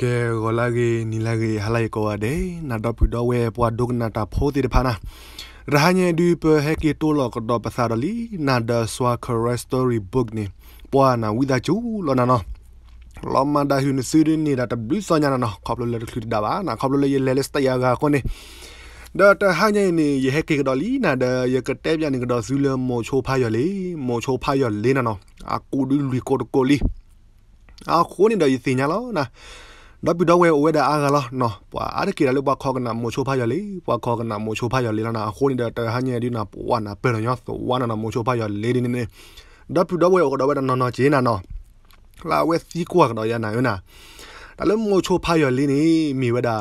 ကေဂလာဂေနီလာဂေဟလိုက်ကောဒေနာတော့ပူတော့ဝဲပွားဒုကနာတာဖိုးတိတဖာနာရဟညေဒီပဟက်ကီတိုလောကတော့ပစာဒလီနာဒါစွာခရက်စတိုရီဘုတ်နီပွားနာဝီဒါချူလောနာနော်လောမဒါဟူနစီဒင်းနေတာတဘလူးစောညာနာနော်ခေါပလိုလက်ခလူတာပါနာခေါပလိုလေလဲလက်စတယာကကိုနေဒါတဟညေနေရဟကေကတော်လီနာဒါရကတဲပြန်နေကတော်ဇူလမိုချိုဖာရလေမိုချိုဖာရလေနာနော်အကူဒီလီကိုတကိုလီအခုနေတော့ရစင်ညာလောနာတော့ပြီးတော့ဝဲဝဲတာအားကလားနော်ပွာအားကီလာလို့ပွာခေါကနာမိုချိုဖာရလေပွာခေါကနာမိုချိုဖာရလေလာနာခိုနီတာတဟညေဒီနာပွာနာပေရညောဆိုဝါနာနာမိုချိုဖာရလေဒီနေနေတော့ပြီးတော့ဝဲကတော့ဝဲတာနော်နော်ဂျေးနာနော်လာဝဲစီကွာကတော့ရနာရနာဒါလည်းမိုချိုဖာရလေနေမိဝဲတာ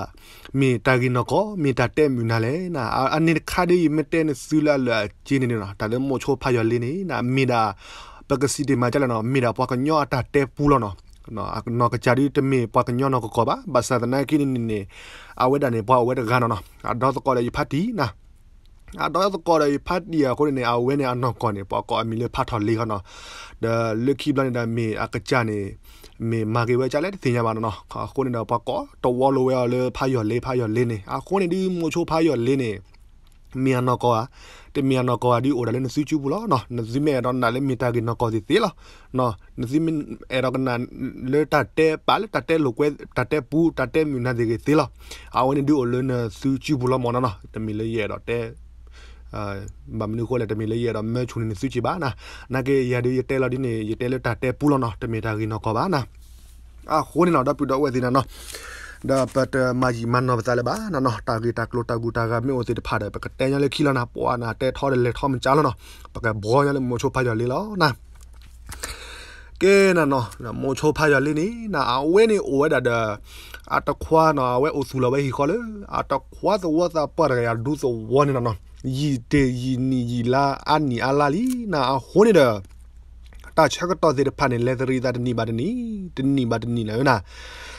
မိတာဂီနကောမိတာတဲမြူနာလေနာအနိခါဒီမတဲနစူလာလာဂျေးနေနေနော်ဒါလည်းမိုချိုဖာရလေနေနာမိတာပကစီဒီမှာကြလာနော်မိတာပွာကညောအတာတဲပူလောနော်နော်အနော်ကချာဒီတမေပတ်ညောနော်ကကဘာဘာသာတနာကိနေနေအဝဲဒနေပွားဝဲဒကနော်နော်အတော့ကော်လေဖတ်တီနာအတော့ကော်လေဖတ်ဒီကိုနေအဝဲနေအနော်ကော်နေပွားကော်အမီလေဖတ်တော်လေကနော်ဒါလက်ခိဘလန်ဒါမေအကချာနေမေမာကေဝဲချလဲတင်ရပါနော်အခုနေတော့ပွားကော်တော်ဝလိုဝဲလေဖာယောလေဖာယောလေနေအခုနေဒီမိုချိုဖာယောလေနေမြန်နော်ကော်တမီယနကောဒီအိုဒါလည်းနစီချူဘူးလားနော်နစီမဲတော့နာလည်းမီတာကနကောဒီသေးလားနော်နစီမင်အရကနာလေတတဲပါလေတတဲလိုကွဲတတဲပူတတဲမြူနာဒီကသေးလားအဝနေဒီအိုလည်းနစီချူဘူးလားမနော်နော်တမီလည်းရတော့တဲအာဘာမနုခေါ်လက်တမီလေးရတော့မဲချုံနေစုချပါနာနာကေရဒီတဲလာဒီနေရတဲလက်တတဲပူလောနော်တမီတာကီနော်ကောပါနာအာခိုးနေတော့တော့ပြတော့ဝဲသေးနာနော်ဒါပတ်မာဂျီမန်နော်ပစလဘာနော်တာဂီတာကလိုတာဂူတာကမြို့စီတဖာတယ်ပကတဲညာလေခီလာနာပွာနာတဲထောတယ်လေထောမချာလောနော်ပကဘောညာလေမိုချိုဖာရလေလောနာကဲနာနော်မိုချိုဖာရလေနီနာအဝဲနေအဝဲဒါဒါအတခွာနော်အဝဲအဆူလဝဲဟီခေါ်လေအတခွာသဝသပရရဒူသဝနနော်ยีเตยีนียีลาอันนีอาลาลีนาโฮเนเดตาชักตอเซดพันเลเซรีตาดนีบาดนีดนีบาดนีนะนะ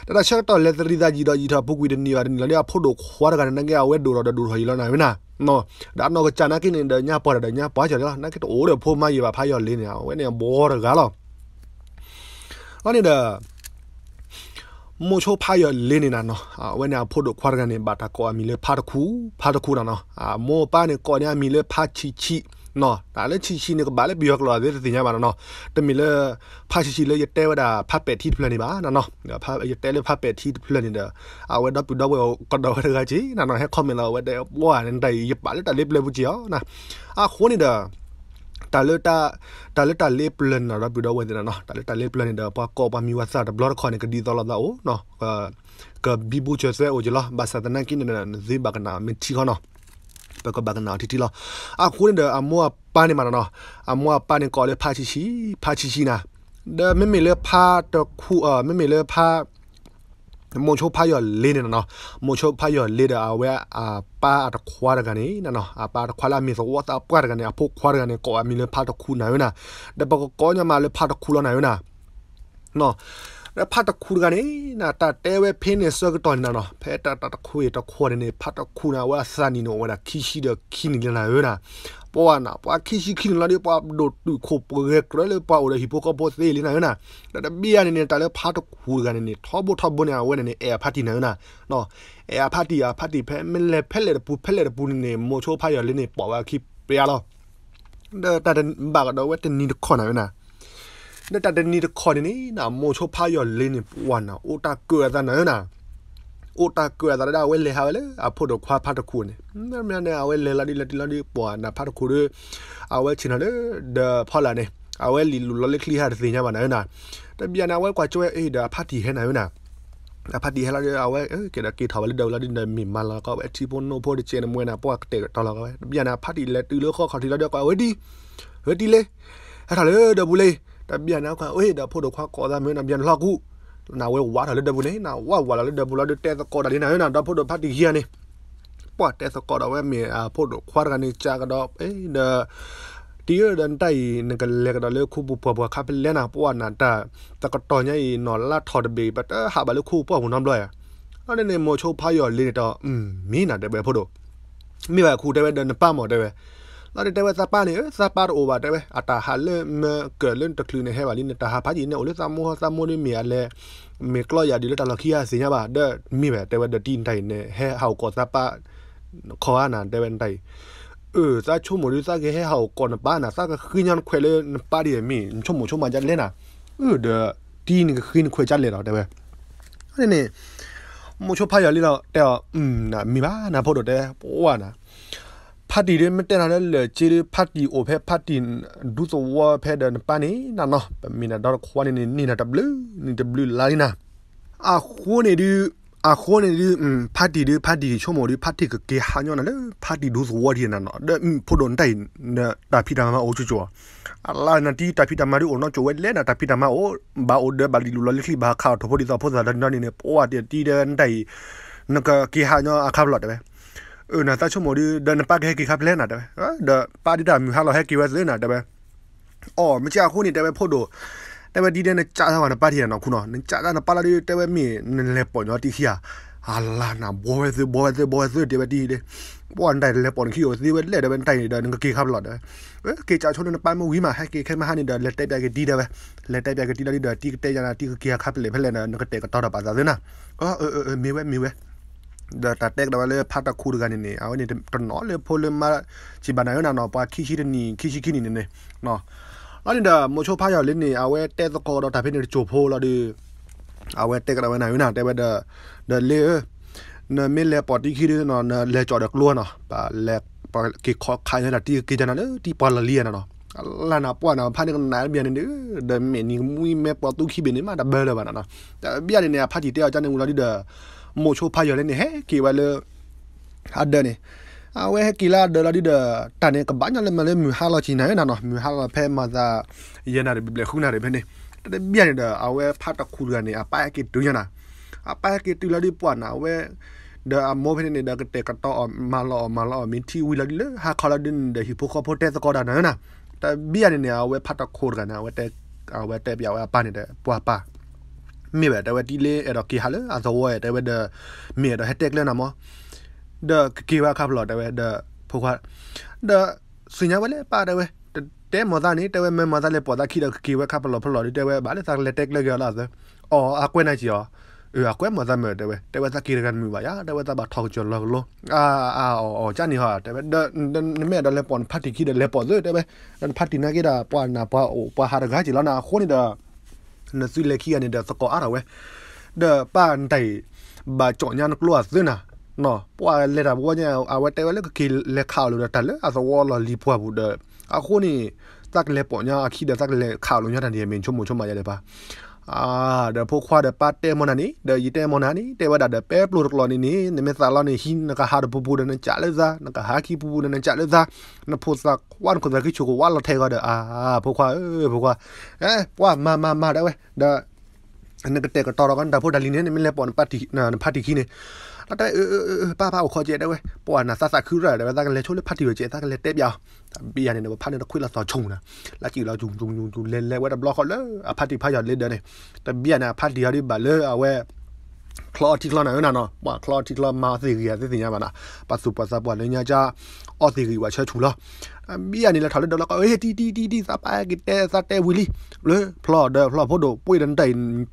တရချက်တော့လက်သရီဒါကြီးတော့ကြီးထပုတ်ကွေတနေရနေလေဖို့တော့ခွာရကန်ငယ်အဝဲဒိုရတော့ဒိုရဟီလာနိုင်မနာနော်ဒါတော့ကချာနာကိနေညပါရညပါချာလာနာကတအိုးရဖို့မရပါဖာရလေးနေဝဲနေဘောရကလောလောနေတာမိုချိုဖာရလေးနေနာနော်အဝဲနေဖို့တော့ခွာရကန်နေပါတာကောအမီလေဖာတခုဖာတခုနာနော် အမိုပါနေကောနေအမီလေဖာချီချီနော်ဒါလည်းချီချီနေကဘာလဲဘီယောကလာသေးတင်ရပါနော်တမီလဲဖာချီချီလဲရတဲဝဒဖတ်ပက်ထီဖလနေပါနော်ဖာရတဲလဲဖတ်ပက်ထီဖလနေတာအဝဲတော့ပြတော့ဝဲကတော့ရကချီနော်ဟဲ့ကွန်မန်လာဝဲတဲ့ဘောရန်တိုင်ရပါလဲတလေးပလဲဘူးချီရောနာအခုနေတာတလတာတလတာလေးပလန်နော်ဘီတော့ဝင်တယ်နော်တလတာလေးပလန်နေတာပါကောပါမီဝါစာဘလော့ခေါ်နေကဒီတော်လာတော့နော်ကဘီဘူးချဲဆဲအိုဂျလာဘာသာတနကိနေနေဇေဘကနာမတီခနော်ပကဘကနာတီတီလောအခုနေတဲ့အမောပါနေမှာနော်အမောပါနေကောလေဖာချီချီဖာချီချီနာဒါမမေလေဖာတခုအမမေလေဖာမုံချိုဖာရလေးနေနော်မုံချိုဖာရလေးတာဝဲအာပါတခွာရကနေနော်အပါတခွာလာမီဆိုဝတ်အပွားရကနေအဖို့ခွာရကနေကောအမီလေဖာတခုနာယနာဒါပကကောညမလေဖာတခုလောနာယနာနော်ရဖတ်တခုကနေနာတာတဲဝဲဖင်းနေဆော့ကတော်နာနော်ဖဲတာတာတခုရတခုရနေဖတ်တခုနာဝါစာနီနော်ဝါခီရှိတော့ခီနီလာရနာပေါ်နာပွားခီရှိခီနီလာဒီပွားဒိုတူခိုပရက်ကလေပွားအိုလေဟီပိုကပိုသေးလီနာနာဒါဘီယာနေနေတာလေဖတ်တခုကနေနေထောဘထောဘနေဝဲနေအဲဖတ်တီနာနာနော်အဲဖတ်တီယာဖတ်တီဖဲမလဲဖဲလေပူဖဲလေပူနေမိုချိုဖာရလင်းနေပွားဝါခီပရလောဒါတာဘာကတော့ဝဲတနီခေါ်နာနာနတတနီတခေါ်နေနာမိုချိုဖာယောလင်းနေပွားနာအိုတာကွယ်တာနာနာအိုတာကွယ်တာဒါဝဲလေဟာလေအဖို့တော့ခွာဖတ်တခုနေမြန်နေအဝဲလေလာဒီလာဒီလာဒီပွားနာဖတ်တခုရအဝဲချင်လေဒဖလာနေအဝဲလီလော်လက်ကလီဟာတင်ရပါနာနာတပြန်နာဝဲကွာကျွဲအေးဒါဖတ်တီဟဲနာနာအဖတ်ဒီဟလာရအဝဲကေဒကေထဝလဒေါ်လာဒီနမီမာလာကောအချီပွန်နိုဖိုဒီချေနမွေနာပွားတေတော်လာကောပြန်နာဖတ်ဒီလက်တူလို့ခေါ်ခေါ်ဒီလောက်တော့ကွာဝဲဒီဝဲဒီလေအဲ့ဒါလေဒဘူးလေးแต่เบียนะค่ะเอ้ยเดี๋ยวพอดูข้าก่อจะเมื่อนะเบียนลอกูนาเววัดเลยเดบุเนี่ยนาว่าวัดเลยเดบุแล้วเตะสกอดอะไรนะเนี่ยเดี๋ยวพอดูพัดดีเฮียนี่ปอดเตะสกอดเอาไว้มีอ่าพอดูควาดกันนี่จากระดอบเอ้ยเดอတီရဒန်တိုင်နကလေကဒလေခုပပပခပလေနာပဝနာတာတကတော်ညိနော်လာထော်တဘေဘတ်ဟာဘလေခုပဝနမ်လောရအဲ့ဒီနေမောချိုဖာယောလေးတော့อืมမင်းနာတယ်ပဲဖို့တော့မိဘခုတယ်ပဲနပမော်တယ်ပဲလာတဲ့ဝဲစပါနေစပါတော့ over တဲ့အတာဟာလဲမကလန်တကလူနေဟဲပါလင်းတာဟာပါကြီးနေအိုလေစမောစမောနေမီအလဲမေကလော်ယာဒီလတလခိယာစင်ရပါဒမိပဲတဲ့ဝဲဒတင်တိုင်းနေဟဲဟောက်ကောစပါခေါ်အနာတဲ့ဝဲတိုင်းเออซาชุมริซาเกเฮาก่อนป้านะซาก็คือยันเควเลป้าดิมีชุมชุมมาจัดเล่นน่ะเออเดตีนี่ก็คือเควจัดเลยเหรอแต่เว้ยอันนี้มูชุพายาลิเราแต่อืมน่ะมีบ้านะพอดแต่โอ้อ่ะนะဖတ်တီတွေမတက်တာလဲချီတွေဖတ်တီအိုဖဲဖတ်တီဒူဆိုဝါဖဲဒန်ပနီနာနော်မီနာဒေါ်ခွာနီနီနာဒဘလူးနီဒဘလူးလာနာအခိုးနေဒီအခိုးနေဒီဖတ်တီတွေဖတ်တီချုံမော်တွေဖတ်တီကကေဟာညောနာလဲဖတ်တီဒူဆိုဝါဒီနာနော်ဒါဖိုဒွန်တိုင်တာဖီတာမအိုချူချောအလာနာတီတာဖီတာမရီအိုနော်ချိုဝဲလဲနာတာဖီတာမအိုဘာအိုဒဘာလီလူလလိခိဘာခါထိုဖိုဒီတာဖိုဇာဒန်နာနီနေပိုဝါတီတီဒန်တိုင်နကကေဟာညောအခါဘလော့တယ်เออนะตาชมดีเดินปักให้กี่ครับเล่นนะเด้อเดอปาดิดามีฮาเราให้กี่วันเล่นนะเด้ออ๋อไม่ใช่คู่นี้แต่ไปพูดดูแต่ไปดีเดนจ้าทวันปาที่นะคุณเนาะจ้าทวันปาดิแต่ไปมีนั่นแหละปอยเนาะที่เฮียอาลานะบัวไปซื้อบัวไปซื้อบัวไปซื้อเดี๋ยวไปดีเด้บัวอันใดแหละปอนขี้โอ้ซื้อไปเล่นเดี๋ยวไปไต่เดินก็กี่ครับหลอดเด้อเอ้กี่จ้าชนนั้นไปมาวิมาให้กี่แค่มาหานี่เดินเล่นเตะไปกี่ดีเด้อไปเล่นเตะไปกี่ดีเด้อที่เตะยานาที่กี่ครับเลยเพื่อนเนาะก็เตะก็ต่อระบาดซะเลยนะเออเออเออมีเว้มีเว้ဒါတတက်တော့လေဖတ်တခုတကနေနေအော်နေတော့နော်လေဖိုလမချိဘနာယောနာနော်ပါခိရှိတနီခိရှိခိနေနေနော်အဲ့ဒါမိုချိုဖာရောက်လင်းနေအဝဲတဲသကောတော့ဒါဖိနေချိုဖိုလာဒီအဝဲတက်တော့နာယောနာတဲဘဒဒလေနမေလေပေါ်တိခိရနော်လေကြော်တော့ကလောနော်ပါလေပါကိခေါခိုင်းလာတီကိကြနာလေတီပါလလီနာနော်လာနာပွားနာဖာနေကနာမြန်နေဒါမင်းမူမေပေါ်တုခိဘနေမှာဒါဘဲလာပါနာဒါပြရနေဖာတီတဲအကြနေမူလာဒီဒါမို့ချိုဖာရလဲနေဟဲကေဝလဲဟာဒနေအဝဲကီလာဒလာဒီဒတနေကဘာညာလဲမလဲမြဟာလာချီနေနော်မြဟာလာဖဲမာသာယနာရဘလခုနာရဘနေတပြရနေအဝဲဖတ်တခုကနေအပိုက်ကဒုညနာအပိုက်ကတူလာဒီပွာနာဝဲဒါအမောဖနေဒါကတေကတောမာလောမာလောမင်းတီဝီလာဒီလေဟာခလာဒင်ဒဟီပိုခပိုတေသကောဒါနာနာတပြရနေအဝဲဖတ်တခုကနေအဝဲတေအဝဲတေပြအဝဲပါနေတဲ့ပွာပါมีแบบแต่ว่าดีเลยเออกี่ฮัลโหลอ่ะตัวแต่ว่าเดอมีเดอแฮชแท็กเลยนะมั้งเดอกี่ว่าครับหลอดแต่ว่าเดอพวกว่าเดอสิ่งนี้ว่าเลยป้าแต่ว่าတဲမော်သားနေတဲဝဲမဲမော်သားလေပေါ်သားခိတော့ကေဝဲခပ်ပလောဖလောတဲဝဲဘာလဲသားလက်တက်လက်ရလာသအော်အကွဲနိုင်ချီရောเออကွဲမော်သားမဲတဲဝဲတဲဝဲသားကိရကန်မြူပါယာတဲဝဲသားဘာထောက်ကျော်လောလောအာအာအော်ကြာနေဟာတဲဝဲနမဲတော့လေပေါ်ဖတ်တိခိတယ်လေပေါ်ဇွဲတဲဝဲဖတ်တိနာကိတာပွာနာပွာအိုပွာဟာရဂါချီလောနာခိုးနေတာနစုလက်ခီအနေဒါစကောအားရဝဲဒါပန်တိုင်ဘာကြောညာနကလောစနာနော်ပွာလေတာဘောညာအဝတဲဝဲလကကီလက်ခါလို့တလဲအစဝေါ်လလီပွားဘူးဒါအခုနေတက်လေပေါ်ညာအခိဒါတက်လေခါလို့ညာတန်ဒီမင်းချုံမချုံမရလေပါ ah de po khwa de patte monani de yite monani te wada de pe plur klo ni ni ne me sa lo ni hin na ka har bu bu de na cha le za na ka ha ki bu bu de na cha le za na po sa kwan ko za ki chu ko wa la the ga de ah po khwa e po khwa eh wa ma ma ma da we de อันนั้นก็เตะก็ต่อกันแต่พวกดาลินเนี่ยไม่เล่นบอลปาร์ตี้นะปาร์ตี้ขี้เนี่ยအတဲပါပါကိုခေါ်ကြတယ်ဝဲပေါ်နာဆဆခူရတယ်ဝဲသားကလည်းချိုးလေးဖတ်တီဝဲကျဲသားကလည်းတက်ပြောင်းပြရနေတော့ဖတ်နေတော့ခွေလာဆောချုံလာလာကြည့်လာဂျုံဂျုံဂျုံလဲလဲဝဲတဘလော့ခေါ်လဲအဖတ်တီဖတ်ရလေတယ်နေတပြရနာဖတ်တီရဒီပါလဲအဝဲကလော်တီကလော်နာနော်ပါကလော်တီကလော်မာစီရီရသိသိညပါလားပတ်စုပတ်စပွားလညာကြအော်တီရီဝါချဲထူလားบีอันนี้เราถอดเด็กแล้วก็เอ้ยตีตีตีตีซาปากิเตซาเตวิลี่เลยพลอเดอพลอพอดปุ้ยดันใจ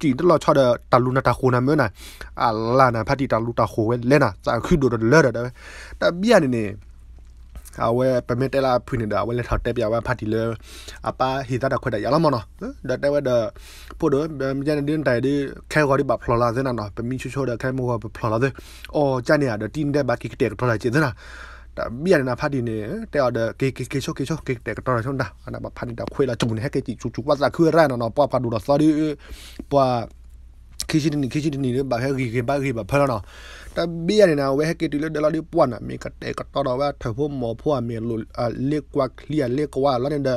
จีนตลอดชอดตาลูนาตาโคนะเมื่อน่ะอ่าลานะพัดที่ตาลูตาโคเล่นน่ะจะขึ้นโดนเลิศเด้อแต่บีอันนี้အဝဲပမေတလာဖိနေတာဝဲလက်ထတက်ပြဝဲဖတ်တီလေအပါဟိတာတခွတ်တယ်ရလာမနော်ဒါတဲဝဲဒပို့တော့မြန်ဒင်းတိုင်ဒီခဲခေါ်ဒီဘဖလော်လာစင်းနော်ပမီချိုချိုတဲ့ခဲမောဘဖလော်လာစင်းအော်ကြနေရတဲ့တင်းတဲ့ဘာကိကတက်ထော်လာကျင်းစနာတာဘီရနာဖာဒီနေတဲအော်ဒါကေကေကေချိုကေချိုကေတဲကတော့ချုံဒါအနာဘာဖာဒီတာခွေလာချုံနေဟဲကေချီချူချူဝါစာခွေရာနော်ပွားဖာဒူရာစာဒီပွားခီချီဒီခီချီဒီနေဘာဟဲကေကေဘာကေဘာဖလာနော်တာဘီရနာဝဲဟဲကေတီလေဒလာဒီပွားနာမေကတဲကတော့တော့ဝဲထဖို့မောဖွားမေလိုလေကွာကလီယာလေကွာလာနေဒါ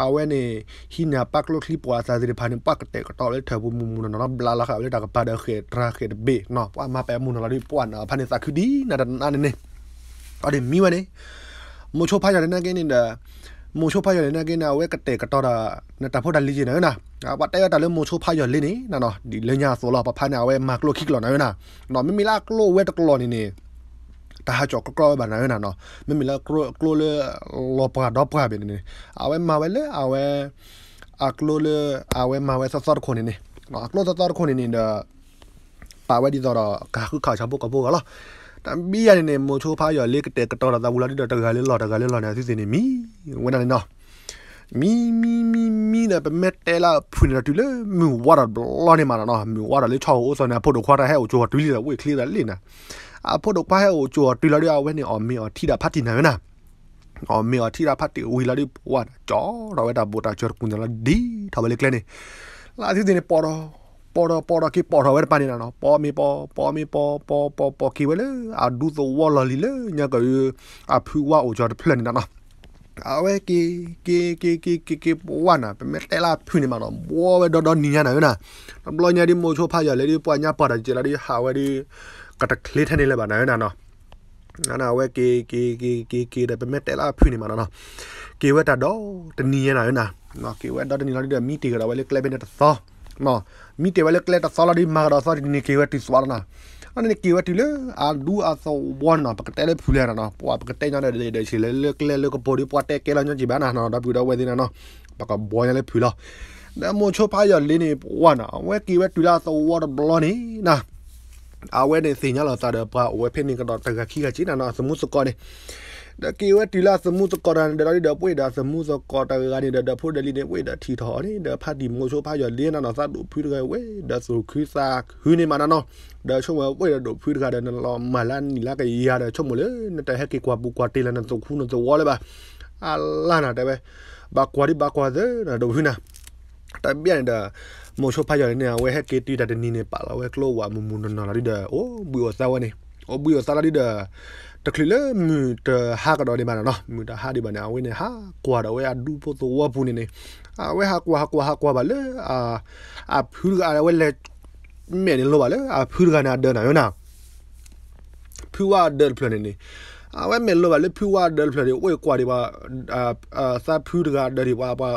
အဝဲနေဟီနာပတ်လိုခလီပွားစာဒီဖာနေပတ်တဲကတော့လေထဖို့မူမူနော်ဘလာလာခါလေတာကပါဒခေထရာခေဘေနော်ပွားမပဲမူနော်လာဒီပွားနာဖာနေစာခူဒီနာနာနေအဲ့မီဝနေမိုချိုဖာရနေကင်းနေတာမိုချိုဖာရနေကင်းနာဝဲကတဲ့ကတော်တာနတဖို့တလီကျနေနာအပတဲရတလေမိုချိုဖာရလင်းနေနော်ဒီလညာဆိုလာပဖာနာဝဲမာကလိုခိကလောနာနာနော်မမီလာကလိုဝဲတကလောနေနေတဟာကြောက်ကကောဘာနာနာနော်မမီလာကလိုကလိုလေလောပါတော့ပါဘင်းနေအဝဲမာဝဲလေအဝဲအကလိုလေအဝဲမာဝဲဆော့ဆော့ခုန်နေနော်အကလိုဆော့ဆော့ခုန်နေနေပါဝဲဒီတော့ကာခုခါချဘုတ်ကဘုတ်ကလားတမီးရနေမိုချိုဖာရလေကတဲ့ကတော်တာဘူးလာတိတော့တကလေးလော်တကလေးလော်နေအစီစင်းနေမီဝန်နေနော်မီမီမီမီနဲ့ပမက်တဲလာဖွင့်ရတူလေမူဝါရဘလော်နေမှာနော်မူဝါရလေးချောက်အိုးစောနေဖို့တော့ခွာတာဟဲ့ကိုကျော်တွေးလိုက်ဝေးကလေးတာလေးနာအဖို့တော့ခွာဟဲ့ကိုကျော်တွေးလိုက်ရဝဲနေအော်မီအော်ထိတာဖတ်တင်နေမနာအော်မီအော်ထိတာဖတ်တင်ဝီလာဒီဝါကြောတော့ဝဲတာဘောတာကျော်ကွန်ဒလာဒီထဘလေးကလေးနေလာစီတင်ပေါ်တော့ပေါ်တော့ပေါ်တော့ကိပေါ်တော့ဝဲပန်နေနော်ပေါ်မီပေါ်ပေါ်မီပေါ်ပေါ်ပေါ်ပေါ်ကိဝဲလေအဒူသောဝလာလီလေညကရအဖူဝအိုဂျာတဖလန်နော်အဝဲကိကိကိကိကိကိဝါနာပမဲတဲလာဖူနေမှာတော့ဘောဝဲဒေါ်ဒေါ်နီညာနာယနာဘလောညာဒီမိုချိုဖာရလေဒီပွာညာပါတာဂျေလာဒီဟာဝဲဒီကတကလေးထနေလေပါနာယနာနော်နာနာဝဲကေကေကေကေကေတဲ့ပမဲတဲလာဖူနေမှာနော်ကေဝဲတာတော့တနီရနာယနာနော်ကေဝဲတော့တနီလာဒီမီတီကတာဝဲလေကလဘနဲ့တော့နော်มีเตวเลกเลตซอลดีมาราซอดีนี่เกวติสวรนะอันนี้เกวติเลอาดูอาสวอนนะปกติเลยพูดเลยนะปวปกติเนี่ยเดี๋ยวเฉลเลกเลเลกปอดีปวเตเกลันจีบ้านนะนะดับดูดาวเวดินะเนาะปกติบอยเลยพูดละแต่โมชอบพายลินี่วานะเวกีเวตุลาสวอนบลอนี่นะอาเวเดสิญาลาซาเดปาเวเพนิกันดอตะกะขี้กะจีนะเนาะสมุสกอนี่တကေဝတီလာစမှုတကော်ရန်ဒရီဒပွေဒါစမှုစကော်တာဂါနီဒဖိုဒလီနေပွေဒါထီထော်နေဒဖတ်ဒီမိုချိုဖာရလင်းနာစတ်ဒူဖီဒကဝဲဒဆူခရီစာဟူနေမနာနော်ဒချုံဝဲပွေဒါဒူဖီဒကဒနလောမလန်နီလာကေရဒချုံမလေနတဟက်ကေကွာဘူကွာတေလနတခုနတဝါလေဘာအလာနာတပဲဘာကွာဒီဘာကွာဒနဒူဟူနာတပြန်ဒါမိုချိုဖာရနေဝဲဟက်ကေတီဒဒနီနေပါလာဝဲကလောဝါမမူနနာလာဒီဒအိုဘူဝဆာဝနေအိုဘူဝဆာလာဒီဒါတကလလမူတဟာကတော့ဒီမှာနော်မူတဟာဒီမှာနာဝင်းနေဟာကွာတော့ဝဲအဒူပိုတော့ဝပူနေနေအဝဲဟာကွာဟာကွာဟာကွာပါလေအာအဖူရကအဲ့ဝဲလက်မဲနေလို့ပါလေအဖူရကနာဒနာယောနာဖူဝါဒယ်ဖလနေနေအဝဲမဲလို့ပါလေဖူဝါဒယ်ဖလနေဝဲကွာဒီပါအာစာဖူရကဒရီပါပါ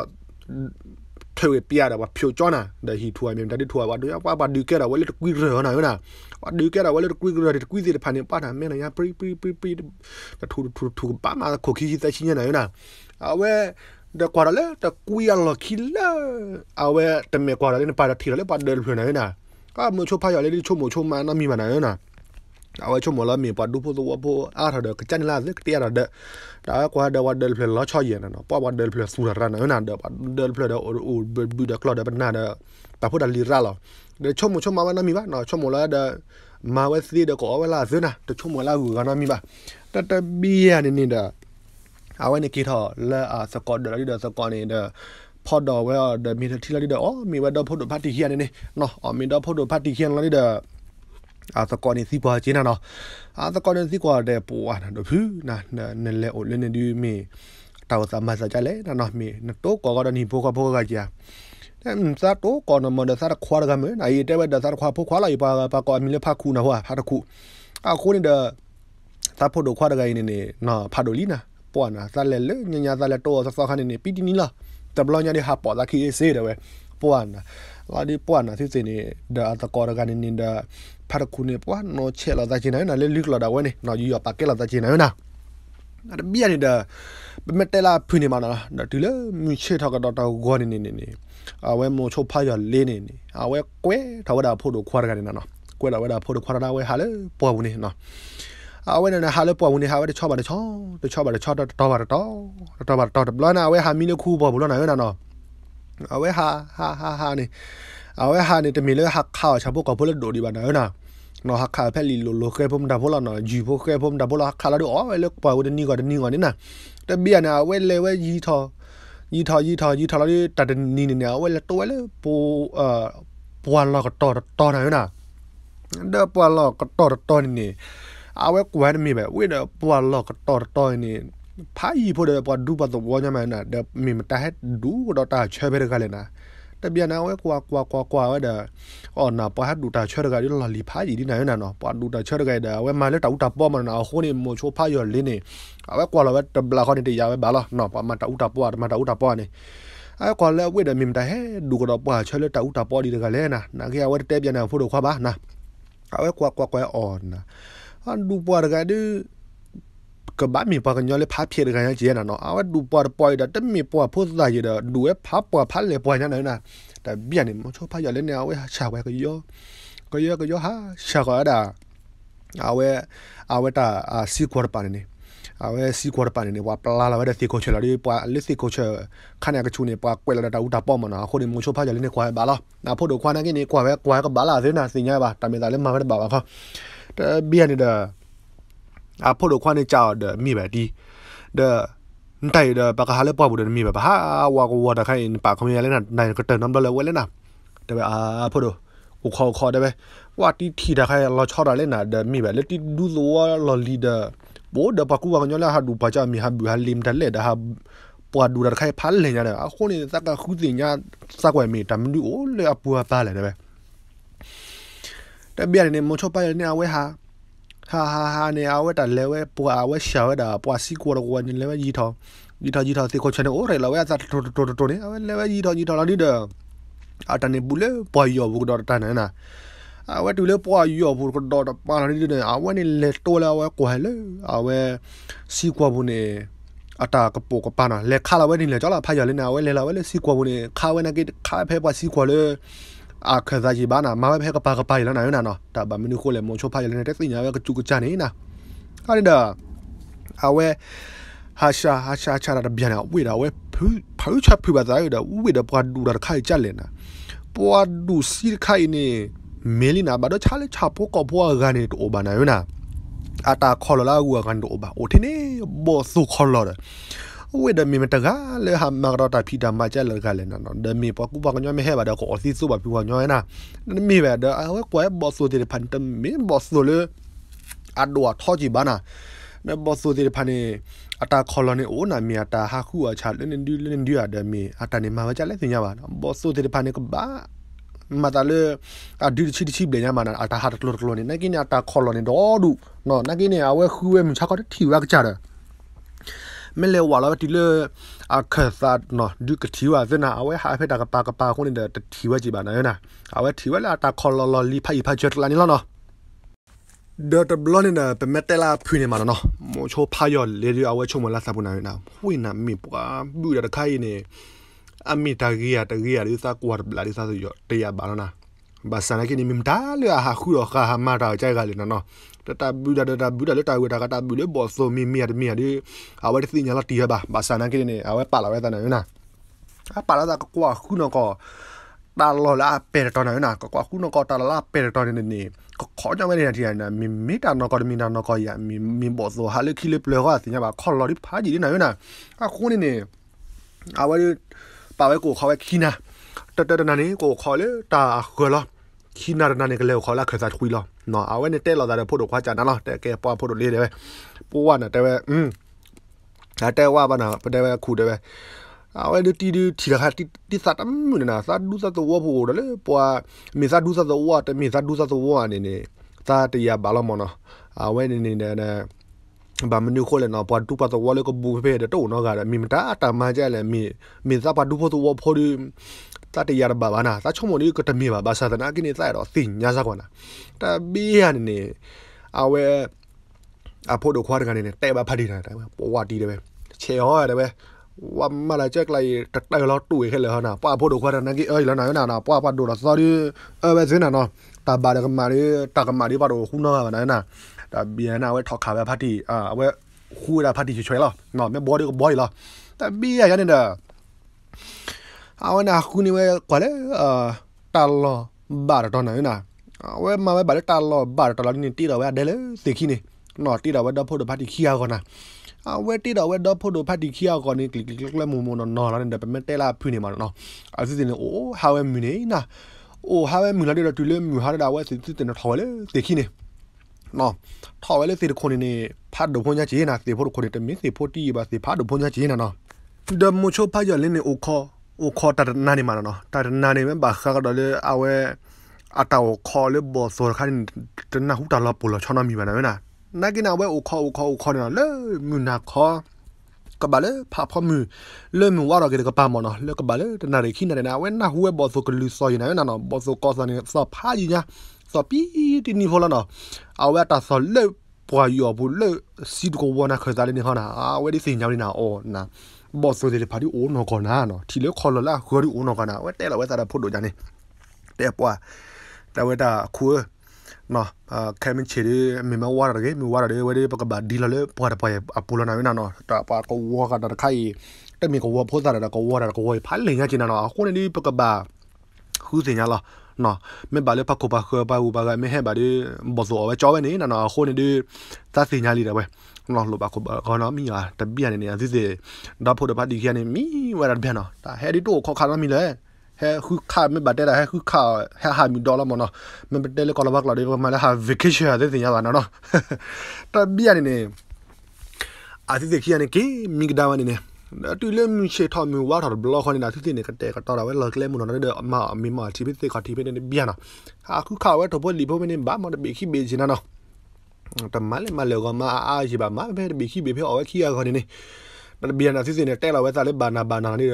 ထွေပြရတာပါဖြိုကျွမ်းတာဒါဟီထူအမြင်ဒါတိထူပါတို့ပါပါဒီကဲတာဝဲလက်ကွီရောနာယောနာดูแกเราว่าเราคุยกันเราคุยเสร็จผ่านเนี่ยป้าถามแม่หน่อยนะปรีปรีปรีปรีแต่ถูถูถูป้ามาขอขี้ขี้ใจชิ้นยังไงนะเอาไว้ဒါကွာလေတကွီရလခိလာအဝဲတမေကွာလေပါတီလေပါဒဲလွနေနာကာမချိုဖာရလေချိုမချိုမနာမီမနာနာအဝဲချိုမလာမီပါဒူဖိုသောဘောအာထဒကချန်လာလက်တီရဒဒါကွာဒဝဒဲလွလောချောယနနော်ပွားဝဒဲလွဆူရရနာနာဒဲလွဒိုဘူဒကလဒပနာဒတာဖိုဒလီရာလော de chomo chomo ma na mi ba no chomo la da ma wa si de ko wa la zin na de chomo la gu ga na mi ba ta ta bi ya ni ni da a wa ni ki tho la a sa ko de la de sa ko ni de พอดอว่าเดมีที่เราดิเดอ๋อมีว่าเดพอดพัตติเฮียนนี่เนาะอ๋อมีเดพอดพัตติเฮียนเราดิเดอาสกอร์นี่สีกว่าจีน่ะเนาะอาสกอร์นี่สีกว่าเดปัวนะเดพื้นะเนเลโอเลนดีมีเต่าสามมาสจะเลยนะเนาะมีนโตกว่าก็ดนี่พวกก็พวกก็จีอ่ะ em sa to ko na mo da sa khwa ga me na yi te ba da sa khwa pho khwa la yi pa pa ko mi le pha khu na wa ha ta khu a khu ni da sa pho do khwa da ga ni ni na pha do li na po na sa le le nya nya sa le to sa sa kha ni ni pi ti ni la ta blo nya ni ha po da khi e se da we po na la di po na si se ni da ta ko da ga ni ni da pha ta khu ni po no che la da chi na na le lik la da we ni na yu ya pa ke la da chi na na အဲ့ဒါဘီရနေတာဘမတဲလာဖွနေမှာလားဒီလေမြချေထောက်ကတော့တော့ဂေါနေနေနေအဝဲမိုချိုဖာရလေးနေနေအဝဲကွဲထဝဒါဖို့တို့ခွာရကနေနော်ကွဲလာဝဲဒါဖို့တို့ခွာရတာဝဲဟာလေပေါ်ဘူးနေနော်အဝဲနဲ့ဟာလေပေါ်ဘူးနေဟာဝဲချောပါတချောတချောပါတချောတော့ပါတော့တော့ပါတော့ဘလနာဝဲဟာမီလခုပေါ်ဘူးလို့နော်နော်အဝဲဟာဟာဟာဟာနေအဝဲဟာနေတမီလေဟာခါချဘုကဘုလဒိုဒီပါနော်နော်နော်ဟာခါဖက်လီလိုလိုခဲဖုံဒါဘုလာနော်ဂျီဘုခဲဖုံဒါဘုလာခါလာတော့အော်လေပေါ်ဘူးနေကောနေကောနေနာတဘီယနာဝဲလေဝဲကြီးထော်ยีทายีทายีทาแล้วนี่ตัดนี่เนี่ยเว้ยแล้วตัวเลยปูเอ่อปวนหลอกต่อต่อไหนนะเด้อปวนหลอกต่อต่อนี่นี่เอาไว้กวนมีแบบเว้ยเด้อปวนหลอกต่อต่อนี่พายีพอเด้อปวนดูปะตัววะเนี่ยมันน่ะเด้อมีมันตาให้ดูก็ตาเชื่อไปได้กันเลยนะတပြန်နာဝဲကွာကွာကွာကွာဝဲဒါအော်နာပဟဒူတာချောရကရီလာလီဖာကြီးဒီနိုင်နာနော်ပဒူတာချောရကဒါဝဲမလဲတောက်တာပေါ်မနာဟိုနေမိုချိုဖာယောလင်းနေအဝဲကွာလာဝဲတဘလာခေါနေတရားဝဲဘာလားနော်ပမတောက်တာပေါ်မတောက်တာပေါ်နေအဲကွာလဲဝဲဒါမင်တာဟဲဒူကတော့ပွာချောလဲတောက်တာပေါ်ဒီတကလဲနာနာကရဝဲတဲပြန်နာဖို့တော့ခွာပါနာအဝဲကွာကွာကွာအော်နာအန်ဒူပွာရကဒီကဘာမီပါကညောလေဖာဖြစ်ရကန်ကျဲနာနော်အဝဒူပွားပွားဒါတမီပွားဖို့သာရတဲ့ဒူဝဲဖာပွားဖာလေပွားညာနော်နာဒါပြန်နေမချိုဖာရလဲနေအဝဲချာဝဲကယောကယောကယောဟာရှာကဒါအဝဲအဝဲတာစီကွာပါနေအဝဲစီကွာပါနေဝါပလာလာဝဲတဲ့စီကိုချလာလေးပွားလစ်စီကိုချခဏကချူနေပွားကွဲလာတာဦးတာပေါ့မနာခိုးနေမချိုဖာရလဲနေကွာဘာလားနာဖို့တို့ခွာနေကနေကွာပဲကွာကဘာလာစင်းနာစင်ညာပါတမီသားလဲမှာပဲပါပါခါတဘီရနေတာအဖို့လိုခွန်းနေကြောက်ဒမိပဲဒီဒတိုင်ဒပကဟာလေပွားဘူးဒမိပဲဘာဝါကဝါတခိုင်ပါခမရလဲနာနိုင်ကတနံဘလဝဲလဲနာတပဲအဖို့လိုကိုခေါ်ခေါ်တယ်ပဲဝါတီထီတခိုင်လောချောတာလဲနာဒမိပဲလက်တီဒူဇောလော်လီဒါဘောဒပကူဝါညောလာဟာဒူပါချာမီဟာဘူဟာလင်တလဲဒါဟာပွာဒူရခိုင်ဖားလဲညာတယ်အခုနေစကခုစင်ညာစကွယ်မီတမလူအိုလေအပူပါလဲတယ်ပဲတပြရနေမချောပါရနေအဝဲဟာဟာဟာဟာနေအဝဲတာလဲဝဲပွာဝဲရှာဝဲတာပွာစီကိုရကွာနေလဲဝဲကြီးထောင်းကြီးထောင်းကြီးထောင်းသိကိုချန်နေအိုးရလာဝဲအစားတိုးတိုးတိုးနေအဝဲလဲဝဲကြီးထောင်းကြီးထောင်းလာလိတော့အတန်နေဘူးလေပွာရောဘူးတော့တန်နေနာအဝဲတူလေပွာရောဘူးတော့ပါလာလိတော့အဝဲနေလဲတိုးလာဝဲကွာလေအဝဲစီကွာဘူးနေအတာကပိုကပနာလေခါလာဝဲနေလေကြောလာဖာရလေနာဝဲလေလာဝဲလေစီကွာဘူးနေခါဝဲနာကေခါဖဲပွာစီကွာလေ akazaji bana mawe phe ka pa ka pai la na yo na no ta ba minu khole mo chopa yele ne te sinya ya ka chu ka cha ne na ka ni da awe ha sha ha sha cha da bian na we da we phu phu cha phu ba da yo da we da pwa du da khai cha le na pwa du si khai ne meli na ba do cha le cha po ko pwa ga ne to ba na yo na ata kholo la u ga ne to ba o the ne bo su kholo da ဝေဒမီမတကလေဟာမာရတာဖီတာမချလကလည်းနော်ဒမီပကူပကညမဟဲဘာဒကိုအစီစုပါပြဝညနာမီဝဲဒအဝဲကွဲဘော့ဆိုတဲ့ဖန်တမီဘော့ဆိုလေအဒွာထောကြည့်ပါနာနဘော့ဆိုတဲ့ဖန်နေအတာခေါ်လော်နေအိုးနာမီအတာဟာခုအချလနေဒီလနေဒီအဒမီအတာနေမှာချလဲသိညပါနော်ဘော့ဆိုတဲ့ဖန်နေကဘာမတလေအဒီချီချီဘလညာမနာအတာဟာတကလော်ကလော်နေနကိနအတာခေါ်လော်နေတော့ဒုနော်နကိနေအဝဲခူးဝဲမချကောတီဝဲကကြတယ်မလဲဝါလာတီလေအခါသတ်နော်ဒုကတီဝါဇနာအဝဲဟာဖက်တာကပါကပါခုန်တဲ့တီဝဲကြည့်ပါနော်နာအဝဲတီဝဲလာတာခေါ်လော်လော်လီဖိုင်ဖာချက်လာနီလောနော်ဒတ်ဘလော်နေတာပမက်တလာဖြူနေမှာနော်မိုချိုဖာယောလေဒီအဝဲချုံမလာစပူနာနာဝိနာမိပွားဘူးရတခိုင်နေအမိတာဂီယာတဂီယာလေးစားကွာလာလေးစားဆိုရတရားပါနော်နာဘာစနာကိနေမိမတာလေဟာခုတော့ခါဟာမတာကြိုက်ကလေးနော်တတဘူးဒါဒါဘူးဒါလတဝတာကတဘူးလေဘောဆိုမီမီရမီရဒီအဝတ်သိညာလာတီရပါဘာစာနာကိနေအဝတ်ပါလာဝဲတနေနာအပါလာတာကွာခုနကောတာလောလာပေရတော်နေနာကွာခုနကောတာလာပေရတော်နေနေခေါ်ကြမနေတဲ့တရားနာမီမီတာနကောမီနာနကောရမီမီဘောဆိုဟာလခိလေပလောကသိညာပါခေါ်လော်ဒီဖာကြီးနေနာအခုနေနေအဝတ်ပါဝဲကိုခေါ်ဝဲခီနာတတတနာနေကိုခေါ်လေတာခေါ်လောခီနာရနာနေကလေးကိုခေါ်လာခစားခွီလောနော်အဝဲနဲ့တဲလာတာဖို့တော့ခွာကြနာလားတဲကဲပွားဖို့တော့လေးတယ်ပဲပိုးဝနာတဲပဲอืมဒါတဲဝပါနာပတဲပဲခုတဲပဲအဝဲဒီတီတီရခတိတိစတမ်မနနာစဒူစသောဝဖို့တော့လေပွားမေစဒူစသောဝတမေစဒူစသောဝအနေနဲ့သာတရဘာလို့မနော်အဝဲနေနေနဲ့ဘာမနူခိုလည်းနော်ပွားဒူပတ်သောဝလည်းကဘူဖေးတဲ့တော့နော်ကလည်းမိမတာအတမကြလည်းမိမိစပါဒူဖို့သောဝဖို့ဒီတတရဘာဘာနာသချုံမနီကတမီဘာဘာသာနာကိနေတိုင်တော့သိညာစားကွာနာတဘီရနေအဝဲအဖို့တို့ခွာတကနေတဲ့ဘာဖတ်နေတာတဲ့ပေါ်ဝတီတယ်ပဲချေရောရတယ်ပဲဝမ်မလာချက်လိုက်တက်တယ်လို့တွေ့ခဲ့လေဟနာပွားဖို့တို့ခွာတဲ့နကိအေးလနာနာနာပွားပတ်တို့လား sorry အဲပဲစင်းနော်တဘာရကမာရီတကမာရီပါတော့ခုနော်ကနာနာတဘီရနာဝဲထောက်ခါပဲဖတ်တီအဝဲခူရာဖတ်တီချွဲလားနော်မြဘောဒီဘောဒီလားတဘီရရနေတာ awon na kuni we kwale tallo bar to na na we ma we bale tallo bar to ni ti da we adele te khine no ti da we da photo phati khia ko na အဝဲတိတော့ဝဲတော့ဖို့တို့ဖတ်ဒီခီယောကောနေကလစ်ကလစ်လဲမူမူနော်နော်လာနေတယ်ပမဲတဲလာဖြူနေမှာနော်အစစ်စင်းနေအိုးဟာဝဲမူနေနာအိုးဟာဝဲမူလာတော့တူလဲမူဟာတာဝဲစစ်စစ်တင်တော့ထော်လဲတေခီနေနော်ထော်ဝဲလဲစေတခုနေနေဖတ်တို့ဖုန်ကြချေးနာစေဖို့တို့ခုနေတမင်းစေဖို့တီးပါစေဖတ်တို့ဖုန်ကြချေးနာနော်ဒမ္မချိုဖာရလင်းနေအိုခေါ်โอคอตัดนานี่มาเนาะตัดนานี่แม่บาคาก็ดอเลยเอาไว้อาตาโอคอเลยบอสโซคันตนาหุตาลาปุลชอนามีมานะเว้ยนะนากินาไว้โอคอโอคอโอคอเนาะเลยมุนาคอกบาเลยพาพอมือเลยมือว่าเราเกกปามอเนาะเลยกบาเลยตนาเรคินาเนาะเว้ยนาหัวบอสโซกลือซอยนะเว้ยนะเนาะบอสโซกอซานี่ซอพาอยู่นะซอปีตินี่พอแล้วเนาะเอาไว้ตาซอเลยပွာယောဘူးလေစီဒကိုဝနာခဇာလေးနေဟောနာအဝဲဒီစင်ညောင်းနေနာအော်နာဘောဆိုဒီဖာဒီအိုနော်ကနာနော်ထီလေခေါ်လလာခွေဒီအိုနော်ကနာဝဲတဲလာဝဲတာဖို့တို့ကြနေတဲပွားတဝဲတာခွေနော်ခဲမင်းချီရီမေမဝါရကေမေဝါရဝဲဒီပကဘာဒီလာလေပွားပွားအပူလနာဝဲနာနော်တာပါကဝါကတာခိုင်တမီကဝါဖိုးတာတာကဝါတာကဝါဖာလင်ကချင်နော်အခုနေဒီပကဘာခူးစင်ရလားနော်မင်းဘာလဲပကူပါခွဲပါဘူးပါကမင်းဟဲ့ဘာဒီဘောဆိုအဝဲကြောပဲနေနော်အခုနေဒီသတ်စင်ရလီတယ်ဝဲနော်လိုပါခုကောနော်မီယာတပြက်နေနေအစစ်စစ်တော့ဖို့တပတ်ဒီခရနေမီဝရဘန်နော်ဒါဟဲဒီတိုခေါ်ခါနော်မီလဲဟဲခုခါမဘတ်တဲ့ဟဲခုခါဟဲဟာမီဒေါ်လာမနော်မဘတ်တဲ့ကောလဘကလာဒီမလဲဟာဗီကေးရှင်းတဲ့တင်ရပါနော်တပြက်နေနေအစစ်စစ်ခရနေကေမိကဒါဝနေနေတူလေမီရှေထော်မီဝါထော်ဘလော့ခနေတာသူတင်နေကတဲ့ကတော့ပဲလောက်လဲမနော်တဲ့မအမီမာတီဘစ်တဲ့ခါတီဘစ်နေပြန်နော်ဟာခုခါဝဲတော့ဘလီဘိုမနေဘာမတဘီခိဘေဂျီနာနော်တမလေးမလောကမအားရှိပါမဘယ်ဘီခိဘီဖေအော်ခိရခေါနေနေတဘီနာစစ်စင်နဲ့တက်လာဝဲစားလေးဘာနာဘာနာနေ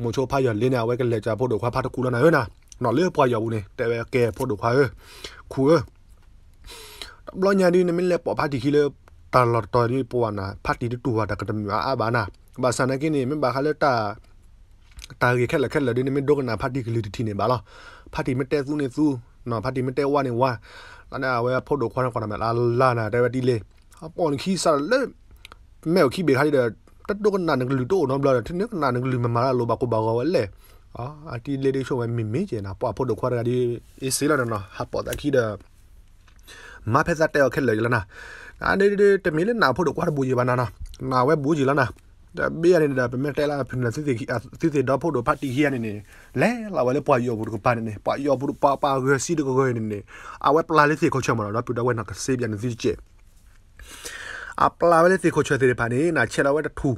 မွန်ချိုဖာရလင်းနာဝဲကလက်ချဖို့တော့ခွာဖာတကူလာနာရနာနော်လေပွားရဘူးနေတဲ့ဝဲကဲဖို့တော့ခွာခူရဘလောညာဒီနမလေပေါ်ဖာတီခိလေတာလော်တော်ဒီပွားနာဖာတီတူဝါတကတမီအာဘာနာဘာစနာကိနေမဘာခလက်တာတာကြီးခက်လက်ခက်လက်ဒီနမဒုကနာဖာတီကလူတီနေဘာလားဖာတီမတဲစုနေစုနော်ဖာတီမတဲဝါနေဝါလာနာဝဲဖုတ်တော့ခွန်းခွန်းမယ်လာလာနာတဲ့တီလေအပေါ်ခီဆာလေမဲခီဘေခါဒီတဲ့တတ်တော့ကနာနကလူတော့နော်ဘလာတင်းကနာနကလူမမာလာလိုပါကိုပါကောလေအာအတီလေဒီရှုံးမမေးကျင်တာပွားဖုတ်တော့ခွန်းကဒီအေးစေးလာနော်ဟာပေါ်တခီတဲ့မဖက်စတဲ့အခက်လေလာနာအနေနဲ့တမီးလည်းနာဖုတ်တော့ခွန်းဘူကြီးပါနာနာနာဝဲဘူကြီးလာနာဒါဘေးရနေတာပမဲတဲလာဖင်စစ်စစ်စစ်စစ်တော့ဖို့တော့ဖတ်တီဟီရနေနေလဲလာဝဲပွာယောဘူးကပါနေနေပွာယောဘူးပါပါရစီတကကိုနေနေအဝဲပလာလေးစီကိုချမတော့ပြတော့ဝဲနာကစေးပြန်နေစီချေအပလာလေးစီကိုချတဲ့ပါနေနာချဲလာဝဲတထူ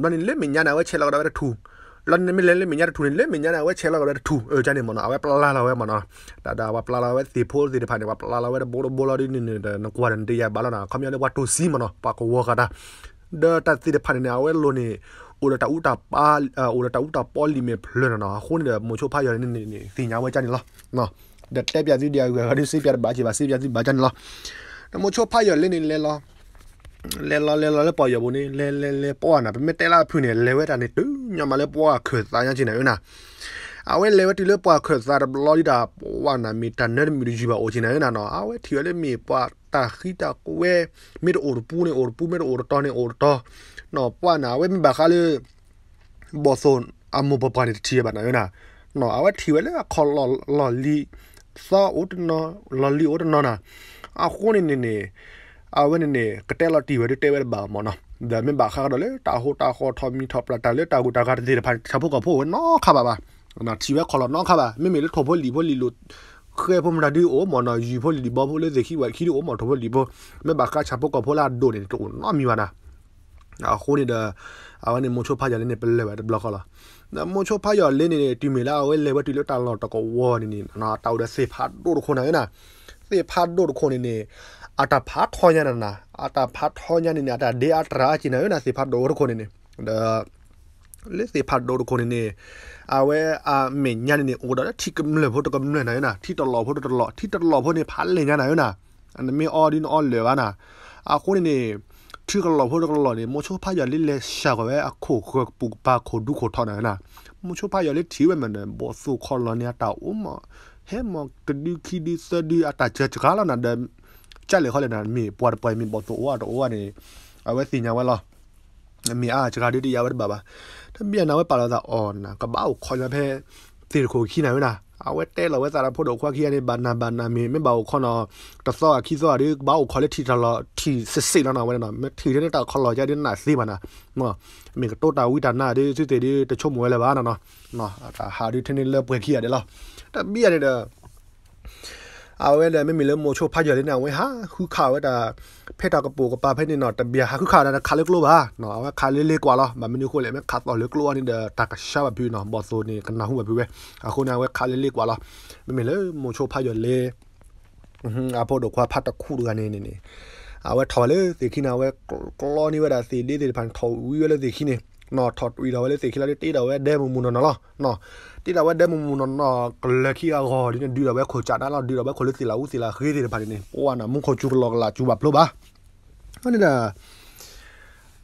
မနေလက်မညာနာဝဲချဲလာဝဲတထူလန်နေမလဲလက်မညာတထူနေလက်မညာနာဝဲချဲလာဝဲတထူအဲကြနေမနော်အဝဲပလာလာဝဲမနော်ဒါဒါဝပလာလာဝဲစီဖိုးစီတပါနေဝပလာလာဝဲဘောဘောလာဒီနေနေနကွာရန်တေးရဘာလာနာခမရလဲဝတ်တူစီမနော်ပါကိုဝါကတာดตัดสิเดพันเนี่ยเว้ยโลนี่โอลตาอุตาปาโอลตาอุตาปอลิเมเพลนนะคนเดมโชพายนี่นี่สีญาไว้จันล่ะเนาะเด็ดเตปยาซิเดียวก็ดิซิปยาบาจิบาซิปยาซิบาจันล่ะมโชพายเล่นนี่เลยล่ะလဲလာလဲလာလဲပေါ်ရဘူးနေလဲလဲလဲပေါ်နာပဲမတဲလာဖြူနေလဲဝဲတာနေတူညမလဲပေါ်ခွေသားရချင်နေဦးနာအဝဲလဲဝဲတီလဲပေါ်ခွေသားဘလော်ဒီတာပေါ်နာမီတန်နဲ့မီဂျီဘာအိုချင်နေနာနော်အဝဲတီလဲမီပေါ်တာခီတာကွေမီရအိုရပူနေအိုရပူမီရအိုရတောနေအိုရတောနော်ပွာနာဝဲမဘခါလေဘောဆွန်အမဘပန်တီဘာနာယနာနော်အဝတီဝဲလေခေါ်လော်လော်လီသောဥဒနော်လော်လီဥဒနော်နာအခုနေနေနေအဝနေနေကတဲလော်တီဝဲတဲဝဲဘာမောနော်ဒါမင်းဘာခါတော့လေတာဟိုတာခေါ်ထော်မီထော်ပလာတာလေတာကူတာကာတဲ့ဖာချဖို့ကဖို့နော်ခါပါပါနော်တီဝဲခေါ်လော်နော်ခါပါမင်းမေလေထော်ဖို့လီဖို့လီလို့ခဲဖုံရာဒီအိုမနာယူဖိုလီဘောဖိုလေဇေခိဝါခိဒီအိုမတော်ဖိုလီဘောမေဘာကာချာပိုကဖိုလာဒိုနေတူနော်မီဝါနာအခုနေတဲ့အဝနေမိုချိုဖာကြလေးနေပလဲပဲဘလော့ခလာနမိုချိုဖာရလင်းနေတဲ့တီမီလာဝဲလေဝတီလတန်လောက်တကောဝေါ်နေနေနာတောက်တဲ့စေဖာဒိုတခုနေနာစေဖာဒိုတခုနေနေအတာဖာထောညာနာအတာဖာထောညာနေနေအတာဒေအတရာချင်နေနာစေဖာဒိုတခုနေနေဒါလေစေဖာဒိုတခုနေနေอาเวอาเมญานี่โอ้ดาที่กำเนิดพอตกำเนิดไหนนะที่ตลอดพอตลอดที่ตลอดพอเนี่ยพันเลยงานไหนนะอันนั้นไม่ออดินออนเลยวะนะอาคนนี่ที่กลอพอตลอดเนี่ยมชอบพายาลิเลชากเวอาโคกปุกปาโคดูโคทอนไหนนะมชอบพายาลิทีเวมันเนี่ยบอสูคอลเนี่ยตาอุ้มဟဲမကဒီခီဒီစဒီအတာချက်ကားလာနာဒမ်ချလေခေါ်လေနာမီပွားပွိုင်မီဘောတူဝါတော့ဝါနေအဝဲစီညာဝဲလားအမေအားကြကားတိရပါဘာဘာတပြန်နာဝဲပါလာတာအော်နာကပောက်ခေါ်ရဖဲတေကိုခိနိုင်နာအဝဲတဲလဝဲစားရဖို့တော့ခွာခိရနေဘာနာဘာနာမေမဘောခေါနော်တဆော့ခိဆော့ရီဘောခေါ်လက်ထီတလောထီစစ်စစ်လောနာဝဲနော်မထီတဲ့တာခေါ်လောကြတဲ့နာစေးပါနာနော်မေကတောတာဝိတာနာဒီစစ်တေဒီတချုံမွဲလဲပါနော်နော်ဟာဒီထင်းနေလဲပွဲခိရတယ်လားတပြရတဲ့เอาไว้เลยไม่มีเรื่องโมโชพายเลยนะเว้ยฮะคือข่าวว่าแต่เพชรกระปูกระปลาเพชรนี่เนาะแต่เบียร์คือข่าวนะคาเล็กลัวบ้าเนาะเอาว่าคาเล็กกว่าหรอมันไม่นิ้วคู่เลยไม่ขาดต่อเล็กลัวนี่เดอตากระชาแบบพี่เนาะบอสโซนี่กันนาหูแบบพี่เว้ยเอาคนเอาไว้คาเล็กกว่าหรอไม่มีเรื่องโมโชพายเลยอืออาพอดกว่าพัดตะคู่ด้วยนี่นี่เอาไว้ถอดเลยสิขี้นาไว้กลอนี่เวลาสีดีสิพันถอดวิวเลยสิขี้เนี่ยနော်ထော်တူတော်ဝဲလေးသိခိလာလေးတေးတော်ဝဲဒဲမူမူနော်နော်နော်တေးတော်ဝဲဒဲမူမူနော်နော်ကလခီအခေါ်ဒီနေဒူတော်ဝဲခိုချတာလားဒူတော်ဝဲခိုလေးစီလာဦးစီလာခေးတယ်ပါနေပိုးဝနာမုန်ခိုချူလောကလာချူပါဘလို့ပါဟိုနေတာ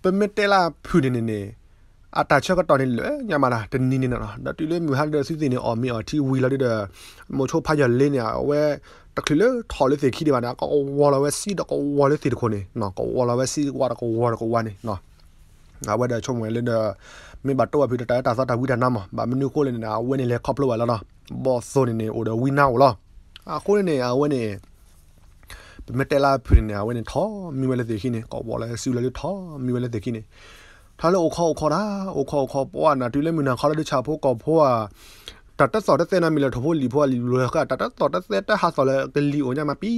ပမစ်တဲလာဖူနေနေနေအတာချက်ကတော့နေလေညမလားတနီးနေနော်တတီလေးမြူဟာတဲ့စီစီနေအော်မီအော်တီဝီလာတဲ့မိုချိုဖာရလင်းနေဝဲတကလေးထော်လေးစီခိဒီပါနာကောဝါလာဝဲစီတော့ကောဝါလေးစီတခုနေနော်ကောဝါလာဝဲစီဝါတော့ကောဝါတော့ကောဝါနေနော်ငါဝက်တဲ့ချုံဝင်လင်းတဲ့မင်းဘာတော့ဖြစ်တဲ့တာစားတာဝိဒနာမှာဘာမနူကိုလင်းနာဝင်းနေလေခေါပလောလာလားဘော့ဆိုနေနေ order winner လားအခုနေအဝင်းနေမတဲလာဖြစ်နေအဝင်းနေထောမိဝဲလက်သေးခင်းနေကောဘော်လဲဆူလဲလို့ထောမိဝဲလက်သေးခင်းနေထားလို့ခေါခေါတာခေါခေါပေါ်နာတူလဲမနာခေါ်တဲ့ချဖို့ကောဖို့อ่ะတတ်စော်တဲ့နာမီလထဖို့လီဖို့လီလိုကတတ်စော်တဲ့တဟာစော်လဲကလီအိုညမပီ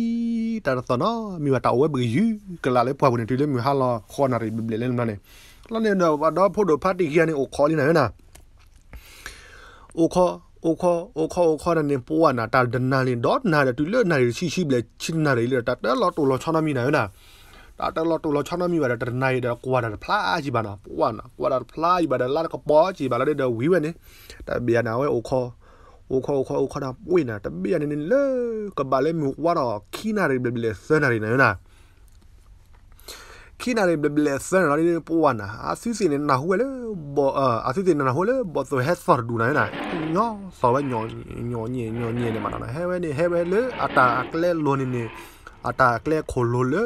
တတ်စော်နော်မိဝတာဝဲဘီယူကလာလဲပွားဝင်တူလဲမိဟာလာခေါ်နာရီဘီလဲလဲနာနေလနဲ့တော့တော့ဖို့တော့ဖတ်တီကြီးကနေအိုခေါ်လိနေနာအိုခေါ်โอคอโอคอโอคอนั่นเนี่ยปัวน่ะตาดนาลินดอทน่ะตุเลือดน่ะชิชิเลยชินน่ะเลยตาตะลอตุลอชอนามีน่ะนะตาตะลอตุลอชอนามีว่าตะนายดอกว่าดาพลาจิบานะปัวน่ะกว่าดาพลาจิบาดาลาก็ปอจิบาละเดวีเวเนี่ยตะเบียน่ะเวโอคอโอคอโอคอโอคอน่ะปุ้ยน่ะตะเบียนี่เลยก็บาเลมุว่าดอกขี้น่ะเลยเบลเซน่ะเลยนะခိနာရေဘလဆန်ရာရီပဝနာအစီစီနေနာဟွေလေဘောအစီစီနေနာဟွေလေဘောဆိုဟက်ဖာဒူနိုင်နာညောဆောဝဲညောညောညေညောညေနေမနာဟဲဝဲနေဟဲဝဲလေအတာအကလဲလောနေနေအတာအကလဲခိုလိုလေ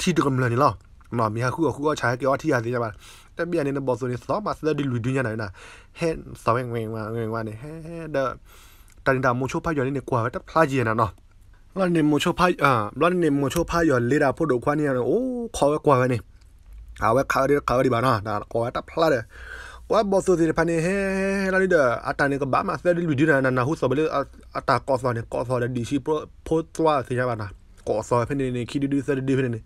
ထီဒကမလနေလားမမီဟာခုအခုကခြာကြောထီရသေးကြပါတပြက်နေဘောဆိုနေသောပါစတဲ့ဒီလူဒူးညနိုင်နာဟဲဆောဝဲငွေငွေငွေနေဟဲဟဲဒါတန်တာမချိုဖာယောနေကွာပဲတဖလာကြီးရနာနော်လာနေမိုချိုဖာအာလာနေမိုချိုဖာယောလေရာဖို့ဒိုခွာနီရောအိုးခေါ်ကွာကနေအဝဲခါရီခါရီဘာနာဒါကွာတာဖလာတယ်ကွာဘောဆိုဒီပနေဟဲလာနေဒအတန်နေကဘာမဆဲဒီလူဒီနာနာဟုဆိုဘလေအတာကော့ဆော်နေကော့ဆော်ဒီရှိဖို့သွားစေရပါနာကော့ဆော်ဖနေနေခီဒီဒီဆဲဒီဖနေနေ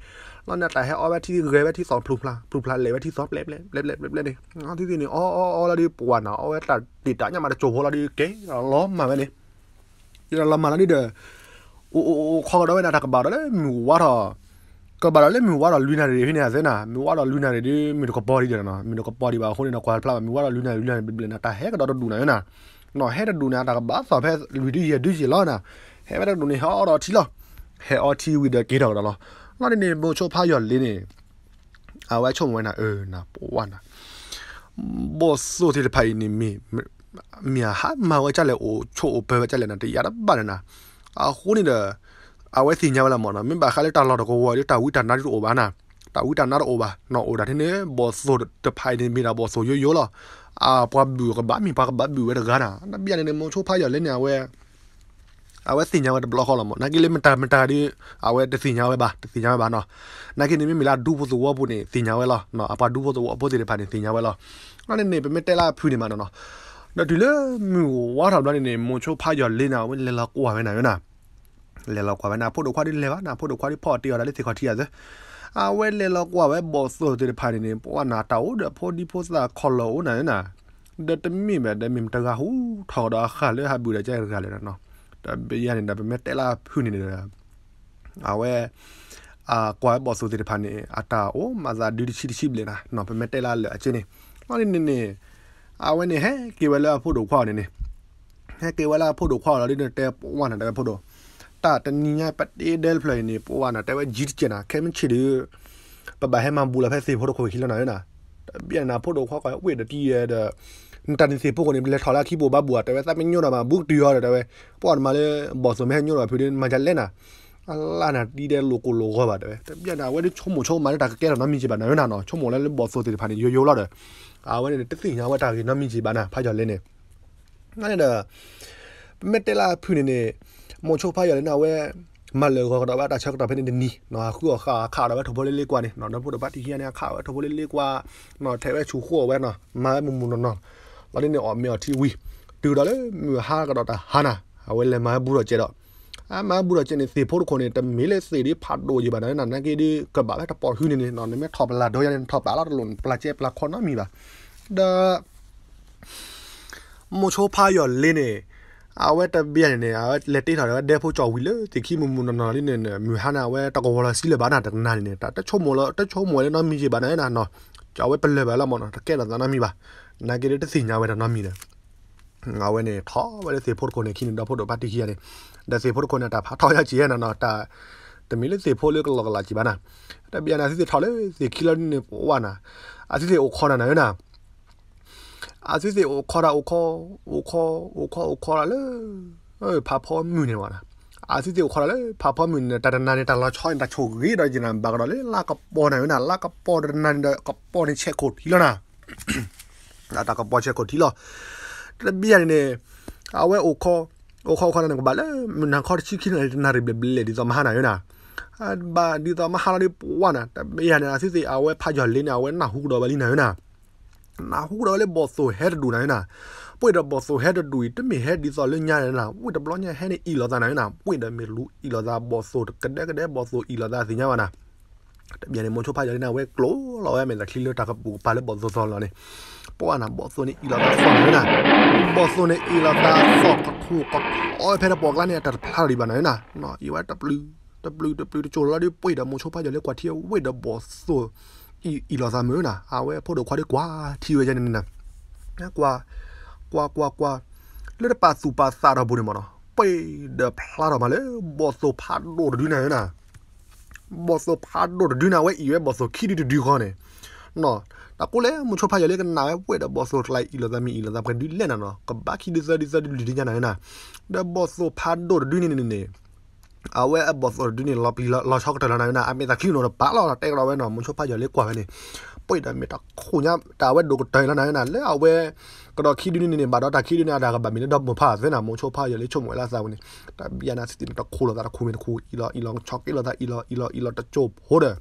လာနေတာဟဲအော်ဘတီဂရေဘတီဆော်ဖလူဖလာဖလူဖလာလေဘတီဆော်ပလေပလေပလေပလေပလေနေအာဒီဒီနေအော်အော်အော်လာဒီပွာနာအော်ဝဲတာတီတာညမှာချိုဟောလာဒီကဲလောမှာပဲနေဒီလောမှာလာဒီတဲ့โอ้โอ้ข้อกร็ได้นะทักบาร์เลยมีว่าระก็บาร์เลยมีว่าระลุนารีพี่เนี่ยเซน่ะมีว่าระลุนารีดีมีดอก็ปอดีเดี๋ยวนะมีดอก็ปอดีบาคนนี้นะควาลพลามีว่าระลุนารีลุนารีเป็นเบลนะตาแฮก็ดดูนะเนะนอเฮกดูนะทักบาร์สอบเฮลุยดีเยดูสิล้อนะเฮไม่ได้ดูนี่ฮอรอทีล้อเฮออทีวีเดอร์กีดอกนะล้อล้อนี่นี่โมโชพายอนลินี่เอาไว้ชมไว้นะเออนะปว่านะบอสู้ที่จะไปนี่มี มีอะไรมาไว้จ้าเลยโอโชว์เปอร์จ้าเลยนะแต่ยาดับบ้านนะအခုနေတဲ့အဝဲစီညာလာမော်နာမင်းပါခါလေတာလောက်တော့ကိုဝါတာဝီတာနာတို့ဘာနာတာဝီတာနာတို့ဘာနော်အိုဒါတဲ့နေဘောဆိုတဖိုင်နေမိတာဘောဆိုရိုးရိုးလားအာပွားဘူးကဘာမီပါကဘာဘူးဝဲဂါနာနဗျာနေမောချိုဖာရလဲညာဝဲအဝဲစီညာဝဲဘလော့ခေါ်လာမော်နာကိလေမတာမတာဒီအဝဲတစီညာဝဲပါတစီညာဝဲပါနော်နာကိနေမိလာဒူဖို့ဆိုဝါဖို့နေစီညာဝဲလားနော်အပါဒူဖို့ဆိုဝါဖို့စီတဲ့ဖာနေစီညာဝဲလားနော်နေနေပမေတဲလာဖြူနေမှာနော်နော်ဒီလေမူဝါထားလာနေနေမွန်ချိုဖာကြော်လင်းနာဝင်လေလောက်ကွာပဲနာရနာလေလောက်ကွာပဲနာဖို့တော့ခွားဒီလေပါနာဖို့တော့ခွားဒီဖော့တီရတာလေးသိခွားတီရစအဝဲလေလောက်ကွာပဲဘောဆိုတဲ့ဖာနေနေပွားနာတောဒဖို့ဒီဖို့စလာခေါ်လို့နာရနာဒတမီမဲဒမီတကဟူထော်တာခါလေဟာဘူးလေကြဲခါလေနော်တဘေးရနေတာပဲတဲလာဖူနေနေတာအဝဲအာကွာဘောဆိုတဲ့ဖာနေအတာအိုမာဇာဒီဒီချီချီဘလေနာနော်ပဲတဲလာလေအချင်းနေနော်နေနေอาเวนี่เฮ้เกี่ยวแล้วพูดดูข้อนี่นี่เฮ้เกี่ยวแล้วพูดดูข้อเราเรื่องแต่วันนั้นแต่พูดดูตาตันนี้เนี่ยปัดเดลเพลย์นี่วันนั้นแต่ว่าจีดเจนะแค่มันชิลปะบะให้มาบูละเพสีพูดดูคุยคิดแล้วหน่อยนะเบี้ยนะพูดดูข้อก็เวทที่เดตันสิพวกคนนี้เลยถอดละที่บัวบ้าบัวแต่ว่าถ้าไม่ยุ่งหรอมาบุกตีเอาแต่ว่าพวกมันมาเลยบอกสมัยยุ่งหรอพี่เดินมาจะเล่นอ่ะအလာနာတီတဲ့လိုကိုလိုခေါ်ပါတယ်ပြန်တာဝဲချုံမချုံမတာကဲတော့နမင်းချပါနော်နော်နော်ချုံမလဲဘောဆိုတဲ့ဖာနေရိုရိုလာတယ်အာဝဲတသိညာဝတာကနမင်းချပါနာဖာကြလဲနေငါနေတာမက်တလာဖူနေနေမချုံဖာရလဲနော်ဝဲမလဲခေါ်တော့ဘာတာချက်တော့ဖနေနီနော်အခုခါခါတော့ထဘလေးလေးกว่าနေနော်နော်ဘုတော့ဘာတီကြီးနေခါထဘလေးလေးกว่าနော်ထဲဝဲချူခိုးဝဲနော်မမမနော်နော်လာနေအော်မြော်တီဝီတူတော့လေဟာကတော့တာဟာနာဝဲလဲမဘူးတော့ကြတော့ ama bura chene se por kone ta mele se ri phat do ye ba na na ke de ka ba ta por hu ne ne na me thop la do ya ne thop la lon pla che pla khona mi ba da mo cho pha yo le ne a we ta bi ne a le te tha de pho chaw wi le ti khi mu mu na li ne mu ha na we ta ko la si le ba na ta na ne ta ta cho mo la ta cho mo le na mi je ba na na no จะเอาไว้เป็นเลยแบบละมอนตะเกียบตอนนั้นมีป่ะนาเกเรตสิญญาไว้ตอนนั้นมีเลยငါဝဲနေထောဝဲစေဖို့ကိုနေခင်းတော့ဖို့တော့ပါတီကြီးရတယ်ဒါစေဖို့ကိုနေတာဖာထောရချီရနော်တော့တာတမီလေးစေဖို့လေးကလောကလာချီပါနာတပြန်နာစစ်ထောလေးစေကီလိုနေဝါနာအစစ်စေကိုခေါ်နာနော်နာအစစ်စေကိုခေါ်တာကိုခေါ်ကိုခေါ်ကိုခေါ်ကိုခေါ်လာလေเออพาพ่อมือเนี่ยวะนะอาซิเดียวคนละเลยพาพ่อมือเนี่ยแต่นานเนี่ยแต่เราชอบแต่โชกี้ได้ยินนะบางเราเลยลากกระป๋องไหนนะลากกระป๋องนานเนี่ยกระป๋องเนี่ยเช็คโคตรที่แล้วนะแต่กระป๋องเช็คโคตรที่แล้วတဘီရနေအဝဲအိုခေါအိုခေါခေါနေကဘာလဲမနာခေါ်ချီခိနေနာရီဘလလေဒီသမဟာနာယောနာဘာဒီသမဟာနာဒီဝါနာတဘီရနေအစစ်စစ်အဝဲဖာကြော်လင်းအဝဲနာဟုတော်ဘလီနာယောနာနာဟုတော်လေဘောဆိုဟဲဒူနာယောနာပွေတော့ဘောဆိုဟဲဒူတမီဟဲဒီဆိုလညရနာပွေတော့ဘလောညဟဲနေအီလောသာနာယောနာပွေတော့မီလူအီလောသာဘောဆိုကဒက်ကဒက်ဘောဆိုအီလောသာစင်ညဝနာတဘီရနေမွန်ချိုဖာကြော်လင်းအဝဲကလိုလောရမယ်တခလီလတာကပူပါလေဘောဆိုဆောလောနေปอนะบอสโซนี่อีลาตาสองนะบอสโซนี่อีลาตาสองกบคู่กั็อ้อยเพอนบอกแล้วเนี่ยแต่พลาดีบ้นไหนนะเนาะอีวัาดับลูดับลูดับลูอโจรแล้วดิปุ่ยดับโมชพายอย่าเลียกว่าเที่ยวเวดบอสโซอีอีลาตาเมื่อนะเอาไว้พอดูความดีกว่าที่เวจันนี่นนะนะกว่ากว่ากว่ากว่าเลือดปลาสูปลาซาดรบบุญมันเนาะไปเดาพลาดออกมาเลยบอสโซพาโดดดูนะนะบอสโซพาโดดดูนะเว้ยอีเว้ยบอสโซคิดดีดู่อเนี่ยเนาะ ta kule mucho pa yale kana na we da boss lot like ilo da mi ilo da pre du lena no ka ba ki disa disa du di nyana na da boss so pa do du ni ni ni a we a boss or du ni lo pi lo chok ta na na a mi ta ki no ba lo ta lo we no mucho pa yale kwa ni ပွိတယ်မြတာခုညတာဝဲဒုကတိုင်လာနိုင်နာလဲအဝဲကတော့ခီဒီနီနေဘာတော့တာခီဒီနာတာကဗမင်းတော့မဖာစင်နာမချိုဖာရလေချုံမလာစားဝင်တာဘီယနာစစ်တင်တော့ခိုးလာတာခိုးမင်းခိုးအီလောအီလောချောက်အီလောတာအီလောအီလောအီလောတချိုးဟိုးတယ်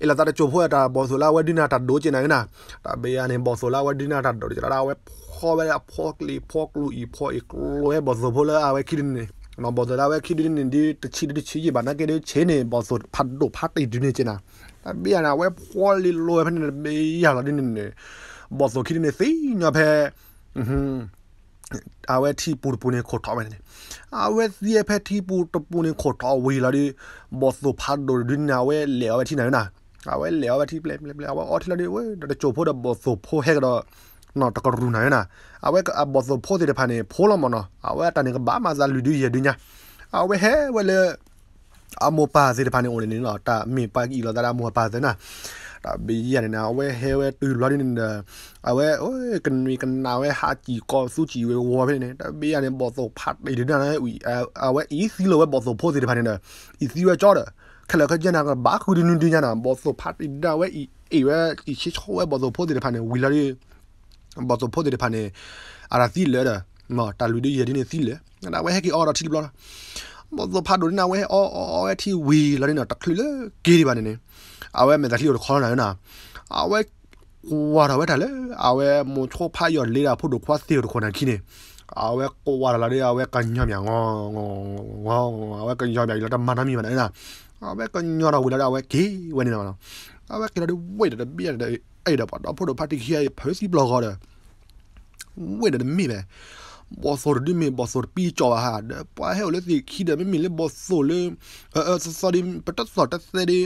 เอลาตาจะจบพวกตาบอลโซล่าเวดินาตัดดูจีนังนะตาเบียเนี่ยบอลโซล่าเวดินาตัดดูจีราเวพ่อเวพอกลีพอกลูอีพออีกลูเวบอลโซพลเอาไว้คิดนี่နော်ဘောဒလာဝဲခိဒီနင်ဒီတချီဒီချီကြီးဘာနာကေဒီချေနေဘောဆိုဖတ်ဒိုဖတ်တီဒီနေချင်နာဘီယာနာဝဲပေါ်လီလိုဖနေဘေးရလာဒီနေဘောဆိုခိဒီနေသိညာဖဲအဟင်းအဝဲတီပူပူနေခေါ်တော်မယ်အဝဲစီဖဲတီပူတပူနေခေါ်တော်ဝေလာဒီဘောဆိုဖတ်ဒိုဒီနာဝဲလေအဝဲတီနာနာအဝဲလေအဝဲတီပလေပလေပလေအဝဲအော်ထလာဒီဝဲတချိုဖို့တော့ဘောဆိုဖို့ဟဲကတော့နော်တကရူနိုင်နာအဝဲကဘောဆိုဖို့တဲ့ဖာနေဖိုးလမနော်အဝဲတန်ကဘာမဇာလူဒီရဒညာအဝဲဟဲဝဲလေအမောပါစေတဲ့ဖာနေဦးနေနော်တာမင်ပါကီလောတာမောပါစေနာတာဘီရနေနာဝဲဟဲဝဲတူလာနေနာအဝဲအိုးကန်နီကန်နာဝဲဟာကြီးကောစုကြီးဝဲဝေါ်ပဲနေတာဘီရနေဘောဆိုဖတ်နေတယ်နာအဝဲအီစီလောဝဲဘောဆိုဖို့စေတဲ့ဖာနေနာအီစီဝဲကြောတာခလကကျနာကဘာခုဒီနူဒီညာနာဘောဆိုဖတ်ပြီးဒါဝဲဤအေဝဲဤချစ်ချောဝဲဘောဆိုဖိုးတဲ့ဖာနေဝီလာရီဘောဆိုဖိုးတဲ့ဖာနေအရာစီလဲမော်တာလူဒီရဒီနေစီလဲဒါဝဲဟက်ကီအော်တာတီဘလောလားဘောဆိုဖတ်ဒိုနာဝဲအော်အော်အတီဝီလာရီနာတခလူလေဂေးဒီပါနေနေအဝဲမေတခလီကိုခေါ်လာနာအဝဲဝါရဝဲတာလေအဝဲမွန်ချိုဖာယော်လေးတာဖို့တို့ခွာစီတို့ခေါ်နေခင်းနေအဝဲကိုဝါလာရီအဝဲကညံ့မြန်ငေါငေါငေါအဝဲကညံ့မြန်လာတမနာမီမနေနာအဘကညောရဝလာဝဲကေဝနေနော်အဘကရဝဲတဘီရတဲ့အဲ့ဒါပေါ့တော့ဖိုတိုပါတီခီရဲ့ privacy blogger တဲ့ဝဲတဲ့မိပဲဘောဆော်ဒီမီဘောဆော်ပီချောဟာပွားဟဲလေစီခီဒမမီလေဘောဆော်လေအဲဆော်ဒီပတဆော်တဆယ်ဒီ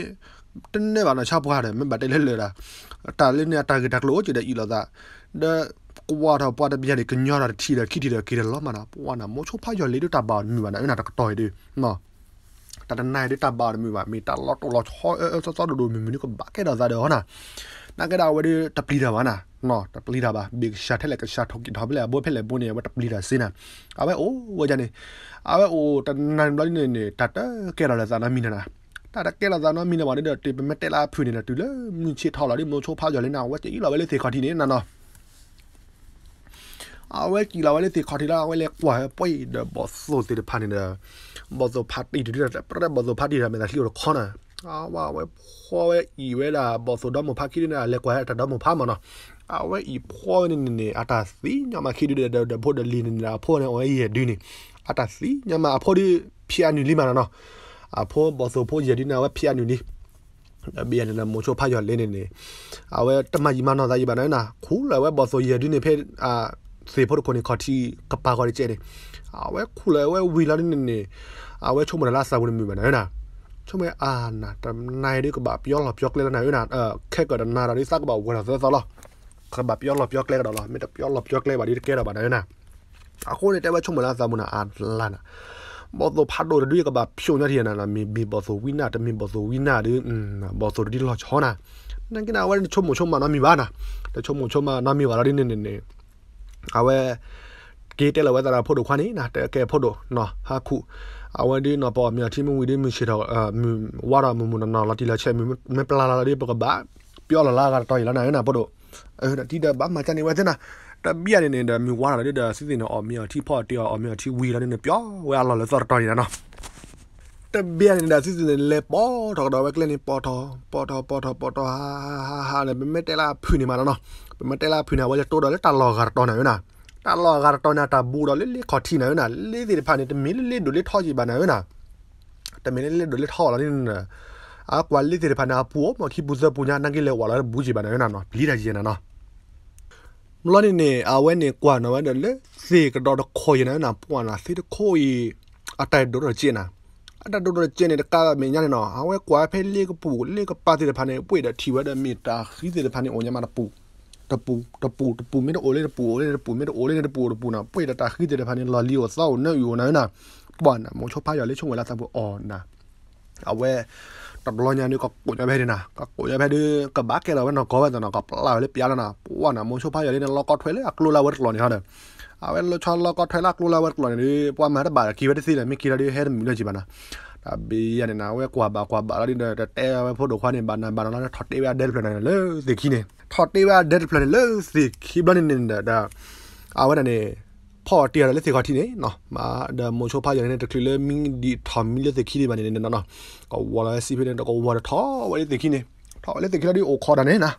တနေ့ပါနော်ချပွားတယ်မဘတ်တယ်လေလေတာတာလေးနဲ့တာဂက်တက်လို့ကျတဲ့ဤလာတာဒါကွာတော့ပွားတဲ့ပြရတယ်ကညောတာထီတယ်ခီတီတယ်ခီတယ်လောမနာပွားနာမိုးချိုဖာရလေတို့တာပါမိပါနာအဲ့နာတော့တော်ရည်နော်ตาดนายดิตาบาดมีว่ามีตาลอตลอชอเออซอซอดูมีมีนี่ก็บักเกดาซาเดอนะนักเกดาเวดิตะปลีดาบานะเนาะตะปลีดาบาบิ๊กชาเทเลกชาทอกิทอเปเลบัวเพเลบัวเนี่ยว่าตะปลีดาซินะเอาไว้โอ้ว่าจะนี่เอาไว้โอ้ตะนายบลานี่นี่ตะเกดาละซานะมีนะတာတကယ်လာဇာနောမီနဘာတဲ့တေပမက်တက်လာဖြူနေတာတူလေမြင်ချထောက်လာဒီမိုချိုးဖောက်ကြလဲနာဝဲကြီးလာဝဲလေးသေခေါ်တီနေနာနော်အဝဲကြီးလာဝဲလေးသေခေါ်တီလာဝဲလေးကွာပွိဒဘောဆိုတေဖာနေတာဘောဇိုဖတ်တီဒီရတဲ့ပရဘောဇိုဖတ်တီရမယ်လားလီရခေါနာအာဝဝဖောဝဤဝဲလာဘောဇိုဒမဖာခိရနာလက်ကွာတဒမဖာမနော်အဝဲဤဖောနေနေအတာစီညမခိရတဲ့ဘောဒလီနေတာဖောနေဝဲရဒူးနေအတာစီညမအဖောဒီဖီအန်ယူလီမနော်အဖောဘောဇိုဖောရဒီနာဝဲဖီအန်ယူလီဘီယန်နမိုချိုဖာရလင်းနေနေအဝဲတမကြီးမနော်သားကြီးပါနော်နာခူးလဝဲဘောဇိုရဒီနေဖဲအာစေဖို့ကိုနေခေါ်တီကပါခေါ်ကျဲတယ်အဝဲခုလဲဝဲဝီလာနေနေအဝဲချုံမလာစာဝင်မိမနာနာချုံမအာနာတနိုင်ဒီကဘာပြောလာပြောကလဲနာနာအဲခက်ကဒနာရီစကဘာဝရသသလာကဘာပြောလာပြောကလဲတော့လာမေတပြောလာပြောကလဲဘာဒီကဲတော့ဘာနာနာအခုနေတဲဝဲချုံမလာစာမနာအာလာနာဘောသောဖတ်တော့ဒီကဘာဖြုံရတယ်နာမီဘီဘောသောဝိနာတမင်ဘောသောဝိနာဒီဘောသောဒီလောချောနာนั่นก็น่าว่าชมหมูชมมาน้ามีบ้านนะแต่ชมหมูชมมาน้ามีว่าเราได้เน้นๆเอาไว้ကေတဲလဝဲတာဖို့တို့ခွာနေနာတဲကဲဖို့တို့နော်ဟာခုအဝဒီနော်ပေါ်မြတ်ချင်းမူဝီဒီမရှိတော့ဝါရမမူနော်လာတီလာချက်မပလာလာလေးပကဘာပြောလာလာကတော့လာနိုင်နာဖို့တို့အဲ့ဒါတီတဘာမှချန်နေဝဲတဲ့နာတပြရနေတဲ့မြူဝါရလေးတဲ့စီစဉ်တော့အော်မြတ်ချီဖို့တရအော်မြတ်ချီဝီလာနေပြောဝဲလာလာစော်တော်ရနော်တဘီရနေတာစစ်စစ်လေပေါ်တော့တော့ဝက်ကလင်းပေါ်တော့ပေါ်တော့ပေါ်တော့ပေါ်တော့ဟာဟာဟာလည်းမမတဲလာဖြူနေမှာတော့နော်မမတဲလာဖြူနေဝါလည်းတိုးတော့လည်းတလော်ကတော့နေနော်တာလောကတော်နာတာဘူတော်လေးလေးခေါ်ထီနေနာလေးဒီဖာနေတမီလေးလေးဒိုလေးထောက်ကြည့်ပါနေနာတမီလေးလေးဒိုလေးထောက်လာနေနာအကွာလေးဒီဖာနာပူမခိဘူးဇပူညာနငိလေဝလာဘူးကြည့်ပါနေနာနော်လေးရကြီးနေနော်မလနေအဝဲနေကွာနော်လေစေကတော့ခေါ်ရနေနာပူနာစေတခေါ်ရအတိုက်ဒိုရကျင်းနာအတတော်တော်ကျင်းနေတဲ့ကားမင်းညနေတော့အဝဲကွာဖဲလေးကပူလေးကပါတဲ့ဖာနေပွေတဲ့ထီဝဲတဲ့မီတာခီးတဲ့ဖာနေအုံညမတာပူတပူတပူတပူမင်းတို့အိုလေးတပူအိုလေးတပူမင်းတို့အိုလေးတပူတပူနာပွေတတာခိတဲ့ဖာနေလာလီကိုစောက်နေယူနိုင်နာပွာနာမောချဖာရလေးချုံဝလာတာပူအော်နာအဝဲတဘလညာနေကကိုရဘဲနာကကိုရဘဲဒကဘာကဲလာဝနကောဘဲနာကပလာလေးပြားလာနာပွာနာမောချဖာရလေးလောကထွဲလေးအကလိုလာဝတ်လောနေဟာနာအဝဲလောချလောကထွဲလာကလိုလာဝတ်လောနေပွာမာရဘာကီဝဲတစီလေးမီကီလာဒီဟဲမီလာဂျီဘာနာအဘီရနေနာဝဲကွာဘာကွာဘာလာဒီတဲဝဲဖို့တော့ခွာနေဘာနာဘာနာထတ်တေးဝဲဒဲလ်ဖလနေလေဒီခင်းနေถอดตีว่าเดดเพลเลอร์สิคลิปแล้วนี่เนี่ยดาอาวันนี้พอเตียแล้วสิขอที่นี่เนาะมาเดโมโชพาอย่างนี้ตะคลิเลมิงดีทอมมิเลสิคิดมาเนี่ยเนาะก็วอลสิเป็นก็วอลทอวันนี้สิคิดนี่ทอวันนี้สิคิดแล้วดิโอคอร์ดนี่นะ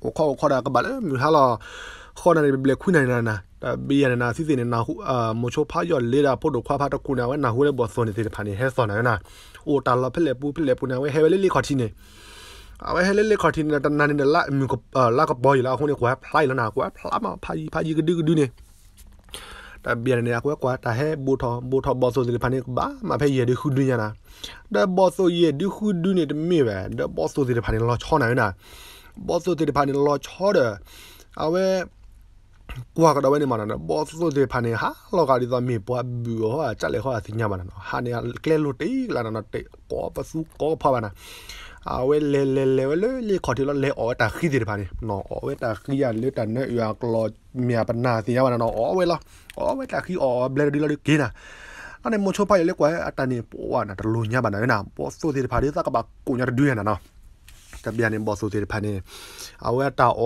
โอคอร์โอคอร์ดก็บัดเออมีฮัลโหลခေါ်နေဘလက်ခွနေနာနာဘီယနာစီစီနေနာဟူအမိုချိုဖာယောလေတာပို့တော့ခွာဖာတကူနာဝဲနာဟူလေဘောစောနေတဲ့ဖာနေဟဲဆော်နာနာအိုတာလဖက်လေပူဖက်လေပူနာဝဲဟဲဝဲလေးလေးခေါ်ချင်းနေအဝဲဟဲလေလေခေါ်တင်တန်နာနေလာမြကလာကဘော်လာခုန်ကွာဖလိုက်လနာကွာဖလာမဖာကြီးဖာကြီးကဒီကဒီနေတဘီရနေကွာကွာတဟဲဘူထောဘူထောဘော်ဆိုစလဖာနေဘာမဖဲရဒီခုဒွညာနာဒဘော်ဆိုရဒီခုဒွနေတမေပဲဒဘော်ဆိုစလဖာနေလောချောနိုင်နာဘော်ဆိုစလဖာနေလောချောတယ်အဝဲကွာကတော့နေမှာနော်ဘော့ဆိုတဲ့ဖာနေဟာလောကဒီသမီးပွားဘူးဟာကြက်လေဟောအစညာမှာနော်ဟာနေကလဲလို့တိလာနော်တိကောပစုကောဖာပါနော်อาเวเลเลเลเวเลเลขอที่เราเลอ๋อแต่ขี้ดีไปนี่นออ๋อเวแต่ขี้ยันเลแต่เนื้ออยากรอเมียปัญหาสิยาวันนออ๋อเวละอ๋อเวแต่ขี้อ๋อเบลดีเราดีกินอ่ะอันนี้มันชอบไปเลยกว่าอันนี้ปวดนะตะลุยเนี่ยบ้านไหนนะปวดสู้ที่ผ่านที่สักบักกูเนี่ยดื้อนะเนาะကဗျာနေဘောဆိုတဲ့ဖာနေအဝဲတာဩ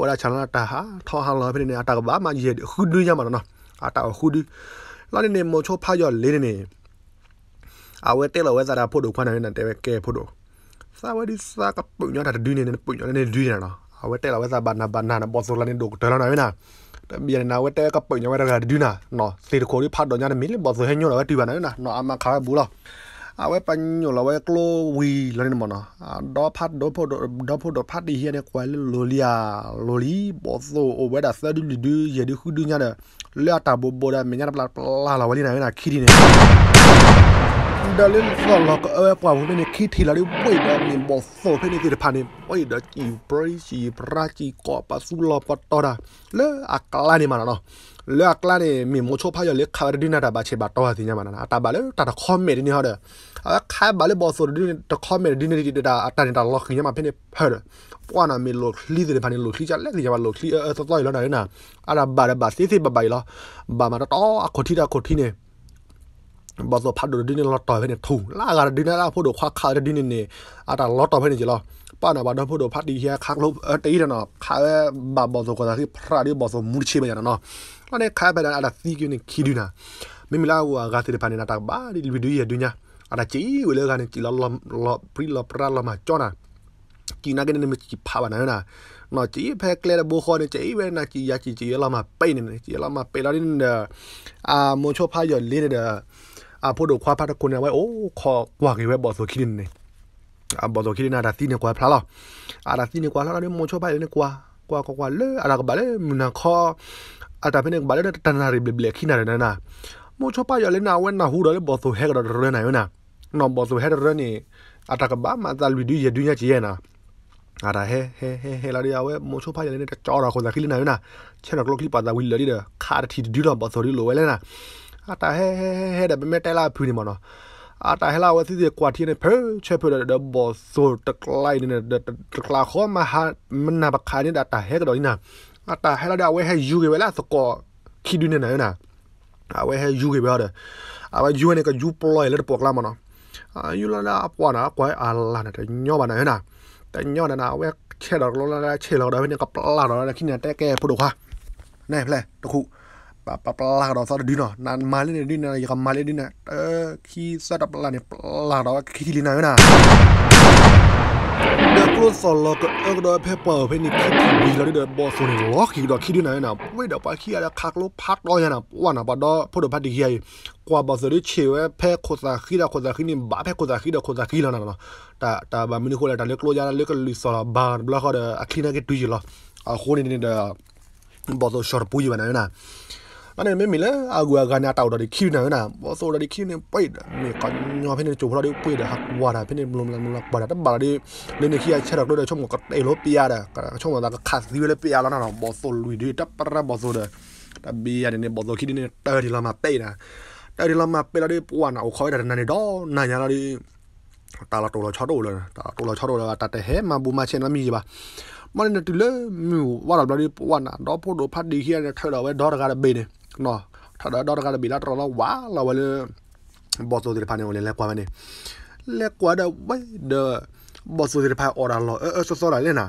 ဝဲချန်လာတာဟာထောင်းဟန်လာပြနေအတာကဘာမှရေခုဒူးရမှာနော်အတာခုဒူးလာနေမောချိုဖာရလေးနေအဝဲတဲလဝဲစားတာဖို့တို့ခွမ်းနေတယ်ကဲဖို့တို့စာဝဒီစာကပုညတာဒူးနေနေပုညနေဒူးနေနော်အဝတဲလာဝစာဘာနာဘာနာဘောဆိုလာနေဒိုကတလာနေနာတမီရနာဝတဲကပုညဝတာဒူးနာနော်စေတခိုလေးဖတ်တော့ညနေမီလဘောဆိုဟဲညောလာတူပါနေနာနော်အမခါဘူးလားအဝဲပညိုလဝဲကလိုဝီလနေမနာဒေါ်ဖတ်ဒေါ်ဖို့ဒေါ်ဖို့ဒေါ်ဖတ်ဒီဟဲနေကွာလိုလီယာလိုလီဘောဆိုအဝဲဒါဆဒူလူဒူရဒူခုဒူညာလာတာဘောဘောဒါမညာပလာပလာလာဝလီနာနာခီဒီနေดาลินสลอกเออปล่อยผมเป็นคิดทีละด้วยป่วยดามินบอสโซเพื่อนที่ผ่านเนี่ยป่วยดาจีปริจีปราจีกอปัสุลอปตอดาเลืออักลานี่มาเนาะเลือกลานี่มีโมโชพายเลือกคาร์ดินาดาบาเชบาตอสิเนี่ยมานะอัตบาเลือกตัดคอมเมดนี่เขาเด้ออักคาบาเลือกบอสโซดินตัดคอมเมดดินดิดาอัตตาเนี่ยตัดล็อกเนี่ยมาเพื่อนเพื่อนပွာနာမီလိုခလီတဲ့ဘာနေလိုခလီကြလက်ကြပါလိုခလီအဲတော်တော်ရလာနေနာအရာဘာဘာစစ်စစ်ဘဘိုင်လာဘာမတော့အခေါတိတာခေါတိနေบอสพัดดูดินลอตต่อยไปเนี่ยถูกลากระดินลาพูดดูควักคาดินเนี่ยอาตาลอตต่อยไปเนี่ยจิลอป้าน่ะบาดพูดดูพัดดีเฮียคักลบเออตีเนาะคาบาบอสก็ที่พระดิบอสมุชิไปอย่างเนาะแล้วเนี่ยคาไปแล้วอาตาซีกิวเนี่ยคิดดูนะไม่มีลาวกาสิเดปานินาตาบ้าดิวิดูเฮียดูเนี่ยอาตาจีวิเลกันเนี่ยจิลอลอลอปริลอปราลอมาจ้อนะกีนักเนี่ยมันจิพาบานะนะနော်ကြည်ဖက်ကလေးဘိုခေါ်နေကြည်ပဲနာကြည်ရကြည်ကြည်လာမှာပိတ်နေနေကြည်လာမှာပိတ်လာနေအာမွန်ချိုဖာရလေးတဲ့အဖို့တို့ခွာဖတ်ကုနေဝဲအိုခေါ်ကွာကေဝဲပေါ်ဆိုခိနေအဘောတို့ခိနေတာတိနေကွာဖလာလားအာတိနေကွာလာနေမောချပါလေကွာကွာကွာလေအရာကဘာလဲမနာခေါ်အတာဖနေဘာလဲတန်နာရီဘလခိနာရနာမောချပါရလေနာဝဲနာဟူတော်လေပေါ်ဆိုဟဲကတော်ရနေနာနော်ပေါ်ဆိုဟဲရနေအတာကဘာမသာလူဒီရဒူညချီရနာအာရဟဲဟဲဟဲဟဲလာရီအဝဲမောချပါရလေနဲ့ကြော်တော်ခေါ်တာခိလနာရနာချဲတော်ကလုတ်ခိပါတာဝီလာရီခါတီဒီတော်ပေါ်ဆိုရီလိုဝဲလေနာอาตาเฮ้เฮ้เฮ้เดี๋ยวไม่ได้ลาพูนี่มันเนาะอาตาเฮ้ลาว่าที่เดียกว่าที่เนี่ยเพิ่ใช่เพื่อเดี๋ยวบอสโซตะไคร่เนี่ยเดี๋ยวตะกลาข้อมาหามันนาบักคายเนี่ยอาตาเฮ้ก็ดอกนี่นะอาตาเฮ้เราเดี๋ยวเอาไว้ให้ยูเกเวลาสกอร์คิดดูเนี่ยไหนนะเอาไว้ให้ยูเกเวลาเดี๋ยวเอาไว้ยูเนี่ยก็ยูปล่อยแล้วปวกลามันเนาะอายุแล้วนะปวนะกว่าอาลานะแต่ย่อมาไหนนะแต่ย่อนะนะเอาไว้เชื่อเราเราเชื่อเราเดี๋ยวเนี่ยก็ปลาเราเนี่ยคิดเนี่ยแต่แกพูดดูค่ะแน่แหละตะคุ่ปะปะปลาเราสอดดีเนาะนานมาเล่นดีนะอย่ามาเล่นดีนะเออขี้สอดปลาเนี่ยปลาเราขี้ลีนะไม่นะเด็กรุ่นสอนเราก็เอ็กดอยเพ่เปิดเพ่นิคดีวีเราได้เดินบอสโซนี่ล็อกขี้ดอกขี้ดีนะนะไม่เดี๋ยวไปขี้อะไรคักลูกพักดอยนะว่านะบัดดอพูดถึงพัดดีเฮียกว่าบอสโได้เชื่อเพ่คโคซาขี้ดาโคซาขี้นี่บ้าเพ่คโคซาขี้ดาโคซาขี้แล้วนะเนาะแต่แต่บางมินิโคเลยแต่เล็กรุ่นยานเล็กก็ลิสอลบาน์บล็อกเขาเด็กขี้น่าเก็ตดูอยู่ละอ่ะคนนี้เนี่ยเด็กบอสโซนชอร์ปุยอยู่นั้นนะมันไม่มีแล้วอากูการนาเต่าดอดิคิวนะนะบอสโซดอดิคิวเนี่ยปิดมีกันยอเพื่อนจูบเราดิปิดฮักว่าเพื่อนรวมกันรวมกันบาร์ดับบาร์ดิเล่นในขี้เชิดด้วยช่วงก็เอโรเปียดะช่วงก็ขาดซีเวลเปียแล้วนะบอสโซลุยดิดับปะบอสโซเดดับเบียเนี่ยบอสโซคิดเนี่ยเตอร์ดิลามาเป้นะเตอร์ดิลามาเป้เราดิปวนเอาคอยดันนันดิดอนายาเราดิตาเราตัวเราช็อตโอเลยตาตัวเราช็อตโอเลยตัดแต่เฮ้มาบูมาเชนแล้วมีป่ะมันเนี่ยตุเล่มิวว่าเราดิปวนอ่ะดอพูดโดพัดดีเฮียเนี่ยเธอเราไว้ดอร์การเบเนี่ยနော်ถ้าดอดกันบิลาตรอลว้าเราเวลบอสโซติพันเนี่ยเล่นกว่ามันนี่เล่นกว่าเดอไว้เดอบอสโซติพันออร์ดาลอเออเออสอดอะไรนะ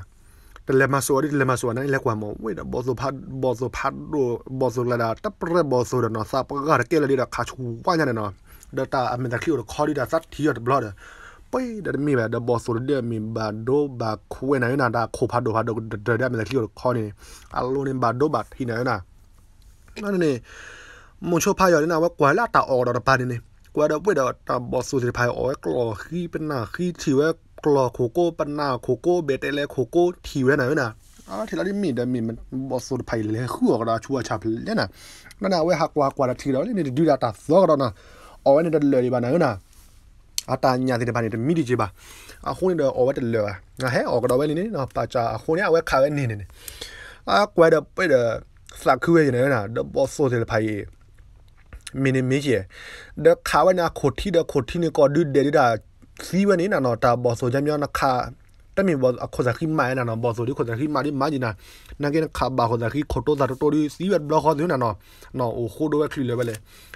แต่เลมาโซดิเลมาโซนั่นเล่นกว่าหมอเว้ยบอสโซพัดบอสโซพัดดูบอสโซระดาตับเรบอสโซเดนอซาปกาเกลระดิดาคาชูว่าเนี่ยเนาะเดต้าอเมริกาคิวเดคอดิดาซัดทีออดบลอดไปเดมีแบบเดบอสโซเดมีบาโดบาคูเอนาเนาดาโคพัดโดพัดโดเดเดมีแบบคิวเดคอนี่อาลูนี่บาโดบาทีเนาเนานั่นนี่มุนชพายอยู่นี่นะว่ากว่าลาตาออกดอกปานี่นี่กว่าดอกเวดอกตาบอสูสิพายออกกลอขี้เป็นหน้าขี้ทีเวกลอโคโก้เป็นหน้าโคโก้เบตเลโคโก้ทีเวไหนวะน่ะအာထလာလီမီဒမီမဘောဆူဖိုင်လေခူရတာချူချပလေနာနာနာဝဲဟာကွာကွာတီတော်လေနေဒူတာတာသောကတော့နာအော်နေတလေပါနာနာအတာညာတဲ့ဘာနေတမီဒီချေပါအခုနေတော့အော်ဝဲတလေငါဟဲအော်ကတော့ဝဲနေနော်ပါချာအခုနေအဝဲခါဝဲနေနေနေအာကွာတော့ပဲ့สักคืออย่างนั้นนะเดบอสโซเซลไพเอมินิมิเชเดคาวนาโคที่เดโคที่เนี่ยก็ดืดเดดิดาซีวันนี้นะนอตาบอสโซจำยอนาคาတမင်ဘောအခုစားခိမိုင်းနာနော်ဘောဆိုဒီခုစားခိမာဒီမာဂျီနာနာကေခါဘာခုစားခိခိုတိုဇာတိုဒီစီဝက်ဘလော့ခေါ်ဒီနာနော်နော်အိုခိုဒိုဝက်ခလီလေဘလေ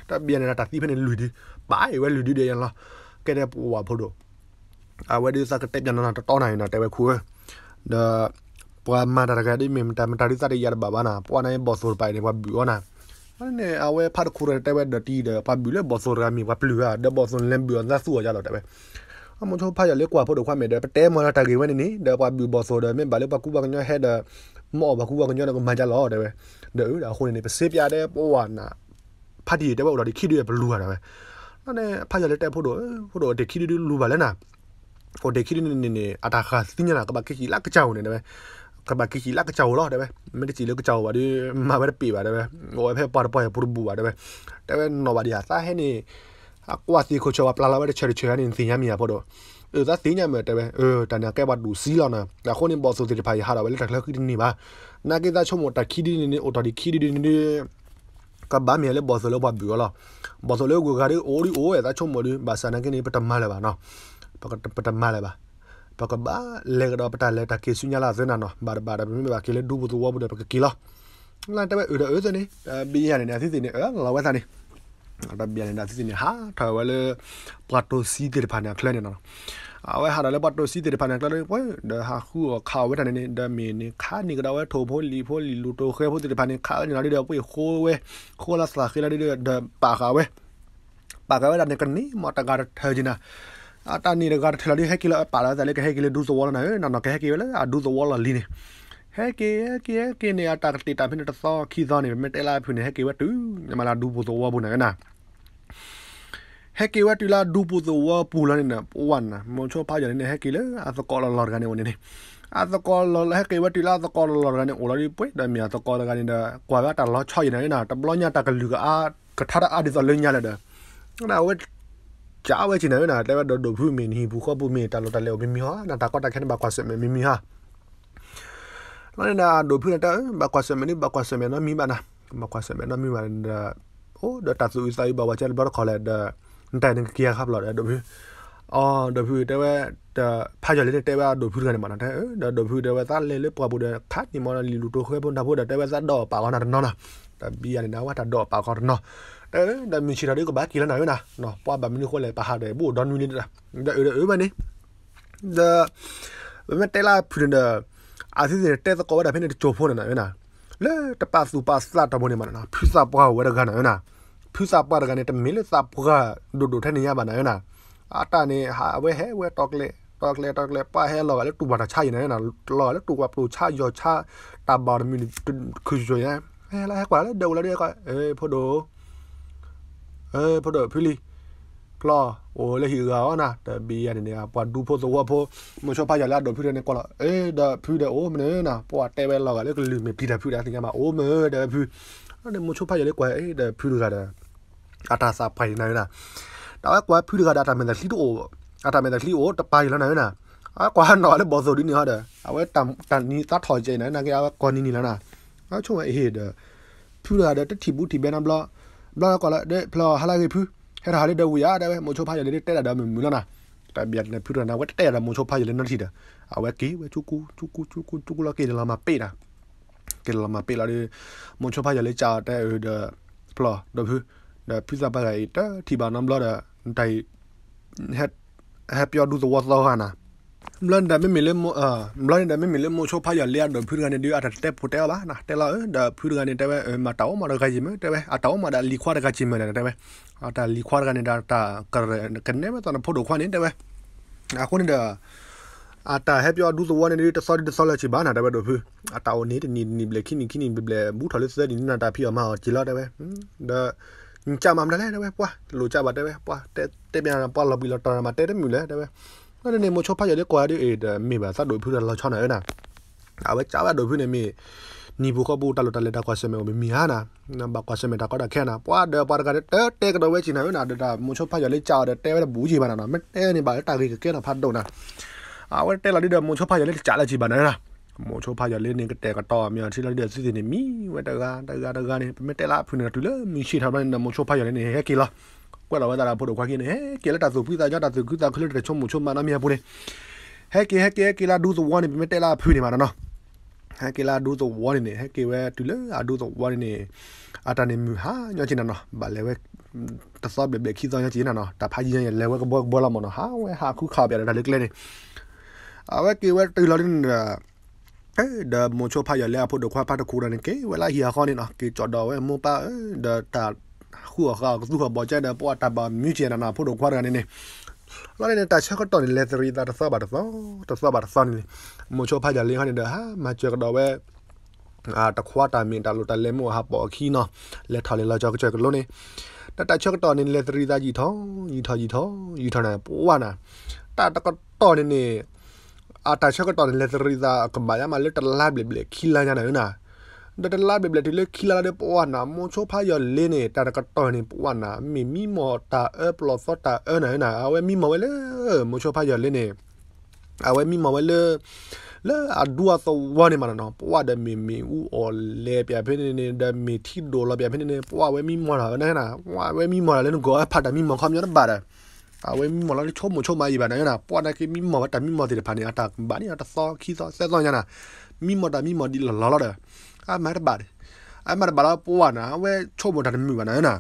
တဘီယန်နာတာစီဖနေလူဒီပါရွယ်လူဒီတယ်ရန်လားကဲတဲ့ပူဝါဖို့တော့အဝဲဒီစားကတက်ပြန်နော်တော်နိုင်နော်တဲဝဲခူဒါပွာမာတာကဒီမေမတာမတာရီစတဲ့ရဘာဘာနာပွာနိုင်ဘောဆိုပိုင်နေဘာဘီဝနာမနေအဝဲဖတ်ခူရတဲ့ဝဲဒတီဒပဘီလေဘောဆိုရာမီဘာပလူဟာဒဘောဆိုလမ်ဘီဝနာဆူရရလောက်တဲ့ပဲအမတို့ဖတ်ရလေကွာဖို့တော့ခွတ်မယ်တဲ့တဲမလာတာကေဝဲနေနေဒပဘီဘောဆိုဒမင်ဘာလေပကူဘာကညဟဲဒမောဘာကူဘာကညတော့မကြလောက်တဲ့ပဲဒဥဒါခုနေနေပစေးပြတဲ့ပိုဝနာဖတ်ဒီတဲ့ဘောတော့ဒီခိတွေဘလူးရတာပဲနော်နဲ့ဖတ်ရလေတက်ဖို့တော့ဖို့တော့ဒီခိတွေလူပါလဲနာဟိုဒီခိတွေနေနေအတာခါစတင်ရတာကဘာခိလာကချောင်းနေတယ်ပဲကဘာကီချီလာကချောလောတဲ့ပဲမင်းချီလကချောပါဒီမဘာပီပါတဲ့ပဲဟိုအဖေပါပေါ်ပူဘူပါတဲ့ပဲတဲ့ပဲနော်ပါဒီဟာစာဟဲနေအကွာတီကိုချောပလာလာပဲချေချေနေသိညာမီယာပေါ်တော့เออถ้าตีเนี่ยมันแต่เว้ยเออตอนนี้แกบัดดูซีแล้วนะแต่คนนี้บอกสุดที่พายหาเราไว้แล้วแต่เราคิดนี่บ้านักกีฬาชมว่าแต่คิดนี่นี่โอ้ตอนนี้คิดนี่นี่ကဘာမြဲလေဘောစလောဘာဘူလာဘောစလောကိုကရီအိုရီအိုရဲ့အချုံမလို့ဘာစနာကနေပတမလာပါနော်ပကပတမလာပါပကဘာလေကတော့ပတလေတကေဆုညာလာဇနာနော်ဘာဘာဘာမဘာကေလေဒူဘူသူဝဘူဒပကကီလာလန်တပဲဥဒဥစနေဘီရနေအသီစီနေအလာဝသနေအဘီရနေအသီစီနေဟာထာဝလေပလတ်တိုစီတေဖာနာကလနေနော်အဝဲဟာလည်းပတ်တော့စီတဲ့ဖန်ကလည်းပွဲဒါဟာခုခါဝဲတန်နေဒါမီနေခါနေကတော့ဝဲထိုဖို့လီဖို့လီလူတိုခဲဖို့တဲ့ဖန်ခါနေလာတဲ့ပွဲခိုးဝဲခိုးလာစလာခဲလာတဲ့ပါခါဝဲပါခါဝဲတန်နေကနေမတကားထဲကျင်နာ ta ni ga thla di hekila pa la ta le ka hekile du so wala na na na ka hekile la du so wala li ne heke heke heke ne ta ti ta phin ta so khi so ne me te la phin heke wa tu ne ma la du bu so wa bu na na heke wa tu la du bu so wa pu la ne na wa na mo cho pa ja ne hekile a so ko la la ga ne ne อาตะกอลลให้เกวัติลาตะกอลลกันโอลาริปุยดามีอาตะกอลกันเดกว่าว่าตะลอชอยนะนะตะบลอญาตะกะลือกะกะทะอะดิซอลญาละเดนะเวจ้าเวจินะเวนะแต่ว่าโดดพูมีนี่ผู้ครอบผู้มีตลอดตลอดมีมีฮะนาตาก็ตาแค่บากว่าเสมมีมีฮะแล้วนะโดดพูนะแต่บากว่าเสมนี่บากว่าเสมนะมีบ้านะบากว่าเสมนะมีบ้านะโอ้เดตัดสุวิสัยบาวาเจนบาร์คอเลดแต่หนึ่งเกียร์ครับหลอดโดดพูอ๋อโดดพูแต่ว่าแต่พายจะเล่นแต่ว่าโดดพูกันมานะแต่โดดพูแต่ว่าตาเล่นเล่นปะบุเดคัดนี่มอนาลีลูโตเคยบนทาพูแต่ว่าตาดอปากอนาดนอนะแต่บีอันนี้นะว่าตาดอปากอนาะแต่แต่มีชีราดีกว่าบ้ากี่แล้วไหนวะนะเนาะป้าแบบมันนี่คนเลยปะหาเดบูดอนวินนี่นะเดี๋ยวเดี๋ยวแบบนี้เดอะมันเตล่าพูดเดอะอาทิตย์เนี่ยเตะก็ว่าได้เพื่อนจะโจฟอนนะเว้ยนะလေတပါစူပါစလာတဘုန်နေမှာနာဖြူစာပွားဝဲရကနာနာဖြူစာပွားရကနေတမင်းလေစာပွားဒိုဒိုထဲနေရပါနာနာအတာနေဟာဝဲဟဲဝဲတော့ကလေတော့ကလေတော့ကလေပါဟဲလောကလေတူပါတာချာရင်နာလောကလေတူကပလိုချာရောချာတာဘာမီခူဂျိုရဲဟဲလာဟဲကွာလေဒေဝလာရဲကွာအေဖိုဒိုเออพอดพี่ลีกลอโอ้เลยหิวอ่ะนะแต่บีอันเนี่ยปวดดูพอตัวพอมันชอบพายาลาดพี่เนี่ยกลอเอ้ดพี่เดโอ้มันเนี่ยนะปวดเตะไปหรอกแล้วก็ลืมพี่ดพี่ดถึงมาโอ้เมื่อเดพี่เนี่ยมันชอบพายาเล็กกว่าเอ้ดพี่ดูกันอาตาสาไปไหนนะแต่ว่ากว่าพี่ดูกันอาตาเมนแต่ที่โอ้อาตาเมนแต่ที่โอ้ตะไปแล้วไหนนะอ่ะกว่าหน่อยแล้วบอสโซดินี่ฮะเด้อเอาไว้ตําตันนี้ตัดถอยใจไหนนะแกเอาก่อนนี้นี่แล้วนะเอาช่วงไอ้เฮ็ดเด้อพี่ดูกันเด้อติบุติเบนอําลอဘလောက်ကလာတဲ့ဖလောဟလာကေဖူဟဲရာဟာလေဒဝူရတဲ့မချိုဖာရလေတက်တာတော့မူလနာတပြက်နေဖူရနာဝတ်တဲ့ရမချိုဖာရလေနော်တီတာအဝဲကေဝဲချူကူချူကူချူကူချူကူလာကေလာမပေးတာကေလာမပေးလာလေမချိုဖာရလေချာတဲ့ဟိုဒဖလောဒဖူဒဖူဇာပါလိုက်တာတီဘာနမ်လာတဲ့တိုင်ဟက်ဟက်ပြောဒူဇဝတ်လောဟာနာမလန်ဒါမေမီလေမအာမလန်ဒါမေမီလေမချိုဖာရလေအဒဖူရကနေဒီအတက်တက်ဖိုတဲပါနာတဲလာဒါဖူရကနေတဲပဲမတောမရခိုင်ဂျီမတဲပဲအတောမဒါလီခွာတကချီမနဲတဲပဲအတာလီခွာကနေဒါတာကရကနေမတော့ဖိုဒိုခွာနေတဲပဲအခုနေတာအတာဟဲပြောဒူသဝနေဒီတဆော်ဒီတဆော်လာချီဘာနာတဲပဲတို့ဖူအတာနေဒီနီဘလခိနီခိနီဘလဘူးထလစ်စဒီနာတာဖီအမဟာဂျီလာတဲပဲဒါကြမှာမလဲတဲ့ပဲပွာလိုကြပါတယ်ပဲပွာတဲတဲပြန်ပွာလောက်ပြီးတော့တော်မှာတဲတဲမြူလဲတဲ့ပဲ那你莫说怕有的怪的，哎，没吧？咱对付的老吵哪样呐？啊，喂，咱对付的没。နီဘူကဘူတလတလတကွာဆမေမမီဟာနာနဘကွာဆမေတကောတာခဲနာပွာဒပါကတဲ့တဲကတော့ဝဲချင်နာနာဒါမချိုဖတ်ရလေးကြာတဲ့တဲဝဲဘူးကြီးပါနာမတဲနေပါတာကြီးကဲနာဖတ်တော့နာအဝဲတဲလာဒီတော့မချိုဖတ်ရလေးကြာလာချီပါနာမချိုဖတ်ရလေးနေကတဲကတော့အမြန်ချီလာဒီစီစီနေမီဝဲတကတကတကနေပမဲတဲလာဖူနေတူလေမီရှိထားတဲ့မချိုဖတ်ရလေးနေဟဲကီလာကွက်လာဝဲတာပို့တော့ခွာခင်းနေဟဲကဲလက်တာဆိုဖိသားကြတာဆိုကူတာခလစ်တဲ့ချုံမှုချုံမနာမြပိုးနေဟဲကဲဟဲကဲကဲလာဒူဆိုဝါနေပြမတဲလာဖွေးနေမှာနော်ဟဲကဲလာဒူဆိုဝါနေနေဟဲကဲဝဲတူလေအဒူဆိုဝါနေနေအတနေမြူဟာညချင်နော်ဘာလဲဝဲတဆော့ဘက်ခီဆောင်ညချင်နော်တဖာကြီးရဲ့လဲဝဲကဘောဘောလာမနော်ဟာဝဲဟာခုခါပြတယ်ဒါလေကလေးနေအဝဲကဲဝဲတူလာနေတာเออเดมโชพายาเลอพอดควาพาตะคูรันเกเวลาเฮียคอนี่นะเกจอดอเวมูปาเออเดตาခုကသူကပေါ်ကြတဲ့ပေါ်တာပါမြူချင်နာဖို့တော့ခွာရနေနေလာနေတာချက်ကတော့လက်စရီတာတဆပါတဆတဆပါတဆနေမိုချိုဖာကြလင်းခနေတော့ဟာမချက်တော့ပဲအာတခွာတာမင်တာလို့တလဲမို့ဟာပေါ်ခီနော်လက်ထားလေလာကြောက်ချက်လို့နေတတချက်တော့နေလက်စရီတာကြီးထောင်းကြီးထောင်းကြီးထောင်းကြီးထောင်းနေပိုးဝနာတတကတော့နေနေအာတချက်ကတော့နေလက်စရီတာကမ္ဘာရမလက်တလာဘလဘလခီလာညာနေနော်ဒတလာဘဘလတလခီလာတဲ့ပဝနာမွန်ချိုဖာရလင်းနေတာကတော်နေပဝနာမီမီမော်တာအပလော့ဖတာအနာနာအဝဲမီမော်ဝဲလေမွန်ချိုဖာရလင်းနေအဝဲမီမော်ဝဲလေလာအဒူအသောဝါနေမနော်ပဝဒမီမီဦးအော်လေပြဖင်းနေနေဒမီတီဒေါ်လာပြဖင်းနေနေပဝဝဲမီမော်လာနာနာဝါဝဲမီမော်လာလဲငေါ်ဖတာမီမော်ခမရပါလားအဝဲမီမလာချုံမချုံမရပါနဲ့နာပွားနေကမီမဝတမီမတဲ့ဖာနေအတာဘာနေအတာသောခီသောဆက်သောညာနာမီမတာမီမဒီလာလာလာ amarbare amarbara puana we chomo da mi bana na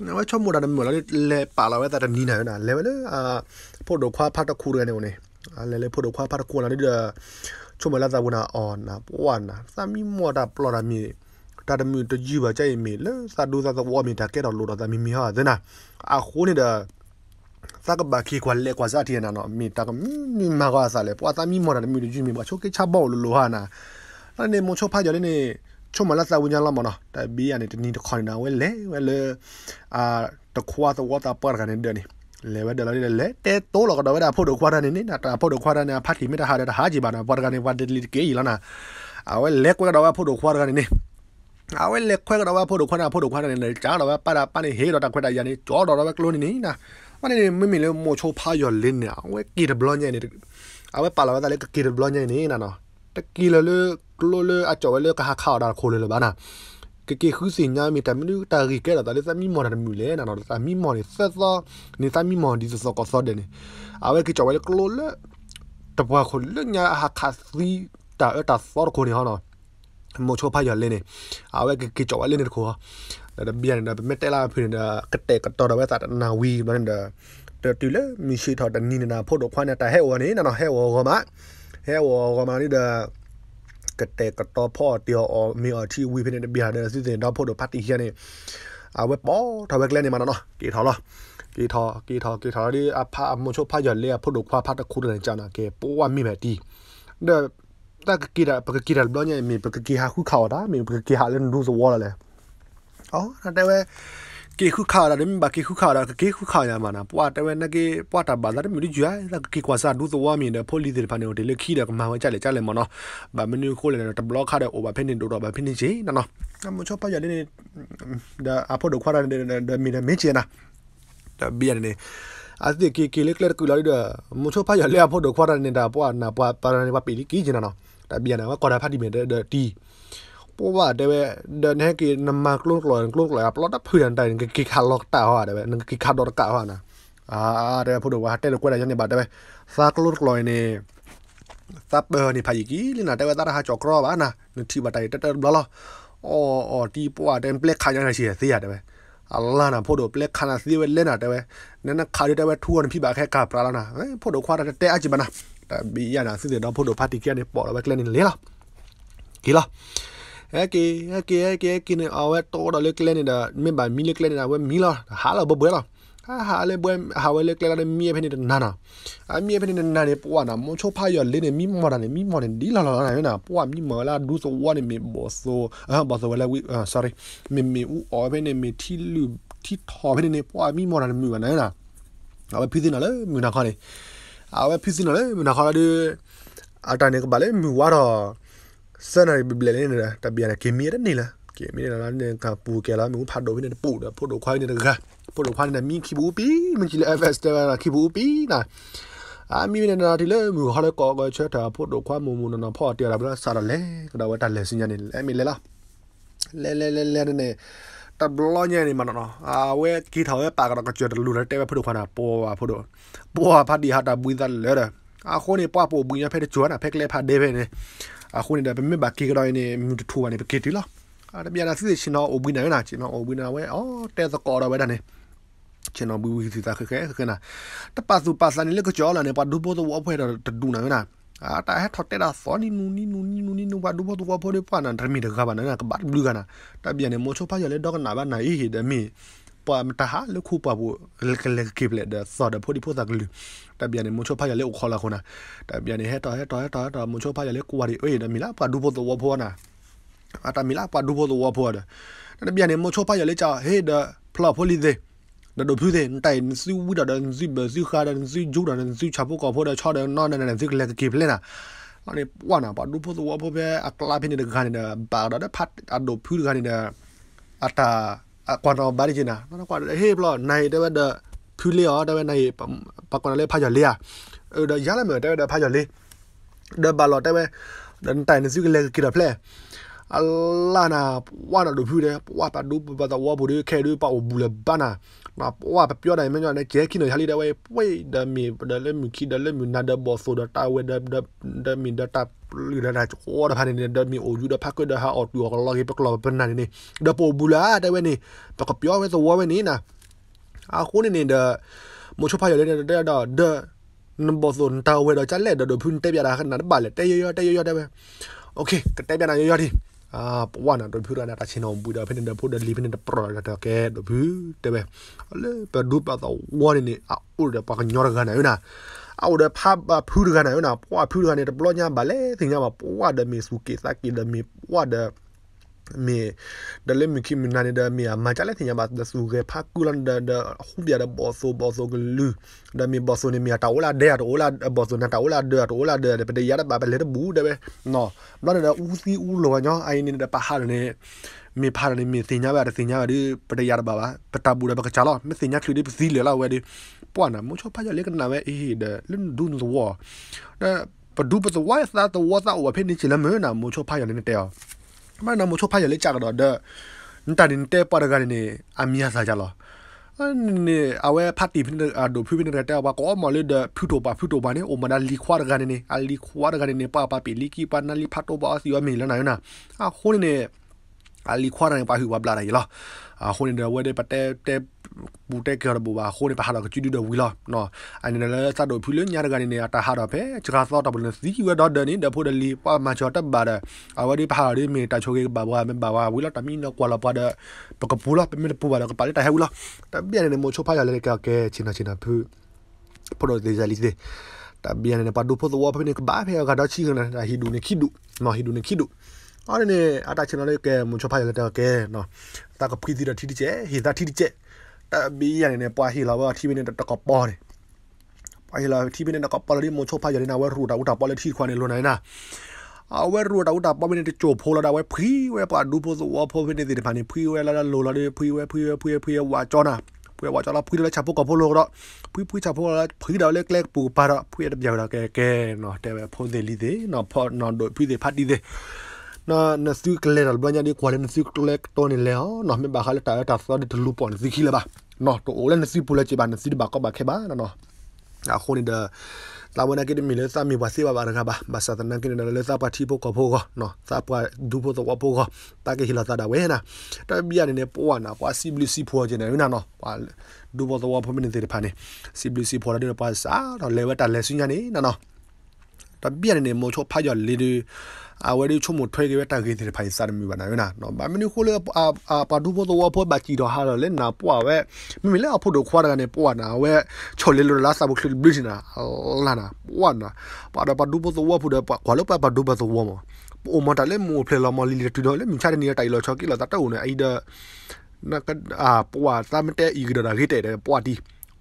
na we chomo da mi bana le pala we da ni na na le le a photo khwa phat khu re ne one a le le photo khwa phat khu na ni da chomo la da buna on na puana sa mi mo da plora mi တာတမီတကြီးပါကြိုက်မေလဲစာဒိုစာသဝမီတာကဲတော့လို့တော့သမီမီဟာဇနာအခိုးနေတာသကဘာခီခွာလဲခွာစားတီနာနော်မီတာကမီမာကွာစားလဲပွာသမီမော်တာမီတကြီးမေပွာချိုကေချဘောလို့လိုဟာနာအဲ့နေမုံချိုဖာကြော်လေးနေချုံမလာစာဝင်ကြလာမနော်တဘီရနေတနီတခေါနေဝဲလေဝဲလေအာတခွာသဝတာပါကနေဒနီလေဝဲဒလာလေတဲတိုးလောက်တော့ဝဲတာဖို့တော့ခွာတာနေနေတာဖို့တော့ခွာတာနေဖတ်တီမိတာဟာတဲ့ဟာကြီးပါနာပါကနေဝတ်တလီကေလာနာအဝဲလက်ကွဲတော့ဖို့တော့ခွာတာနေနေအဝဲလက်ခွဲတော့ဖို့တော့ခွာတာဖို့တော့ခွာတာနေကြားတော့ပါတာပါနေဟေးတော့တခွဲတာရနေကြောတော့ပဲကလုံးနေနေနာမနေမိမိလေမိုချိုဖာရလင်းနေအဝဲကီဒဘလောင်းညနေအဝဲပါလာဝဲတာလေကီဒဘလောင်းညနေနာနော်တကီလလေกลัวเลยอาจจะไว้เลยกะหาข่าวดาโคเลยเลยบ้านะကကေခုစင်ညာမီတမနူတာရီကဲတာလေသမီမော်နမူလေနာတော့သမီမော်နေဆက်စောနေသမီမော်ဒီစောကောဆော့တယ်နေအဝဲကချော်ဝဲကလိုလေတပွားခုလညာဟာခါစီတာအတာဆော့ကိုနေဟောနော်မိုချိုဖာရလေနေအဝဲကကေချော်ဝဲလေနေခိုဟာဒါဘီယန်ဒါမက်တဲလာဖိနေတာကတဲ့ကတော်တော်ပဲတာနာဝီမန်ဒါတော်တူလေမီရှိထော်တနီနာဖို့တော့ခွမ်းနေတာဟဲ့ဝနေနော်ဟဲ့ဝကောမဟဲ့ဝကောမနီဒါကတဲ့ကတော့ဖော့တယောအော်မေအော်ချီဝီဖိနေဘီဟာနေစီစဉ်တော့ဖို့တော့ဖတ်တီရနေအဝပေါ်တော့ဝက်လဲနေမှာနော်ကေထော်လားကေထော်ကေထော်ကေထော်ဒီအဖအမချိုဖာရလေဖို့တော့ခွာဖတ်တခုတည်းကြာနာကေပိုးဝမိမဲ့တီဒါတကကီရာပကကီရာဘလောညေမေပကကီဟာခုခေါ်တာမေပကကီဟာလဲနူးစဝေါ်လာလဲအော်ဒါတဲ့ကေခုခါရမ်ဘာကေခုခါရကေခုခါရမနာပွာတဝဲနကေပွာတာဘာလာမီဂျူယာကေကွာဆာဒူတဝါမီနေဖိုလီဒီဖာနေတေလခီရကမာဝဲကြလေကြလေမနော်ဘာမနီခိုလေတဘလော့ခါရအိုဘာဖနေတို့တော့ဘာဖနေချေနော်အမချောပါရလေဒါအဖို့ဒခွာရနေမီနေမချေနာဒါဘီရနေအသစ်ကေကေလက်လက်ကူလာရမချောပါရလေအဖို့ဒခွာရနေတာပွာနာပွာပါရနေပါပီလီကီဂျနာနော်ဒါဘီရနာကွာရဖတ်ဒီမေတီပိုးပါတဲ့ပဲဒန်ဟဲကီနမကလုံးကလောကလုံးကလောပလော့တာဖူရန်တိုင်းကီခါလော့တာဟာတဲ့ပဲနကီခါဒေါ်ကာဟာနာအာတဲ့ဖူဒဝါတဲ့ကွဲရန်နေပါတဲ့ပဲစာကလုံးကလောနေတပ်ဘယ်နေဖာယီကီလနာတဲ့ပဲတာဟာချောကရောပါနာနတီဘတိုင်တက်တက်ဘလောအော်အော်တီပွားတဲ့ပလက်ခါရန်ရှိရသေးရတယ်ပဲအလာနာဖို့တော့ပလက်ခါနာသေးပဲလဲနာတဲ့ပဲနနခါရတဲ့ပဲထူရဖြစ်ပါခဲကပလာနာဖို့တော့ခွာတဲ့တဲအချီပါနာဘီရနာစစ်တဲ့တော့ဖို့တော့ဖာတီကနေပေါ်တော့ပဲကလနေလေလားကီလားเอ้กีเอ้กีเอ้กีกินเอาไว้โตเราเล็กเล่นเดไม่บ่ายมีเล็กเล่นเดเว้มีเราหาเราเบื่อเราဟာလေဘွမ်ဟာဝဲလေကလာနေမီဖနေနာနာအမီဖနေနာနေပွားနာမချိုဖာရလေးနေမီမော်တာနေမီမော်နေဒီလာလာနေနာပွားမီမော်လာဒူဆိုဝါနေမီဘောဆိုအာဘောဆိုဝဲလေဝီအာ sorry မီမီဦးအော်ဖနေမီတီလူတီထော်ဖနေနေပွားမီမော်တာနေမီဝနာနာအဝဲဖီစင်နာလေမီနာခါနေအဝဲဖီစင်နာလေမီနာခါလာဒီအတာနေကဘာလေမီဝါတော့ sana biblele ne ta biana kemira ne la kemira la ne ka pu ke la mu phado ne pu da photo khwai ne ga photo khwai ne mi khi bu pi mi chi la fs da la khi bu pi na a mi ne na ti le mu ha le ko ko che ta photo khwa mu mu na na pho ti la bra sa la le ka da wa ta le sin ya ne le mi le la le le le le ne တဘလောညနေမှာနော်အာဝဲကီထော်ရဲ့ပါကတော့ကြွတလူလည်းတဲပဲဖို့ခွာတာပေါ်ပါဖို့တော့ပေါ်ပါဖတ်ဒီဟာတာဘူးသားလဲရအခုနေပွားပို့ဘူးရဖက်ကြွတာဖက်ကလေးဖတ်ဒေးပဲနေအခုနေတာဘယ်မြဘာကေကရိုင်းနေမြူတူဝါနေပကေတီလားအဲ့ဒါပြန်လာသိရှင်တော့အိုဘီနာရနာချင်းတော့အိုဘီနာဝဲအော်တဲသကောတော့ဝဲတာနေကျွန်တော်ဘူးဝီစီတာခခဲခနာတပတ်စုပတ်စနေလေကကြောလာနေပါဒူဘောတော့အဖွဲတော့ဒူနာနာအာတာဟထော်တဲတာဖော်နီနူနီနူနီနူနီနူဘာဒူဘောတော့ဖော်ရပနာဒရမီတကဘာနာကဘတ်ဘလူးကနာတပြန်နေမောချိုဖာရလေတော့ကနာဘာနာဟီဟီဒမီပမ်တဟာလခုပဘူလကလကကိပလက်ဒါဆော်ဒါဖိုဒီဖိုတာကလူ tabia ni mucho paya le ukhola khona tabia ni heta heta heta heta mucho paya le kuwari oi da mila pa dubo to wopo na ata mila pa dubo to wopo da tabia ni mucho paya le cha he da pla poli de da do pyu de tai si wi da da si ba si kha da si ju da si cha po ko po da cha da no na na si le ke ple na အဲ့ဝါနာပါဒူဖို့တော့ဘောပဲအကလာဖိနေတဲ့ခါနေတဲ့ပါတော့တဲ့ဖတ်အဒိုဖူးခါနေတဲ့အတာကွာတော့ဘာရဂျီနာနော်ကွာဟေးဘလောနိုင်တဲ့ဘက်ဖြူလေးော်တဝဲနိုင်ပကောလေးဖာကြလေးอ่ะဒါရလာမယ်တဝဲဖာကြလေးဒါဘာလို့တဝဲတိုင်နေစုကလေးကိရဖလဲအလာနာဝါနာတို့ဖြူတယ်ဝါတာတို့ဘာသာဝါဘူတွေခဲတွေပေါ့ဘူးလေဘာနာနာဝါပြောတိုင်းမင်းကလည်းကျဲခိနော်ရလေးတဝဲပွေဒါမီဒါလည်းမီခိဒါလည်းမီနာဒါဘောဆိုဒါတာဝဲဒါဒါဒါမီဒါတာလူဒါနာချောဒါဖာနေဒါမီအိုယူဒါဖာကဒါဟာအော်တူကလော်ကြီးပကလော်ပနာနေဒါပိုဘူးလားတဝဲနေပကပြောဝဲဆိုဝဲနေနာအခုနေနေတော့မချိုဖာရလဲတဲ့တော့ဒနံပါတ်ဆုံးတာဝဲတော့ချက်လက်တော့ဖွင့်တက်ပြတာခဏပါလေတဲရရတဲရရတဲ့ပဲโอเคတက်ပြတာရရဒီအာပဝနာတော့ဖြူရနာတာချင်းအောင်ပူတာဖိနေတဲ့ဖို့တဲ့လီဖိနေတဲ့ပရောတာကဲတော့ဘူးတဲ့ပဲလေပဒူပတော့ဝါနေနေအိုးတဲ့ပါကညောရကနာယူနာအော်ဒါဖပ်ဖူးရကနာယူနာပွားဖူးရကနေတော့ဘလော့ညာပါလေသင်ညာပါပွားဒမီစုကေစကီဒမီပွားဒ me da le mi ki mi na ni da mi a ma cha le tin ya ba da su ge pha ku lan da da hu bia da bo so bo so lu da mi bo so ni mi a ta ola de ya ola bo so na ta ola de ya ola de de de ya da ba ba le da bu de be no ba da u si u lo ga nyo ai ni da pa ha ne mi pa ne mi tin ya ba da tin ya ba di pa da ya da ba ba pa ta bu da ba ka cha lo mi tin ya ki di si le la we di po na mo cho pa ya le ka na we e de le du nu wo da ปดูปัสสาวะสตาตัวสาวะเพนิชิละเมอนะมูโชพายอย่างนี้เตียวมันนำมุชพายเลจากดอเดนตัดินเตปารกันนี่อามีอาซาจัลอนี่เอาไว้พัดตีพินอ่าดูพิพินแต่ว่าก็มาเลยเดพิโตบาพิโตบาเนี่ยโอมันลีควาดกันนี่อาลีควาดกันนี่ป้าป้าปีลีกีปานาลีพัตโตบาสิว่ามีแล้วนะนะอ่ะคนเนี่ยอาลีควาดกันไปหือว่าบลาอะไรหรออ่ะคนเนี่ยเว้ยได้ปะเตเตဘူတက်ကြရဘူဘာခိုးနေပါဟာတော့ကျူတူတော့ဝီလာနော်အန်နလဲစတော့ဖူလညာရကနေနေတာဟာတော့ပဲချကာသောတော့ဘလန်စီဝတော့ဒနေဒဖို့ဒလီပါမချောတက်ပါဒအဝဒီပါဟာဒီမေတာချိုကေဘာဘာမဘာဝီလာတမီနော်ကွာလာပါဒပကပူလာပမေပူပါတော့ပါလေတာဟဲဝီလာတပြည့်နေမိုချိုဖာရလဲကကဲချင်နာချင်နာဖူဖို့တော့ဒေဇာလီစီတပြည့်နေပါဒူဖို့တော့ဖနေကဘာဖေကတော့ချီကနေဒါဟီဒူနေခိဒူနော်ဟီဒူနေခိဒူအဲ့ဒါနဲ့အတာချင်နာလေးကဲမိုချိုဖာရလဲတာကဲနော်တာကပီတီတာထီတီချေဟီတာထီတီချေဘီရနေပွားဟီလာဝါတီဘီနေတကပေါ်တယ်ပွားဟီလာတီဘီနေတကပေါ်လေးမချိုဖာရနေနာဝဲရူတာဥတာပေါ်လေးထီခွာနေလွန်နိုင်နာအဝဲရူတာဥတာပေါ်မင်းတချိုဖိုလာတာဝဲဖီဝဲပွားဒူပိုဆိုဝါဖိုဖင်းနေတဲ့ဖာနေဖီဝဲလာလာလိုလာလေးဖီဝဲဖီဝဲဖီဝဲဖီဝဲဝါကြောနာဖီဝါကြောလာဖီလာချပုကဖိုလိုတော့ဖီဖီချပုကလာဖီတော့လက်လက်ပူပါတော့ဖီရတဲ့ပြောက်တော့ကဲကဲနော်တဲပဲဖိုးသေးလီသေးနော်ဖော်နော်တို့ဖီသေးဖတ်တီသေးနာနစုကလေရဘညာဒီကွာလနစုကလေတောနေလေဟောနော်မဘာခါလတာတာဆောဒီတလူပေါ်နစီခီလာပါနော်တိုအိုလနစီပူလချေပါနစီဘာကဘာခေပါနော်အခုနေဒါလာဝနာကေဒမီလေစာမီဝစီဘာဘာရခဘာဘာသာတနကေနလေစာပါတီပိုကဖိုကနော်စာပွားဒူပိုတော့ပိုကတာကေဟီလာတာဒါဝဲနာတဘီရနေနေပွားနာပွားစီဘလီစီဖွားကျင်နေနော်နော်ပွားဒူပိုတော့ဖိုမနေတဲ့ဖာနေစီဘလီစီဖွားတဲ့ပွားစာတော့လေဝတာလေစင်းညာနေနော်နော်တဘီရနေမိုချိုဖာရလေဒီအဝဲဒီချုံမထွေးကပဲတာကင်းတဲ့ဖိုင်စားမိပါနာနော်နော်ဘာမင်းခိုးလေအာပါဒူဘောတော့ဘောဘာကြီးတော့ဟာလေနာပွားဝဲမမလဲအဖို့တော့ခွာရကနေပွားနာဝဲချော်လေလိုလာစားဖို့ခလစ်ဘစ်နာလာနာပွားနာပါတော့ပါဒူဘောတော့ဖို့တော့ခွာလို့ပါဒူဘောတော့မောโอมาตาเล่มูเพลลอมอลีเลตูดอเล่มิชาเดนีไตลอชอกิลาตาตะโอเนไอเดนักอ่าปัวตามเตอีกดาเกเตเดปัวดี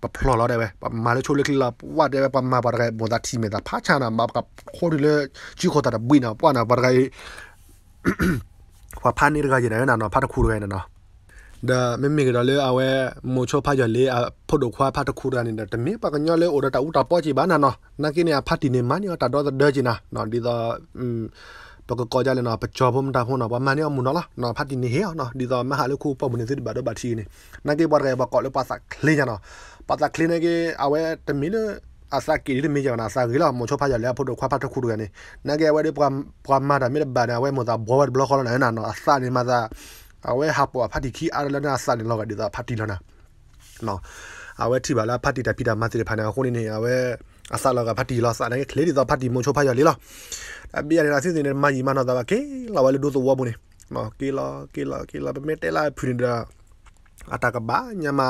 ပဖလော်လာတယ်ပဲမာလေချိုလကလာဝတ်တယ်ပဲပမာပါရကဘောဒတီမေတာဖာချာနာမကခိုရလေချီခိုတာဘွိနာပွာနာပါရကဝဖာနေရကရနေနော်ဖာတခုရနေနော်ဒါမမေကလည်းအဝဲမိုချိုဖာကြလေဖုတ်တော့ခွာဖတ်တခုရနေတာတမင်းပကညောလေအော်တာဥတာပေါ်ချီပါနာနော်နာကိနေဖတ်တီနေမနီတာတော့ဒေဂျီနာနော်ဒီတော့တော့ကောကြလဲနော်ပချောဘုံတာဖုံနော်ပါမန်နေအမှုနော်လားနော်ဖတ်တင်နေဟေနော်ဒီတော့မဟာလခုပုံနေစစ်ဘာတော့ဘာချီနေနာကေဘာရဲဘာကောလပါစကလေးညာနော်ပါတာကလေးနေကေအဝဲတမီလို့อาสักกี่ที่มีจากนาสักกี่เราโมชอบพายแล้วพอดูความพัฒนาคู่กันนี่นักเก็บไว้ด้วยความความมาดไม่ได้บาดเอาไว้หมดแต่บวชบล็อกเขาแล้วนะเนาะอาสักนี่มาจะเอาไว้หับว่าพัฒน์ขี้อะไรแล้วนะอาสักนี่เราก็ดีแต่พัฒน์แล้วนะเนาะเอาไว้ที่แบบละพัฒน์แต่พิดามาสิเดพานาคนนี้เอาไว้အစလောကဖတ်တီလောစအနေကလေဒီတော့ဖတ်တီမုံချိုဖတ်ရလေလောအပြရနေလားစီစဉ်နေမကြီးမနာတော့ကေလောဝဲလူဒိုးသွားဘူးနေနော်ကေလောကေလောကေလောပဲမဲတဲလာဖြူနေတာအတာကဘာညမ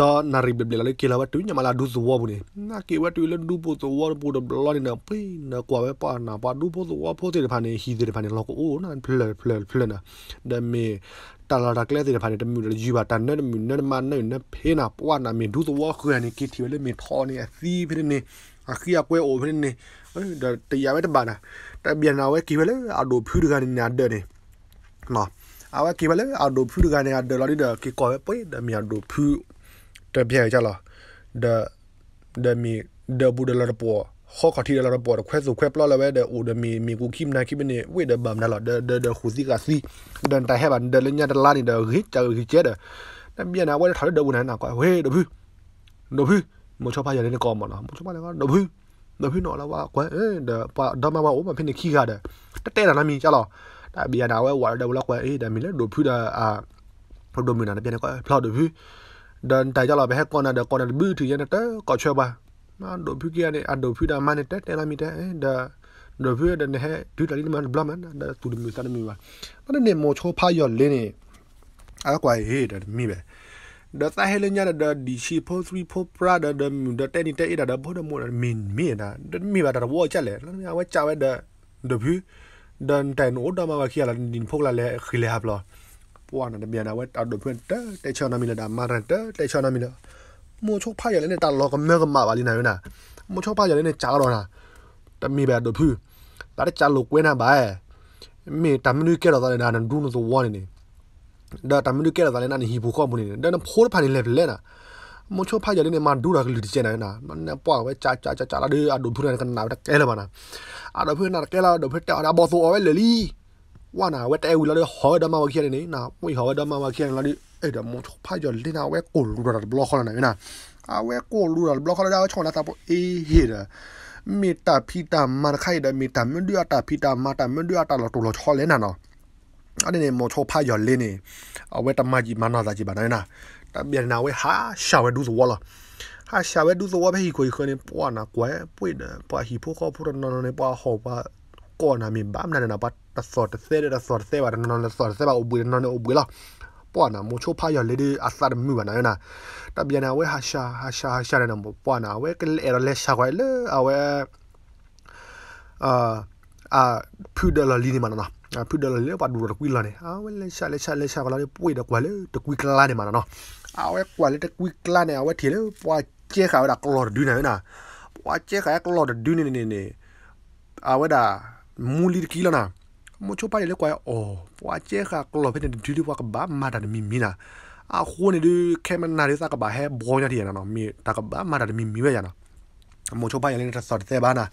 ဒေါ်နာရီဘလလကီလာဝတ်တူညမလာဒူဇဝဘူးနေနာကေဝတ်တူလဒူပိုဇဝရပိုဒဘလနာပိနာကွာဝဲပါနာပါဒူပိုဇဝပိုတေဖာနေဟီတေဖာနေလောက်ကိုအိုးနာဖလဖလဖလနာဒမေတာလာတာကလဲတေဖာနေတမူလယူပါတာနဲ့မူနဲ့မနဲ့နဲ့ဖေးနာပွားနာမင်းဒူဇဝခွေနေကီတီဝဲလေမင်းထော်နေအစီဖရနေအခီယာကွဲအိုဖရနေတရားဝဲတပါနာတပြန်နာဝဲကီဝဲလေအဒိုဖြူဒကနေနာတဲ့နေနော်အဝဲကီဝဲလေအဒိုဖြူဒကနေအဒလာဒီဒါကီကောဝဲပိဒမီအဒိုဖြူတပြဲကြလားဒဒမီဒဘူဒလာပေါ်ခေါကတိလာပေါ်ခွဲစုခွဲပလော်လာဝဲဒအိုဒမီမီကူခိမနာခိမနေဝေဒဘမ်နာလာဒဒဒခူစီကစီဒန်တဟဲဘန်ဒလညာဒလာနီဒဂိချာဂိချဲဒတပြဲနာဝဲထားဒဘူနာနာကွာဝေဒဘူဒဘူမချောပါရတဲ့ကောမလားမချောပါလည်းကဒဘူဒဘူနော်လာဝါကွာအဲဒပါဒမဘာအိုမဖိနေခိခါဒတတဲလာနာမီကြလားဒါဘီယာနာဝဲဝါဒဘလော့ကွာအေးဒါမီလေဒဘူဒအာဒိုမီနာပြဲနေကွာဖလောက်ဒဘူเดินแต่จะเราไปให้ก่อนนะเดี๋ยวก่อนนะบื้อถือยันเตอก่อเชื่อป่ะมาโดพิกี้เนี่ยอันโดพิดามันเนี่ยเตะนามีเตะเดโดพิเดนเนี่ยดูแต่นี่มันบลามันเดตุดมือตันมีว่ะมันเนี่ยโมโชพายอนเลยเนี่ยอะกว่าเฮ้เดมีแบบเดตาเฮเลนยาเดดีชีโพสรีโพปราเดเดมีเดเตนี่เตะเดโพเดมูเดมินมีนะเดมีแบบเดวอจัดเลยแล้วเนี่ยว่าจ้าเวเดโดพิเดินแต่โน้ตดามาว่าเคียร์ดินพวกละเลยคือเลยครับหรอပွားနာမြန်နာဝဲတာဒိုဖွင့်တဲတဲချောနာမီလာမာရန်တဲတဲချောနာမီလာမိုချိုဖာရလည်းတာလောကမဲကမပါလိနာယနာမိုချိုဖာရလည်းကြာတော့နာတမီပဲဒိုဖူးတာကြာလို့ကွင်းနာပါရဲ့မေတမနူကဲတော့တယ်နာဒူးနိုဆိုဝါနေနေဒါတမနူကဲတော့တယ်နာဟီဘူခေါမနေနေဒါနဖိုးဖာနေလဲလဲနာမိုချိုဖာရလည်းမာဒူးတာကလူတီကျနေနာမနပွားပဲကြာကြာကြာလာဒီအဒိုဖူးနာကနာကဲလာပါနာအဒိုဖူးနာကဲလာဒိုဖူးတာဘောဆိုအော်ပဲလေလီဝါနာဝဲတဲဝီလာဟောဒမဝခဲနေနာမွေဟောဒမဝခဲနေလာဒီအဲ့ဒါမုံချဖာကြော်လင်းနာဝဲကိုလူရဘလော့ခလာနေနာအဝဲကိုလူရဘလော့ခလာကြောချောနာတာပိုအေးဟေရာမေတာဖီတာမန်ခိုင်ဒမေတာမွန်ဒီယတာဖီတာမာတာမွန်ဒီယတာလော်တိုလော်ချောလဲနာနော်အဲ့ဒီနေမော်ချောဖာကြော်လင်းနေအဝဲတမကြီးမနာသာကြီးပါနေနာတပြန်နာဝဲဟာရှာဝဲဒူဇဝလာဟာရှာဝဲဒူဇဝဘဲဟီကိုခနေပွာနာကွဲပွေပွာဟီဖိုခေါ်ဖူရနော်နေပွာဟောပါကောနာမင်ဘာမနာနာပတ်တဆော့တဆဲတဆော့တဆဲပါနော်နော်ဆော့တဆဲပါအဘူနော်နော်အဘူလားပွာနာမိုချိုဖာရလေဒီအဆာဒမူပါနာနာတပြန်နာဝဲဟာရှာဟာရှာဟာရှာရနမပွာနာဝဲကလေရလေရှာခွဲလေအဝဲအာအာဖူဒလာလီနီမနာဖူဒလာလေပါဒူရကွီလာနေအဝဲလေရှာလေရှာလေရှာကလာလေပွေတကွာလေတကွီကလာနေမနာနော်အဝဲကွာလေတကွီကလာနေအဝဲထီလေပွာကျဲခါဝဲတာကလော်ဒူးနေနာပွာကျဲခါကလော်ဒူးနေနေနေအဝဲတာမူလီကီလာနာ mucho pare le kwa o wa che kha klo pe de dili wa ka ba ma da mi mi na a khu ne de ke man na re sa ka ba he bo nya ti na no mi ta ka ba ma da mi mi we ya na mucho pare le ta sa de ba na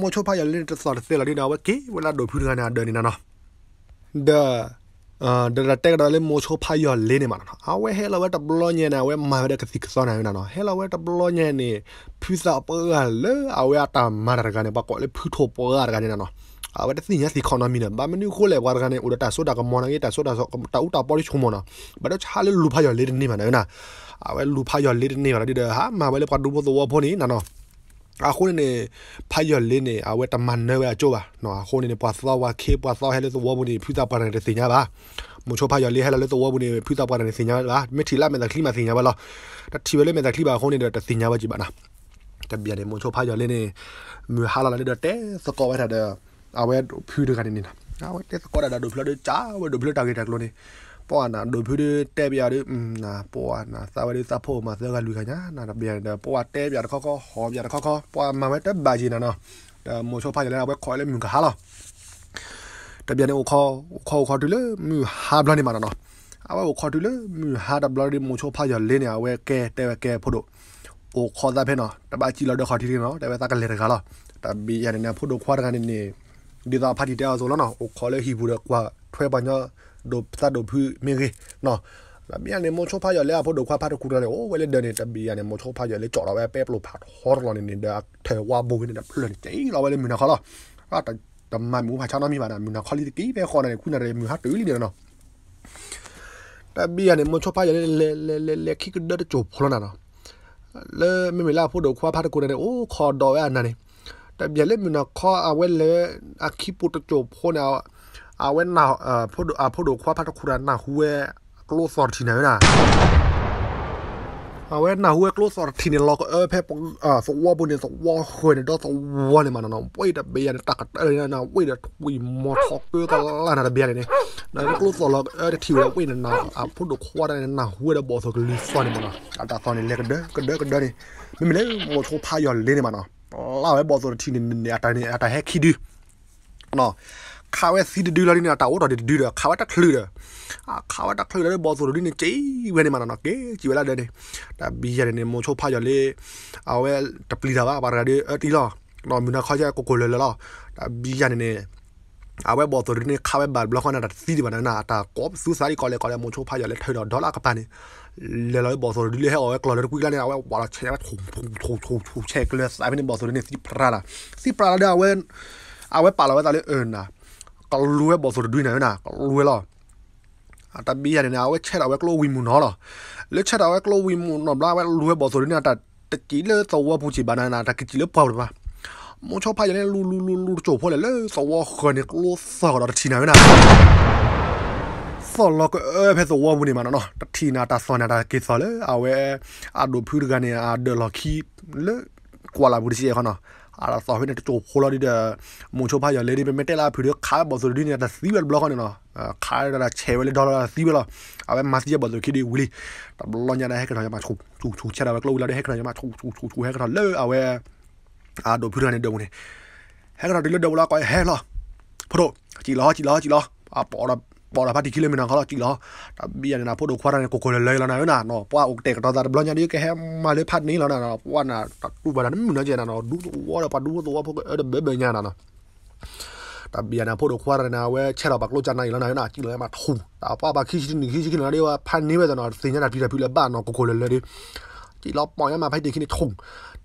mucho pare le ta sa de la ni na wa ki wa la do phu ga na de ni na no da ဒါတက်ကတော့လေမိုချိုဖိုင်ရလေးနေမှာနော်အဝဲဟဲလာဝဲတဘလောညေနာဝဲမာဒကစီကစောနာနာနော်ဟဲလာဝဲတဘလောညေနေဖူစာပေါ်ကလေအဝဲတာမာရကနေပါကောလေဖူထိုပေါ်ကကနေနော်အဝတ်သိညာသိခေါနာမီနဘာမနီခိုလေဝါရဂနေဥဒတာဆိုတာကမောနာကြီးတာဆိုတာဆိုတာဥတာပေါ်ချုံမနာဘာတော့ချာလေလူဖာရလေနေမနာအဝဲလူဖာရလေနေရတဲ့ဟာမဝဲလေပဒူဘောတော့ဘောနေနော်အခုနေဖာရလင်းနေအဝဲတမန်နေဝဲအကျိုးပါနော်အခုနေပွားသောဝါခေပွားသောဟဲလို့သဝဘူးနေဖြူတာပါနေတဲ့စင်ညာပါမချိုဖာရလေးဟဲလို့သဝဘူးနေဖြူတာပါနေတဲ့စင်ညာပါမထီလာမဲ့တဲ့ခလီမစင်ညာပါလားတထီဝဲလေးမဲ့တဲ့ခလီပါခုနေတဲ့စင်ညာပါကြည့်ပါနာတပြရတယ်မချိုဖာရလင်းနေမြဟာလာလေးတဲ့စကောဝဲထားတဲ့ aware phu de kan ni na aware te ko da do phu de cha aware do phu target ta lo ni ပေါ်နာဒိုဖူဒီတဲပြရနာပေါ်နာစာဝရီစာဖို့မှာစကလူခညာနာပြန်တဲ့ပေါ်တဲပြတခခဟောပြတခခပေါ်မှာပဲတဘာကြီးနာနော်ဒါမိုချိုဖိုင်လည်းဘခေါ်လည်းမြူကဟာလားတပြန်နေခေါ်ခေါ်ခေါ်တူလေမြူဟာဘလနေမှာနော်အဝခေါ်တူလေမြူဟာဒဘလရီမိုချိုဖိုင်ရလင်းနေအဝဲကဲတဲကဲဖို့တို့အိုခေါ်တာဖဲနော်တဘာကြီးလောက်တော့ခေါ်တီနော်တဘာစကလေတခါလားတဘီရနေဖို့တို့ခွာတကနေနေဒီသာဖာတီတဲအဆိုလောနော်ခေါ်လေဟီဘူးရကွာထွဲပါညဒိုသတ်ဒိုဖူမင်းကြီးနော်လာမြန်နေမချိုဖာရလေအဖို့ဒိုခွာဖာတကူရလေအိုဝဲလေဒနေတဘီရနေမချိုဖာရလေကြော်တော့ပဲပဲပလိုဖာဟော်လော်နေနေဒါထဲဝါဘိုးနေတာဖလွန်တေးလော်ဝဲလေမြနာခါလားအာတတမန်မူဖာချနာမီပါနာမြနာခါလီတီပဲခေါ်နေခုနရမြဟာတူလီနေနော်တဘီရနေမချိုဖာရလေလေလေလေခိကဒတ်ချိုဖလော်နာနော်လေမေမလာဖို့ဒိုခွာဖာတကူရလေအိုခေါ်တော့ရနာနေแต่อย่าเล่นมีนาข้ออาเว้นเลยอาคิปุตโจโพนเอาอาเว้นนาเอ่อพอดูอาพอดูคว้าพัตคุรานาหัวกลัวสอดทีไหนนะเอาเว้นนาหัวกลัวสอดทีเนี่ยเราก็เออแพ้ปงอ่าสวบุญเนี่ยสวเคยเนี่ยดอสวเนี่ยมันน้องเว้ยแต่เบียร์ตักเออนี่ยนะเว้ยแต่ทุยมอทอกเกอร์ก็ล่านะแต่เบียร์เนี่ยนะกลัวสอดเราเออทิวแล้วเว้ยนานอาพอดูคว้าได้นาหัวเดบอสกลิซอนเนี่ยมันนะอาตาตอนนี้เล็กเด้อก็เด้อเด้อนี่ไม่มีเลยโมโทพายอนเล่นเนี่ยมันนะလာဝဲဘောဆိုတီနေနေအတိုင်းနေအတိုင်းဟက်ခီဒီနော်ခါဝဲစီဒီလာနေတာတော့တော်ဒီဒါခါဝတ်တခလူဒါအခါဝတ်တခလူဒါဘောဆိုဒီနေချေးဝဲနေမှာနော်ကေကြည်ဝလာတယ်ဒါဘီရနေမိုချိုဖာရလေအဝဲတပလီတာပါပါရဒီအတီလာနော်မြနာခါကြကိုကိုလေလာဒါဘီရနေอาไว้บอกตัวนี้เข้าไว้บาดบล็อกนันสีดีบันนาตากอบซื้อสายก่อนเลยก่อนเลยโมโชพายาเล็ดเทอร์ดอลลาร์กับตานี่เลยเราบอกตัวนี้ให้เอาไว้กลอนเลยกุ้ยกันเนี่ยเอาไว้วอลเช็คถูกถูกถูกถูกูเช็คเลยสายเป็นบอกตัวนี้สี่ปลาละสีพราละเดียวเว้นเอาไว้ปลาเอาไว้ตาเลยเอิญนะก็รู้ไว้บอกตัวนี้หน่อยนะก็รู้ไว้หรอแต่บีอะไรเนี่ยเอาไว้เช็คเอาไว้กลัววิมุนอเหรอแล้วเช็คเอาไว้กลัววิมุนอนอมลอาไว้รู้ไว้บอกตัวนี้แต่แต่จีเลอร์ตัวผู้จีบานานาแต่กิจเลอร์เปล่าหรือเปล่ามูชอบพายเนี่ยลูลูลูลูโจพอเลยเลยสวอคนเนี่ยลูสอดทีนาไม่น่าสอลก็เออเพสวอบุนี่มาเนาะทีนาตาสอนาตากิสอเลยเอาเวอาดูพื้นกันเนี่ยอาเดลอคีเลยกว่าลาบุรีเชียเขาเนาะอาราสอเฮนจะโจพอลดิเดมูชอบพายเลยดิเป็นเมเตลาผิวเดือขายบอสุดดิเนี่ยแต่ซีเวลบล็อกเนี่ยเนาะขายดอลลาร์เชเวลดอลลาร์ซีเวลเอาไว้มาซีบอสุดคิดดิวิลี่ตับลอนยาได้ให้กันหน่อยมาชูชูชูเชดาไว้กลัวเราได้ให้กันหน่อยมาชูชูชูให้กันหน่อยเลยเอาไว้အာတို့ဖူရနေတုံးနေဟဲကတော့ဒီလိုတော့လာကွာဟဲလားဖရိုကြည်လားကြည်လားကြည်လားအပေါ်တော့ပေါ်လာပါတီကီလိုမီတာခလာကြည်လားတဘီရနာဖို့တော့ခွာရနေကိုကိုလဲလဲလာနော်နော်ပွားအုတ်တက်တော့ဒါဘလညာဒီကဟဲမလေးဖတ်နေလာနော်ပွားနာတူပါလာမနကြနာနော်ဒူဝါရပါဒူတော့ဖို့အဲ့ဘဘညာနာနော်တဘီရနာဖို့တော့ခွာရနာဝဲချက်တော့ပါကလို့ကြနိုင်လာနော်ကြည်လဲမှာထုံဒါပွားပါခီရှိနေခီရှိနေလေးဝဖန်နေပဲနော်စင်ညာပြီးလာပြီးလာပါနော်ကိုကိုလဲလဲဒီကြည်လားပေါ်ရမှာဖိုက်တိခင်းထုံ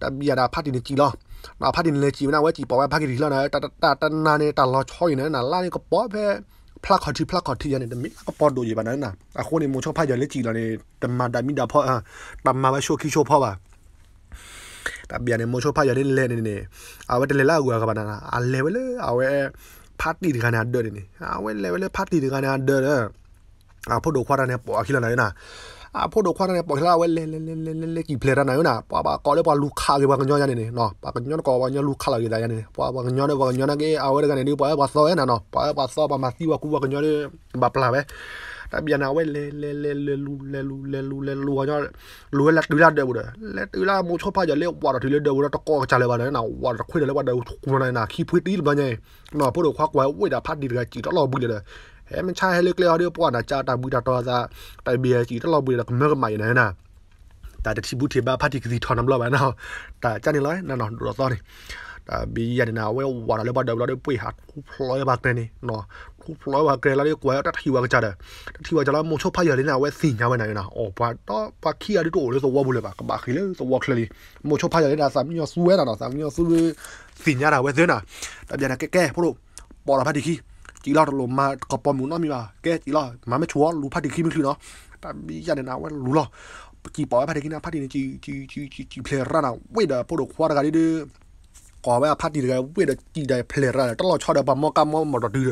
တဘီရနာဖတ်နေကြည်လားนาพาดินเลยจีนาไว้จีปอไว้พากิทีแล้วนะแตแตแต่นาเนี่ยตาชอชอยเนะ่ยนะล่านี่ก็ปอแพ้พลักขอที่พลักขอที่ยันเนี่ย่มิก็ปอดูอยู่แบบนั้นนะอะคนในมูชอบพายันเลยจีเราเนี่ย่มาดามิดาพ่ออ่ะ่มาไว้ชค่วขี้ชคพ่อว่ะแต่เบียร์เนี่ยมูชอบพายันเล่นเล่นเนี่ยเอาไว้เล่นเล่ากูอะกับนั้นนะเอาเลเวลเอาไว้พรดตีถึงขนาดเดินเนี่ยเอาไว้เลเวลพรดตีถึงขนาดเดินเออเอาพวกดูควาดเนี่ยปอขี้แล้วนะအဖို့တော့ခွာနေပေါ်လာဝဲလဲလဲလဲလဲလဲကီပလေရနာယောနာပွာပါကောလေပွာလူခါကေဘာကညောရနေနေနော်ပါကညောကောဘာညောလူခါလာကေဒါရနေပွာပါကညောနေပွာကညောနာကေအဝဲကနေဒီပွာပါဆောရနာနော်ပွာပါဆောပါမစီဝကူဘာကညောလေဘာပလာပဲတပြန်နာဝဲလဲလဲလဲလဲလူလဲလူလဲလူလဲလူကညောလူလဲတူလာတဲ့ဘူးလဲတူလာမိုးချောဖာကြလေပွာတော့ဒီလေတဲ့ဘူးတော့ကောကြလေပါနေနော်ဝါခွေတယ်လေဝါတဲ့ကူနာနာခီဖွေးတီးဘာညေနော်ဖို့တော့ခွာကွာဝဲတာဖတ်ဒီကကြည်တော့လောက်ဘူးလေအဲမချဟဲလေကလျော်ဒီပွားနာချာတာဘူးတာတော်စားတိုင်ဘီယစီတလောက်ဘူးတာကမဲကမိုင်နဲနာတာတတိဘူးထေဘာဖတ်တိကစီထော်နမ်လောဘာနော်တာချန်နေလောနော်တော့တော်နေတာဘီယန်နာဝဲဝါလာလေဘာဒဘလာပွေဟာခုဖလောဘာကနေနော်ခုဖလောဘာကလေလာလေကွာတာထီဝါကကြတယ်တထီဝါကြလာမို့ချုပ်ဖတ်ရလေနာဝဲစီညာဝဲနိုင်နာအော်ဘာတော့ဘာခီရတို့လေဆိုဝါဘူးလေပါကဘာခီလေဆိုဝါခလေမို့ချုပ်ဖတ်ရလေနာစာမီယောဆူဝဲနာနော်စာမီယောဆူစီညာတာဝဲစင်းနာတာပြန်ကဲကဲဖို့လို့ပေါ်လာဖတ်တိခီจีลอลมมากปอมูนอมีว่าแกจีลอมาไม่ชัวรู้พัดดีขี้ไม่คือเนาะแต่ยานนาว่ารู้หรอจีปอยพัดดีขี้นะพัดดีจีจีจีจีจีเพลร่านะเวดพวกดอกควาดกันดื้อก่อว่าพัดดีเลยเวดจีได้เพลร่าตลอดชอบเดบมอกามอมอดดื้อ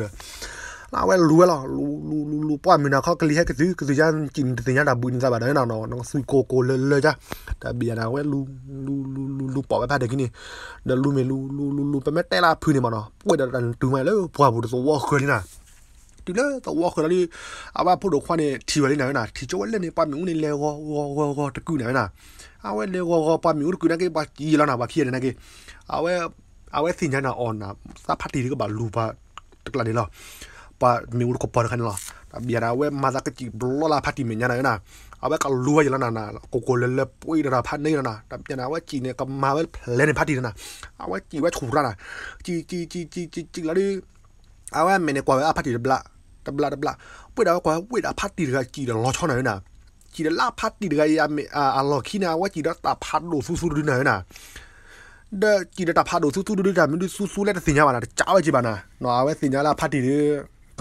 လာဝဲလူဝဲလာလူလူလူလူပွားမနာခကလေးဟက်ကသူကသူကြန်ကျင်တင်ရတာဘူးနေစားပါတော့နော်နော်ဆူကိုကိုလဲလဲကြတဘီရနာဝဲလူလူလူလူလူပေါ်ပဲဖတ်တယ်ကိနေဒလူမေလူလူလူလူပမဲတဲလာဖူးနေမနော်ပွေတန်တူမဲလဲဘွားဘူးတော့ဝါခွေးနေနာတူလဲတော့ဝါခွေးလေးအဘဖို့တော့ခွနဲ့ထီဝဲလေးနာနာထီကျော်လက်နေပတ်မြုံနေလဲဝဝဝဝတကူနာနာအဝဲလဲဝဝပတ်မြုံကူနာကေပါကြီးလာနာပါခီရနေကေအဝဲအဝဲစင်ညာနာအော်နာစဖတ်တီကဘာလူပါတကလာနေလားปมีอุลกปอนกันหรอเบียร์เอาไว้มาสักจีบล้อลาพัดที่เหมือนยังไงนะเอาไว้ก็รวยแล้วนะนะโกโก้เล็บปุ้ยระพัดนี่แล้วนะแต่เบียร์เอาไว้จีเนี่ยก็มาไว้เล่นพัดที่นะเอาไว้จีไว้ถูกแล้วนะจีจีจีจีจีจีแล้วดิเอาไว้เมนกว่าไว้พัดที่เดบละเดบละเดบละปุ้ยเอาไว้กว่าเวาพัดที่เดือจีเดือล้อช่องไหนนะจีเดือลาพัดที่เดือยามอ่าอ๋อขีนะว่าจีเดือตาพัดดูสู้ๆดูไหนนะเดจีเดือตาพัดดูสู้ๆดูดูดมดูดูสู้ๆดลดูแต่สด่ดูดูมันูดูจ้าจีบานดูดูดูดูดูดูดูดูดูดูดูดดูดูดือ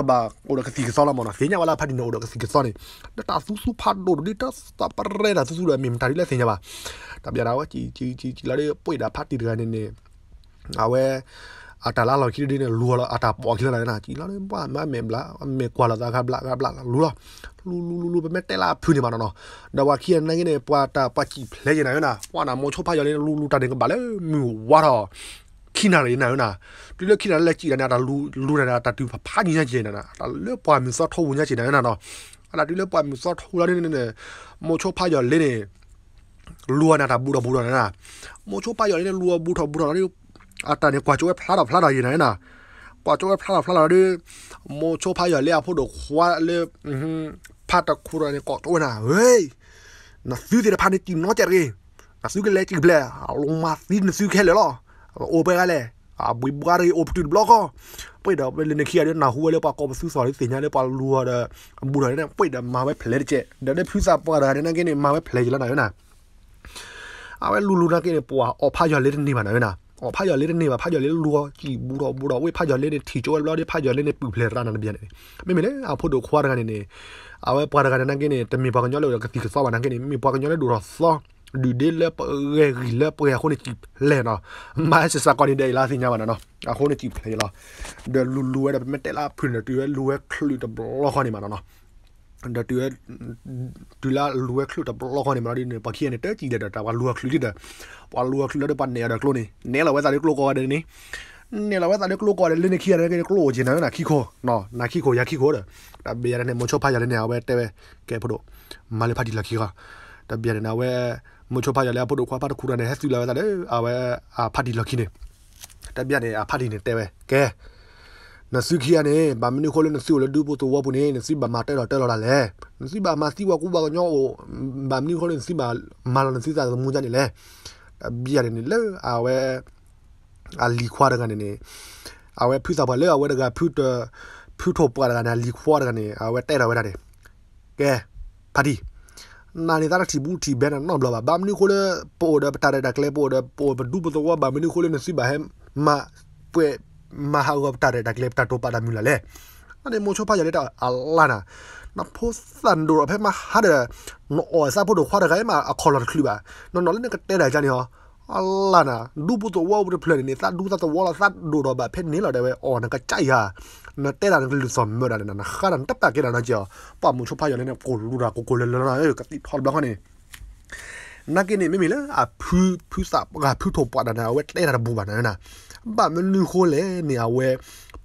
ba ora kasi ke sala mona senya wala phati no ora kasi ke sone da ta su su phat do di ta ta pare da su su da mi ta ri la senya ba ta bia da wa chi chi chi chi la de poi da phati da ne ne a we อาตาลาเราคิดดีเนี่ยรัวแล้วอาตาปอคิดอะไรนะจีแล้วเนี่ยว่าไม่เมมละเมกว่าละตาครับละครับละรู้ละรู้รู้รู้รู้เป็นแม่เตล่าพื้นเนี่ยมันเนาะแต่ว่าเขียนนั่นเนี่ยปวาตาปาจีเพลย์ยังไงนะว่าหน้ามองชอบพายอะไรรู้รู้ตาเด็กก็บาเลยมือว่าทอ kina re na na tu le kina le chi na da lu lu na da tu pha ni na je na na da le pa mi so tho wu na je na na no ala tu le pa mi so tho la ne ne mo cho pha yo le ne lu na da bu da bu da na mo cho pha yo le ne lu bu tho bu da ni ata ne kwa cho pha da pha da ye na na kwa cho pha da pha da de mo cho pha yo le a pho do khwa le pha ta khu ra ne ko to na hey na su de pha ne ti no je re na su ke le ti ble a lo ma si na su ke le lo โอเปก็เลยอ่าบุยบารีโอปตุดบล็อกก็ပွိတ်တော့လင်းခီရတဲ့နာဟူလည်းပါကော်ပစူဆော်လေးစင်ညာလည်းပါလူရတဲ့ဘူရတဲ့ပွိတ်တော့မာပဲဖလဲတဲ့ချက်ဒါနဲ့ဖြူစာပွာတာတဲ့နာကင်းနေမာပဲဖလဲကြလားနော်နာအဝဲလူလူနာကင်းနေပွာအော်ဖာရလေးနေပါနော်နာအော်ဖာရလေးနေပါဖာရလေးလူရကြည်ဘူးတော့ဘူးတော့ဝေးဖာရလေးနေထီကျော်လောက်တဲ့ဖာရလေးနေပူဖလဲရနာပြန်နေမိမိလည်းအဖို့တို့ခွာရကနေနေအဝဲပွာတာကနာကင်းနေတမီပါကညောလို့ကတိကစောပါနာကင်းနေမိပါကညောလည်းလူရစောดูเดลเปเรริลเปเรคนในจีเลนอ่ะมาเสสกอนิเดลาสิญาวันเนาะอะคนในจีเลยล่ะเดลูลูเอดเป็นเตลาพื้นเดลูเอลูเอคลุตบล็อกนี่มาเนาะเดลูเอดูลาลูเอคลุตบล็อกนี่มาดิเนี่ยปะเคียนเตจีเดดตาว่าลูเอคลุดิเดว่าลูเอคลุดิปันเนี่ยเดกลูนี่เนี่ยเราไว้ตาเดกลูกอเดนี่เนี่ยเราว่าตอนนี้กลัวก่อนเลยเนี่ยเครียดเลยกลัวจริงนะนะขี้โคเนาะนะขี้โคยาขี้โคเด้อแต่เบียร์เนี่ยมันชอบพายาเนี่ยเอาไว้แต่แกพอดมาเลยพาดีละขี้ก็แต่เบียร์เนี่ยเอาไว้ mucho pa ya le apodo kwa pa ku ra ne hesu la ba le a we a party lucky ne ta bia ne a party ne te we ke na su ki ya ne ba mi ni ko le na su le du bo to wa bu ne na su ba ma te lo te lo la le na su ba ma si wa ku ba nyo o ba mi ni ko le si ba ma la na si sa mu ja ne le bia ne le a we a li kwa ra ne ne a we phu sa ba le a we da ga phu to phu tho pa ra ne li kwa ra ne a we te ra we da ne ke party နာနေတာတီဘူးတီဘဲနော်ဘလာဘာမနီခိုလေပိုဒပတာရဒကလေပိုဒပိုဘဒူဘတော့ဘာမနီခိုလေနစီဘာဟမ်မာပွဲမဟာဝပတာရဒကလေပတာတိုပါဒမူလာလေအနေမိုချိုပါရလေတာအလာနာနဖို့စန်ဒူရဖဲမဟာဒနော်အစားဖို့တော့ခွာရခိုင်မှာအခေါ်လာခလူပါနော်နော်လည်းကတဲတာကြနေဟောအလနာလူပုတော့ဝါဘဖလနေသဒူသတဝါလာသဒူတော့ဘာဖက်နေလာတယ်ပဲအော်နကကြိုက်ဟာနတဲလာလူစမ်မရနနခါရန်တပကေလာနကြောပမှုချဖာရနေကိုလူရာကိုကိုလလနာကတိထော်ဘခနေနာကိနေမိမိလားအဖူးဖူးစာကဖူးထော်ပဒနာဝက်တဲရဘူဘာနာနာဘာမလူခိုလေနေအဝဲ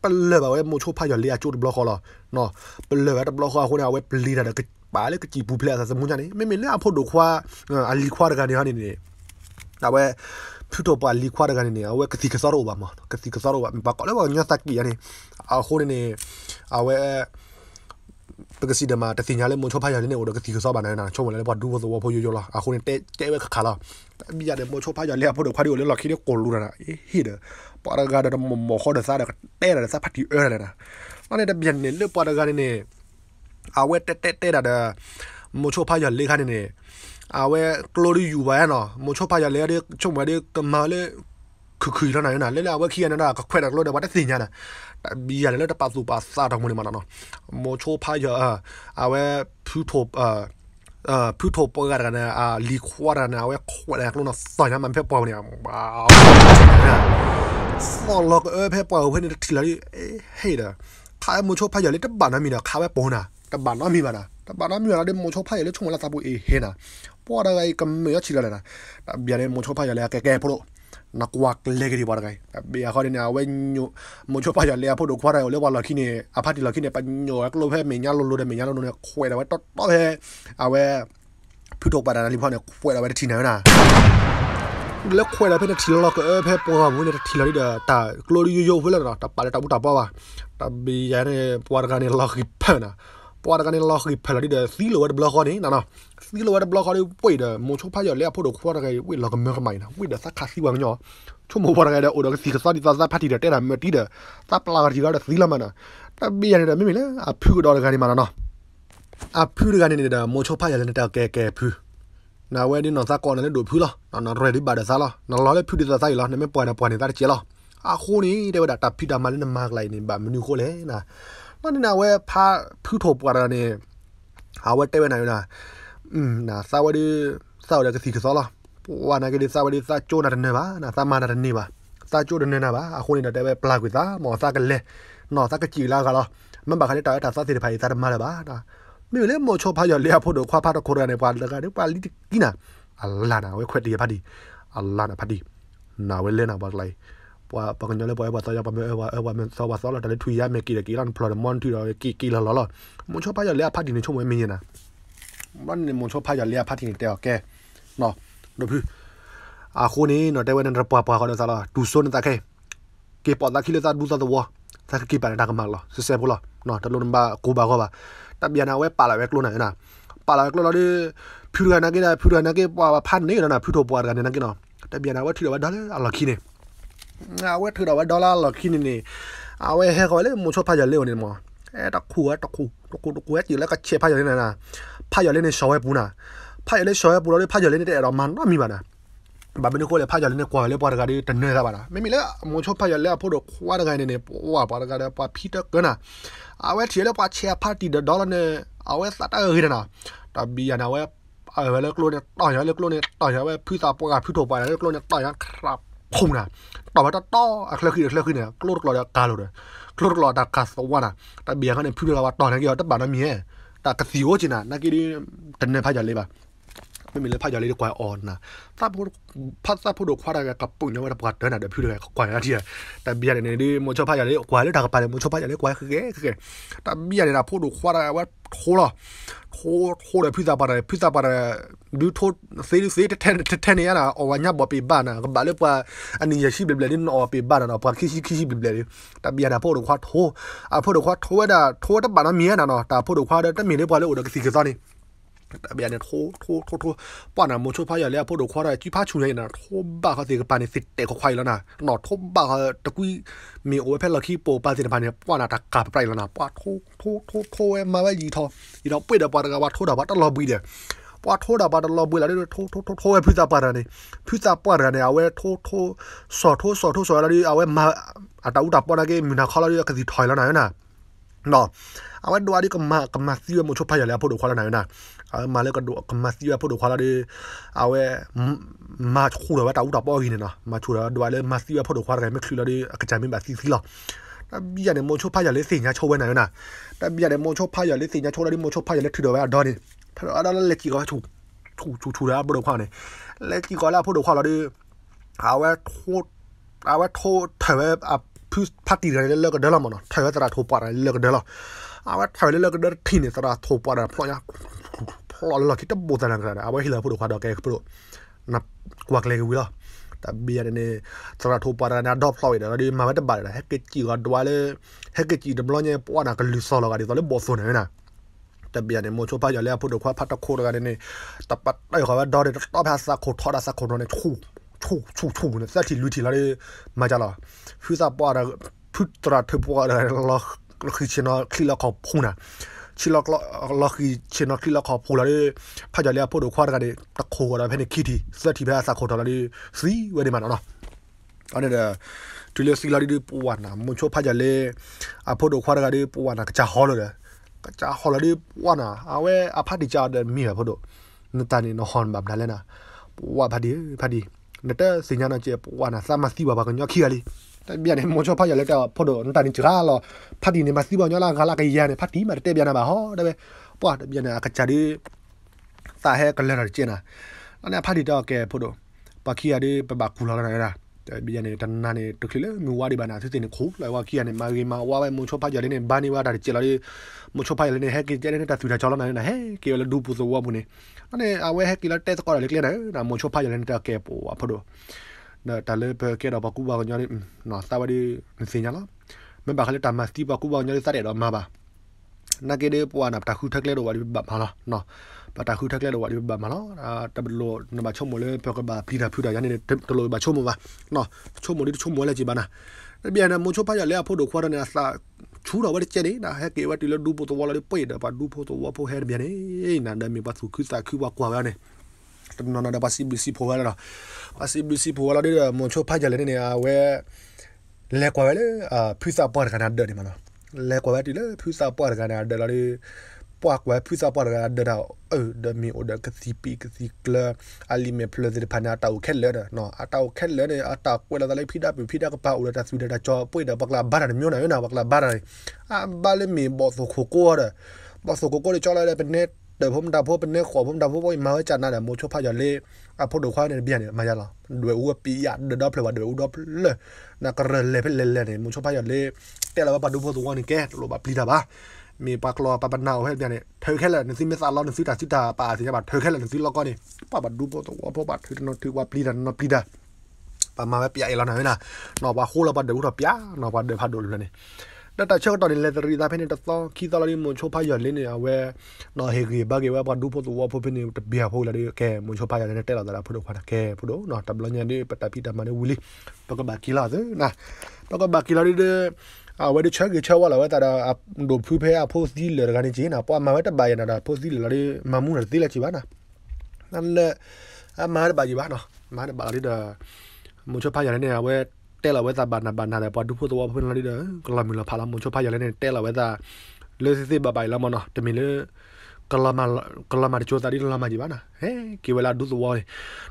ပလဲပါဝဲမို့ချိုဖာရလေအချိုးဘလော့ခေါ်လာနော်ပလဲပါဘလော့ခေါ်ခုနေအဝဲပလီတာကပါလေကကြည့်ဘူးဖလဲစာစမှုညာနေမိမိလားအဖို့တို့ခွာအလီခွာရကနေဟာနေနေဒါပဲဖြူတော့ပါလီခွာတဲ့ကနေနေအဝဲကတိကစားတော့ပါမှာကတိကစားတော့ပါဘာကောလဲဘာညသက်ကီရနေအဟိုးနေအဝဲပကစီဒမာတသိညာလဲမွန်ချောဖာရလဲနေတော့ကတိကစားပါနိုင်တာချုံလဲဘာဒူးဘောဆိုဘောရိုရိုလာအဟိုးနေတဲတဲဝဲခခလာမိရတယ်မွန်ချောဖာရလဲဖို့တော့ခွာရီလဲလောက်ခီရဲကိုလူရတာဟိဒပါရဂါဒမမခေါ်ဒစားတဲ့တဲရတဲ့စဖတ်တီအဲလဲနာမနေ့တပြန်နေလဲပါရဂါနေအဝဲတဲတဲတဲတာမွန်ချောဖာရလဲခါနေနေအဝဲကလိုရီယူဝဲနော်မချောပါရလဲရဲချုံဝဲရဲကမာလဲခခီလာနိုင်နာလဲလာဝဲခီရနာကခွဲတာကလိုတဲ့ဘာတဲ့သိညာနာဘီရလဲတပါစုပါစာတော်မလို့မနော်မချောပါရအဝဲဖူထိုအာအာဖူထိုပေါ်ရနာအာလီခွာရနာဝဲခွဲရကလို့နော်စာညာမဖက်ပေါ်နေပါဆော်လော့เออเพ่ปอยเพ่นี่ทีละเฮ้ยนะข้ามูชกพายเลยตะบานะมีนะข้าไปปอนะตะบานะมีมานะตะบานะมีมาแล้วเดมูชกพายเลยชงละซาบุเอเฮนะပေါ်ရဂိုင်ကမ္မရချီလာလာဗျာလေမိုချိုဖာရလေကဲကဲဖလို့နကွာကလေကဒီပါရဂိုင်ဗျာခေါ်နေအဝဲညိုမိုချိုဖာရလေဖို့တော့ခွာရလေဝါလာခိနေအဖတ်တီလာခိနေပညိုကလိုဖဲမညာလိုလိုတဲ့မညာလိုလိုနဲ့ခွဲတယ်ဝဲတော့တော့ဖဲအဝဲဖူတော့ပါတာလေးဖောင်းနဲ့ခွဲတယ်ဝဲတီနေနာလက်ခွဲလာဖက်တဲ့ထီလောက်ကအဖက်ပေါ်ကဝင်တဲ့ထီလာလေးတာကလိုရီယိုယိုဖက်လာတာပါလေတာဘူးတာပါပါတဘီရဲပွားကနေလောက်ဖက်နာပွားတကနေလောက်ခိဖလာဒီဒသီလိုဝတ်ဘလော့ခေါ်နေနော်နော်သီလိုဝတ်ဘလော့ခေါ်နေပွေဒမုံချိုဖာရလေဖို့တော့ခွာတကဝေလောက်မဲခမိုင်းနော်ဝေဒသခါစီဝမ်ညောချုံမောပွားတကတဲ့အိုဒကစီကစားဒီသစားဖတ်တီတဲ့တာမတီတဲ့သပလာကကြီးကတဲ့သီလမနာတပီရနေတဲ့မိမိလေအဖူတော့တကနေမှာနော်အဖူတကနေနေတဲ့မုံချိုဖာရလေတဲ့ကဲကဲဖူနာဝဲဒီနော်သကောနဲ့တို့ဖူလားနော်ရဲဒီပါတဲ့စားလားနော်လော်လေဖူဒီသစားရလားနမဲပွားနေပွားနေတာချေလားအခုနေတဲ့ဝဒတာဖီတာမလည်းမကလိုက်နေပါမနူခိုလေနာวันนี้นะเว้ยพาผู้ถบกว่าเราเนี่ยหาว่าเต้ไปไหนนะอืมนะสวัสดีสวัสดีกสิกสอละวันนั้นก็ดีสวัสดีสาโจนัดเนี่ยบ้านะสามานัดเนี่ยบ้าสาโจนัดเนี่ยนะบ้าคนนี้นะเต้ไปปลากุซ่าหมอซากันเลยหนอซากันจีแล้วกันหรอมันบอกใครต่อยแต่ซาสิริภัยซาดมาเลยบ้านะมีเรื่องโมโชพายอเลียพูดควาพาตะโครในวันแล้วกันเดี๋ยวปลาลิกินะอัลลานะเว้ยเควดีพัดดีอัลลานะพัดดีนาเว้ยเล่นนะบอกเลยပွာပကညလေပွာပွာတရပမေအဝအဝမဆောပါဆောလာတလေထွေရမေကီလေကီလန်ဖလော်မွန်ထီရောကီကီလာလာမွန်ချောပါရလေဖတ်ဒီနေချုံမင်းနာမန်နေမွန်ချောပါရလေဖတ်ဒီနေတဲကဲနော်ဒပြီအခုနေနော်တဲဝဲနရပွာပွာခေါ်လာဆလာဒူဆိုနေတာခဲကေပေါ်လာခိလေသာဒူသာတော့သက်ကီပါနေတာကမလာဆဆဲဘလာနော်တလုံးဘာကိုဘာခေါ်ပါတပြနာဝဲပါလာဝဲကလုံးနိုင်နာပါလာကလော်ဒီဖြူရနာကေဖြူရနာကေပွာဖတ်နေနော်ဖြူတော့ပွာရကနေနာကေနော်တပြနာဝဲထီတော့ဒါလေအလခိနေอาเวถือดอกไว้ดอลลาร์หรอคินนี่อาเวแค่คอยเลยมูชอบพายาเร็วนี่มั้งเออตะคูตะคูตะคูตะคูเออยู่แล้วก็เชียร์พายาเล่นนะ พายาเล่นในชาวเอปูนะพายาเล่นชาวเอปูเราได้พายาเล่นได้เรามันน่ามีบ้านะဘာမင်းကိုလည်းဖားကြလည်းနဲ့ကွာလည်းပွားတကားတွေတနေကပါလားမိမိလည်းမိုးချောဖားကြလည်းဖို့တော့ခွာတကားနေနေပွားပွားတကားလည်းပွားဖီတကနာအဝဲချေလည်းပွားချေဖာတီဒေါ်လာနဲ့အဝဲစတာရနာတဘီယနာဝဲအဝဲလည်းကလို့နဲ့တောင်ရလည်းကလို့နဲ့တောင်ရဝဲဖူးစာပွားကဖူးတော့ပါလည်းကလို့နဲ့တောင်ရခရပ်ဖုံလားต่อมาต่อต่อเคลื่อนขึ้นเคลื่อนขึ้นเนี่ยกลัวกลัวกาลเลยกลัวกลัวดักกัสตัวน่ะแต่เบียร์เขาเนี่ยพิมพ์ว่าต่อเนี่ยเกี่ยวกับบ้านนั้นมีแต่กระสีโอจิน่ะนักกีฬาตันเนี่ยพายเลยป่ะไม่มีเลยพายาเลยกว่าอ่อนนะ ถ้าพูดพัดถ้าพูดควาดกับปุ่นเนี่ยว่าประกาศเดินหน้าเดี๋ยวพิวเลยกว่าที่แต่เบียร์เนี่ยนี่มันชอบพายาเลยกว่าเลยดักไปเลยมันชอบพายาเลยกว่าคือแกคือแกแต่เบียร์เนี่ยพูดควาดว่าโคลอโคโคเลยพิซซ่าปาร์พิซซ่าปาร์ดูโทษซีรีส์แทนแทนเนี่ยนะเอาวันนี้บอกไปบ้านนะก็บอกเลยว่าอันนี้จะชีบเบลเล่นเอาไปบ้านนะเพราะคิดคิดชีบเบลเล่แต่เบียร์เนี่ยพูดควาดโทอ่ะพูดควาดโทว่าโทว่าแต่บ้านนั้นมีนะเนาะแต่พูดควาดแต่มีได้พอเลยอุดกสีกันตอนนี้တဘီအနဲ့ထိုးထိုးထိုးထိုးပါနာမိုချိုဖာရလေအဖို့တို့ခွာရကြီးဖာချူနေနာထိုးဘာခစီကပါနေစစ်တဲ့ခွိုင်လနာနော်ထိုးဘာတကွီမေအိုဖက်လခီပိုပါစီတပါနေပွာနာတကပရိုင်လနာပွာထိုးထိုးထိုးထိုးဝဲမဝဲကြီးထောဒီတော့ပွေတဲ့ပွာတကပါထိုးတာပါတလော်ပြီးတယ်ပွာထိုးတာပါတလော်ပြီးလာတယ်ထိုးထိုးထိုးထိုးဝဲဖြူစာပါရနေဖြူစာပွာရနေအဝဲထိုးထိုးစော်ထိုးစော်ထိုးစော်လာဒီအဝဲမအတအူတာပွာနာကေမြနာခေါ်လာဒီကစီထိုင်လနာနာနော်အဝဲဒွာဒီကမကမစီဝဲမိုချိုဖာရလေအဖို့တို့ခွာလနာနာအမလည်းကတော့ကမစီရဖို့တော့ခလာတယ်အဝဲမာချူရဝတာဥတာပေါ်ရင်းနော်မာချူရဒွာလည်းမစီရဖို့တော့ခလာတယ်မခလူလာတယ်အကကြမင်းပါစီစီလားတပီရနေမောချိုဖာရလေးစင်ညာချိုးဝဲနိုင်ရနာတပီရနေမောချိုဖာရလေးစင်ညာချိုးလာဒီမောချိုဖာရလေးထီတော့ဝဲဒေါ်နေဖရအဒါလည်းကြီးကောချူချူချူချူရဘတော့ခွာနေလက်ကြီးကောလာဖို့တော့ခလာတယ်အဝဲထိုးအဝဲထိုးထဲဝဲအဖူးဖတ်တီရလည်းလောက်ကဒလာမနော်ထဲဝဲတရာထိုးပါရလည်းလောက်ကဒလာအဝဲထဲလည်းလောက်ကဒထီနေတရာထိုးပါရဖွာရพลอลอคิดตบูตันกันนะเอาไว้ที่เราพูดถึงความดอกแก่พูดนับกวักเลยกูวิลแต่เบียร์เนี่ยสำหรับทูปารานาดอปลอยเดี๋ยวเราดีมาไม่ได้บัตรนะแฮกเกจจีก็ด้วยเลยแฮกเกจจีดับลอยเนี่ยป้อนอะกันลิซอลกันดิตอนเล่นบอสโซนเนี่ยนะတပြနေမို့ချိုပါရလဲဖို့တော့ခွာဖတ်တခိုးကလည်းနေတပတ်တိုက်ခါပဲဒေါ်တော့ဖတ်စခိုးထော်တာစခိုးတော့နေချူချူချူချူနဲ့စက်တီလူတီလာလေမကြလားဖူးစာပွားတာဖူးတရာထပွားတာလောက်ခီချနာခီလောက်ဖုန်နာချီလောက်လောက်ခီချီနော်ခီလောက်ခပူလာလေဖာကြလေပို့တော့ခွာရကတဲ့တခိုရဖဲနေခီတီစက်တီဖဲအစခေါ်တော်လာလေစီဝဲနေမှာနော်အဲ့ဒါတူလစီလာဒီပူဝနာမွန်ချိုဖာကြလေအဖို့တော့ခွာရကတဲ့ပူဝနာကချဟောလို့လေကချဟောလို့လေပူဝနာအဝဲအဖတ်တီကြတဲ့မိပဲဖို့တော့နတန်နေနော်ဟွန်ဘာဗလာလဲနာပူဝဖာဒီဖာဒီနတစညာနာကျေပူဝနာစမစီဘာဘာကညခီရလေးပြန်နေမောချောဖတ်ရလက်ကောဖတ်တော့နတာနေချရာလောဖတ်ဒီနေမစီဘောညလာခလာကရရနေဖတ်ဒီမှာတက်ပြန်နာပါဟောတပဲပွားပြန်နာကချာဒီတာဟဲကလရကျနာအဲ့ဖတ်ဒီတော့ကဲဖတ်တော့ပါခီရဒီပပကူလာနေတာပြန်နေတနာနေတခလမြဝါဒီဘာနာသစ်တင်ခိုးလာဝါခီရနေမာဂီမာဝါပဲမောချောဖတ်ရလေးနေဘာနေဝါတာကျလာလေးမောချောဖတ်ရလေးနေဟဲကီကျတဲ့တာသူတာချောလာနေဟဲကေလဒူပူဇဝါမုန်နေအဲ့အဝဲဟဲကီလာတက်ကောလာလေးကလေးနေဒါမောချောဖတ်ရလေးနေတကဲပေါ်ဖတ်တော့ဒါတလဲဘကဲတော့ဘကူပါကညောင်းနော်စပါဒီမစင်ညာလားမဘာခလေတမစတီဘကူပါညောင်းစတဲ့တော့မှာပါနာကေဒေပွာနာတခုထက်လဲတော့ဝါဒီဘာမှာလားနော်ဘာတခုထက်လဲတော့ဝါဒီဘာမှာလားအာတဘလို့နမချုံမလဲပြောကဘာပလီတာဖြူတာရနေတယ်တလို့ဘာချုံမပါနော်ချုံမလေးချုံမလဲကြည်ပါနာပြန်နေမချိုဖတ်ရလဲဖို့တော့ခွာတော့နေတာစချူတော့ဝါဒီကျနေနာဟဲကေဝတ်တီလဒူပိုတော့ဝါလေးပိတ်တာဘာဒူပိုတော့ဝါပိုဟဲပြန်နေနာဒမီပတ်ခုစာခုဝါကွာရနေ no no da possibility po wala possibility po wala de mo cho pha ja le ne ya we le kwa le a pisa po ka na de ni ma no le kwa ti le pisa po ka na de la le ပွားကွယ်ဖူးစားပွားရတဲ့တော့အဲဒမီအိုဒကစီပီကစီကလာအလီမေဖလဇီပနာတောက်ခဲလဲနော်အတောက်ခဲလဲနဲ့အတောက်ကွယ်လာလိုက်ဖိတာပြဖိတာကပါအိုတာဆူတာချောပွေတာဘကလာဘာရမျိုးနော်နော်ဘကလာဘာရအဘလမီဘောဆိုခိုကိုရဘောဆိုခိုကိုရချောလာတဲ့ပနက်เดี๋ยวผมดาพวกเป็นเนื้อขวผมดาพวกว่ามาไว้จัดนั่นแหละโมชั่วพายาเล่อ่ะพวกเดี๋ยวควายเนี่ยเบียเนี่ยมาจากหรอเดี๋ยวอู้ปีอ่ะเดี๋ยวดอปเลยว่าเดี๋ยวอู้ดอปเลยนะกระเรนเลยเป็นเลนเลยเนี่ยโมชั่วพายาเล่แต่เราปัดดูพวกตัวนี้แก่หลบแบบปลีดาบ้ามีปลากรอปลาบันนาวให้เบียเนี่ยเธอแค่ละหนึ่งซีเมซาล้อหนึ่งซีดาซีดาปลาสิจะบัดเธอแค่ละหนึ่งซีล้อก็เนี่ยป้าบัดดูพวกตัวพวกบัดถือนถือว่าปลีดานอปลีดาปลามาแบบปีอ่ะเราหน่อยนะนอว่าคู่เราบัดเดี๋ยวอู้ดอปปีอ่ะนอว่าเดี๋ยวพัดโดนเลยเนี่ยတတချက်တော်လေတရီဒါဖိနေတသောခီတော်လေးမွန်ချိုဖာရလင်းနေအဝဲနော်ဟေဂီဘဂေဝဘဒူဖို့တော့ဖို့ဖိနေတဘီဖို့လာလေကဲမွန်ချိုဖာရလည်းတက်လာတာဖို့တော့ဖတာကဲဖို့တော့နော်တဘလညာနေပတပိတမနေဝီလီပကဘကီလာစေနာပကဘကီလာလေးအဝဲချက်ကြီးချက်ဝလာဝဲတာဒိုဖူဖဲအဖို့စီလေကနေချင်းနာပွားမဝဲတဘရနာဖို့စီလေလေမမှုနဲ့တိလက်ချပါနာနန်လေအမားဘာကြီးပါနော်မားဘာလေးတာမွန်ချိုဖာရလည်းနေအဝဲတဲလာဝဲသာဘာနာဘာနာလေပေါ်ဒူဖို့တော့ဖွင့်လာလိတယ်ကလာမီလာဖာလာမွန်ချဖာရလည်းနဲ့တဲလာဝဲသာလေစစ်စစ်ဘပိုင်လာမနော်တမီလေကလာမကလာမချိုတာဒီလာမကြီးပါနာဟဲကေဝလာဒူသဝဲ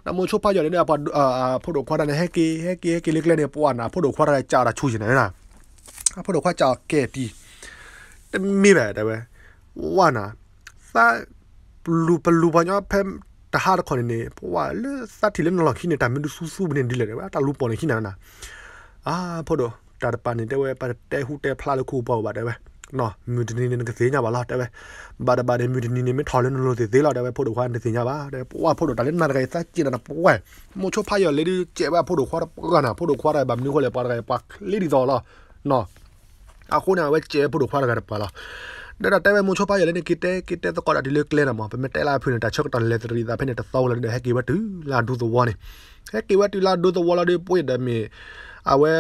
နမွန်ချဖာရလည်းနဲ့ပေါ်အာဖို့တော့ခွာတာနဲ့ဟဲကေဟဲကေဟဲကေလေးကလေးနဲ့ပေါ်နာဖို့တော့ခွာတာကြာတာချူရှင်နေလားဖို့တော့ခွာကြာကဲပြီးတမီပဲတပဲဝါနာသာလူပလူပညာဖဲတဟာခွန်နေပေါ်ဝါလစတိလနလခိနေတာမင်းဆူဆူဘနေဒီလေတာလူပေါ်နေခိနာနာအာဖို့တော့တာတပန်နေတဲ့ဝဲပါတဲဟူတဲဖလာလခုပေါ်ပါတယ်ဝဲနော်မြူဒနီနေကသေးညပါလားတဲ့ပဲဘာဘာတဲ့မြူဒနီနေမထော်လနေလို့သေးလားတဲ့ပဲဖို့တော့ခွာနေသေးညပါတဲ့ပွားဖို့တော့တလည်းနာကြဲစကြည့်နေတာပွားမို့ချိုဖာရလေဒီကျဲပါဖို့တော့ခွာကနာဖို့တော့ခွာရဗမ်နီကိုလေပါရကဲပါလေဒီတော့လားနော်အခုနာဝဲကျဲဖို့တော့ခွာရကဲပါလားဒါတော့တိုင်ဝမ်မွန်ချောပါရလည်းနေကီတဲကီတဲတော့ကတာဒီလေကလဲနာမပဲမတဲလာဖိနေတာချက်တာလက်တရီဒါဖိနေတာသောလည်းဟက်ကီဝတ်တူလာဒူသဝါနေဟက်ကီဝတ်တူလာဒူသဝါလာဒီပွေတယ်မီအဝဲ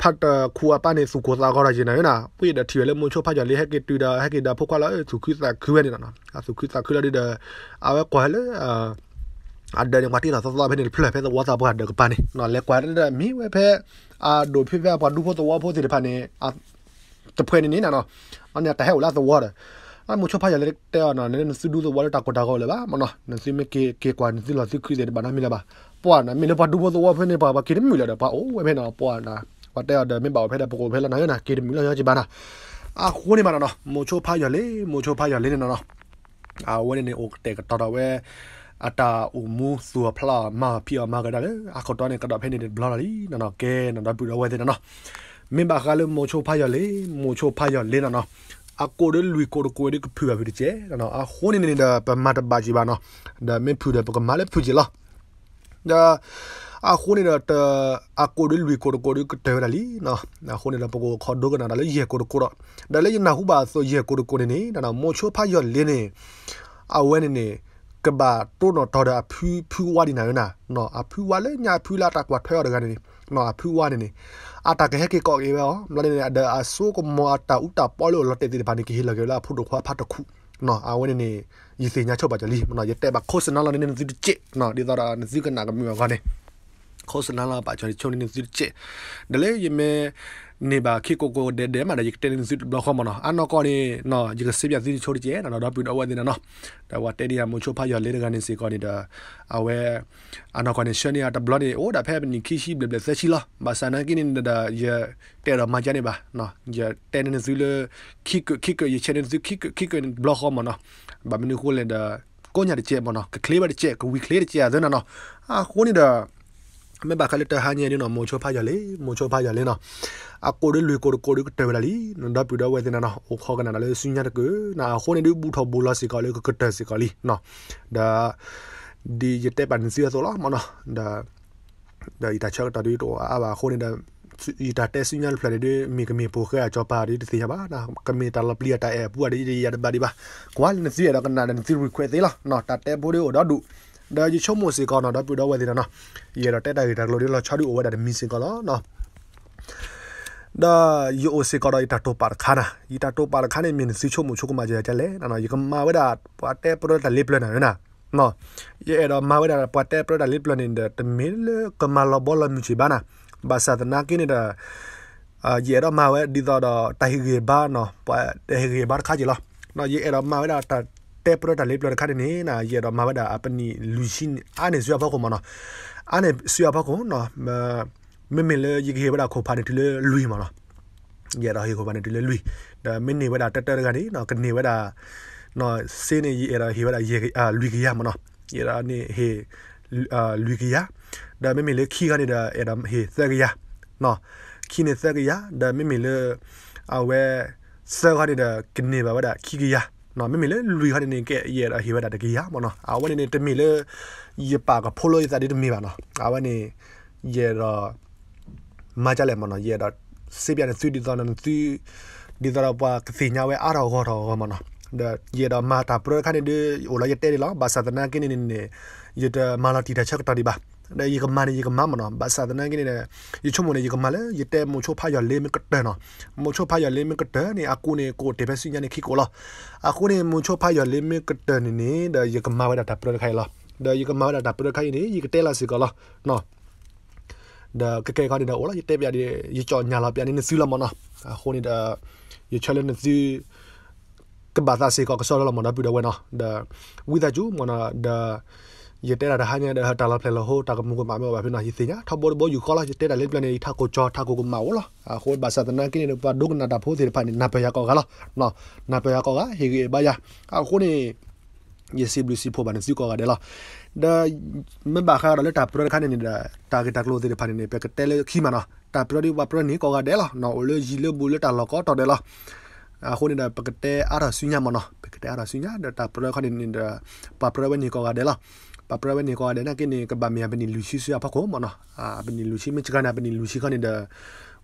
ဖတ်ခူအပနေစုကိုသာကောရကျင်နေနာပွေတဲ့ထီလေမွန်ချိုဖတ်ကြလေဟက်ကီတူတာဟက်ကီတာဖုတ်ခလာစုခိသခွေးနေတာနော်အစုခိသခွေးလာတဲ့အဝဲကွာလေအဒန်မတီနာသသဘနေဖလက်ဖဲသဝါသဘတ်ဒကပနေနော်လေကွာတဲ့မီဝဲဖဲအာဒိုဖိဖဲပါဒူဖို့သဝါဖို့စီတဖာနေအတဖွဲနေနေနော် ane ta heu la the water a mucho pa ya le te ana ne ne sudu the water ta ko ta ko le ba mana ne si me ke ke kwa ne si la si kri de ba na mi la ba po ana mi ne ba du bo the water ne ba ba ke de mi la da ba o we me na po ana ba te ada me ba phe da po ko phe la na na ke de mi la ya ji ba na a khu ne ma na mucho pa ya le mucho pa ya le ne na a we ne o te ka ta da we အတာဥမူစုဖလာမာပြမကဒါလေအခေါ်တော်နေကဒါဖဲနေဘလာလီနော်နော်ကဲနော်ဒါပြတော့ဝဲတယ်နော်မင်ပါကလည်းမိုချိုဖာရလေမိုချိုဖာရလေနော်အကိုရလူကိုကိုရကဖူပါပြီကျဲနော်အဟိုးနေနေတာပမတ်ဘာကြီးပါနော်ဒါမင်းဖူတယ်ပကမလည်းဖူကြလားဒါအခုနေတာအကိုရလူကိုကိုရကတဲရလီနော်အခုနေတာပကိုခေါ်ဒုကနာလည်းရေကိုကိုတော့ဒါလည်းနာဟုပါဆိုရေကိုကိုနေနေတာနော်မိုချိုဖာရလေနေအဝဲနေနေကဘာတိုးတော့တော်တာဖူးဖူးဝါဒီနာရနာနော်အဖူးဝါလဲညာဖူးလာတာကွာထွဲရတဲ့ကနေနော်အဖူးဝါနေနေ ata ke ke ko ye ba lo le da asu ko mo ata uta polo lo te ti ba ni ke lo ke la phu do khwa pha to khu no a wen ni yi se nya chok ba jali no ye te ba kho se na lo ni ni ti che no di da ra ni zi ka na ga mi ma ga ne kho se na la ba jali chok ni ni ti che de le ye me နေပါခိကိုကိုဒဲဒဲမှာလည်းတင်းစစ်ဘလော့ခမနော်အနော်ကောနေနော်ဒီကစစ်ပြစီချိုးကျဲနော်တော့ပြတော့ဝနေနော်ဒါဝတဲဒီယာမချိုဖာရလေကနေစီကောနေတာအဝဲအနော်ကောနေရှနီယာတဘလော့နေအိုးဒါဖဲနီခိရှိဘလဘလဆက်ရှိလားဘာစနာကိနေဒါရတဲရမကြနေပါနော်ရတဲနေဇူလခိကခိကရချနေဇူခိကခိကဘလော့ခမနော်ဘာမနီခိုလေဒါကိုညာတကျဲမနော်ကကလေးပါတကျဲကဝီကလေးတကျဲဇနာနော်အာခိုနေတာမေဘာခလက်တဟာညေနေနော်မိုချိုဖာရလေမိုချိုဖာရလေနော်အကိုတွေလွေကိုကိုတွေတဲဗလာလီနန္ဒပူဒဝဲတင်နော်ဟိုခေါကနာလေစညာတကနာခိုနေဒီဘူထောဘူလာစီကလေကတဲစီကလီနော်ဒါဒီရတဲ့ပန်စီဆိုလားမနော်ဒါဒါဒီတချက်တတွေတော့အဘာခိုနေဒါဒီ data signal flood တွေမိကမိပိုခဲအချပါတွေတသိရပါနာကမိတလပလီတာအပူရဒီရပါဒီပါကွာလနေစီရတော့ကနာနေစီ request သေးလားနော် data ဘိုးတွေတော့ဒုဒါကြီးချုံမစီကောနော်ဒါပြတော့ဝယ်သေးတယ်နော်ရေတော့တက်တိုက်တာလို့ဒီလောက်ချာဒီ over တာမီစင်ကောနော် da yo se ko da to par khana ita to par khane min si chomu choku ma ja chale na na yikam ma weda pa te pro da lip na na no ye da ma weda pa te pro da lip in da te mil kamala bola mi chi bana ba sa na ki ni da ye da ma we di da da ta hi ge ba no pa te hi ge ba kha ji la no ye da ma weda ta te pro da lip lo khane ni na ye da ma weda apni lu shin ane suya ba ko ma no ane suya ba ko no မမင်လေရေခေဘတာခေါ်ဖာနေတူလေလူီမာလားရတာဟေခေါ်ဖာနေတူလေလူီဒါမင်းနေဘတာတက်တက်ကနေနော်ကနေဘတာနော်စင်းနေရေရဟေဘတာရေအာလူီကရမနော်ရတာနေဟေအာလူီကရဒါမမင်လေခီကနေဒါရတာဟေသက်ကရနော်ခီနေသက်ကရဒါမမင်လေအဝဲဆက်ကနေဒါကနေဘတာခီကရနော်မမီလေလူရနေကဲရရဟိဝဒတကီယာမနော်အဝနေတမီလေရပါကဖိုလိုရတဲ့တမီပါနော်အဝနေရတော့မာကြလဲမနော်ရေတော့စေပြန်သူဒီတော့နသူဒီတော့ပွားကစီညာဝဲအားတော်ဟောတော်မနော်ဒါရေတော့မာတာပရခနဲ့ဒီဟိုလာရတဲ့လောဘာသာတနာကင်းနေနေရတဲ့မာလာတီတာချက်တာဒီပါဒါရေကမနေရေကမမနော်ဘာသာတနာကင်းနေရချုံမနေရေကမလဲရတဲ့မချိုဖာရလေးမကတဲ့နော်မချိုဖာရလေးမကတဲ့နေအကူနေကိုတေဘစီညာနေခီကိုလောအခုနေမချိုဖာရလေးမကတဲ့နေဒါရေကမဝဲတာပရခိုင်လောဒါရေကမဝဲတာပရခိုင်နေရေကတဲလာစီကလောနော်ဒါကကဲခါနေတာအော်လာတက်ပြတဲ့ရေချော်ညာလာပြနေနေစူးလာမနော်ခိုနေတာရေချော်လည်းနေစူးကဘာသာစေကောကဆောလာမနော်ပြူတော့ဝဲနော်ဒါဝီဒါဂျူမနော်ဒါရတဲ့ရဟညာတဲ့တာလာဖလေလဟိုတာကမှုကမမောဘာဖြစ်နာဟိစညာထဘောဘောယူခေါ်လာရတဲ့လေးပြန်နေထကိုချောထကိုကမောလားအခိုးဘာသာတနာကိနေပါဒုကနာတာဖိုးသေးဖာနေနာပယကောကလားနော်နာပယကောကဟေဂေဘာယာအခိုးနေ yesi blue si pho ban si ko ga de la ဒါမဘာခါရလက်တာပရခါနေနေတာတာဂက်တာကလိုသေးဖာနေနေပကတဲလေခီမနာတာပရဒီဝပရနေကောကဒဲလာနော်အိုလေဂျီလေဘူလက်တာလောက်တော့ဒဲလာအခုနေတာပကတဲအာရဆူညာမနော်ပကတဲအာရဆူညာဒါတာပရခါနေနေတာပပရဝနေကောကဒဲလာပပရဝနေကောကဒဲနာကိနေကဘာမြန်ပနီလူရှိဆူရဖကောမနော်အာပနီလူရှိမချကနာပနီလူရှိခါနေတာ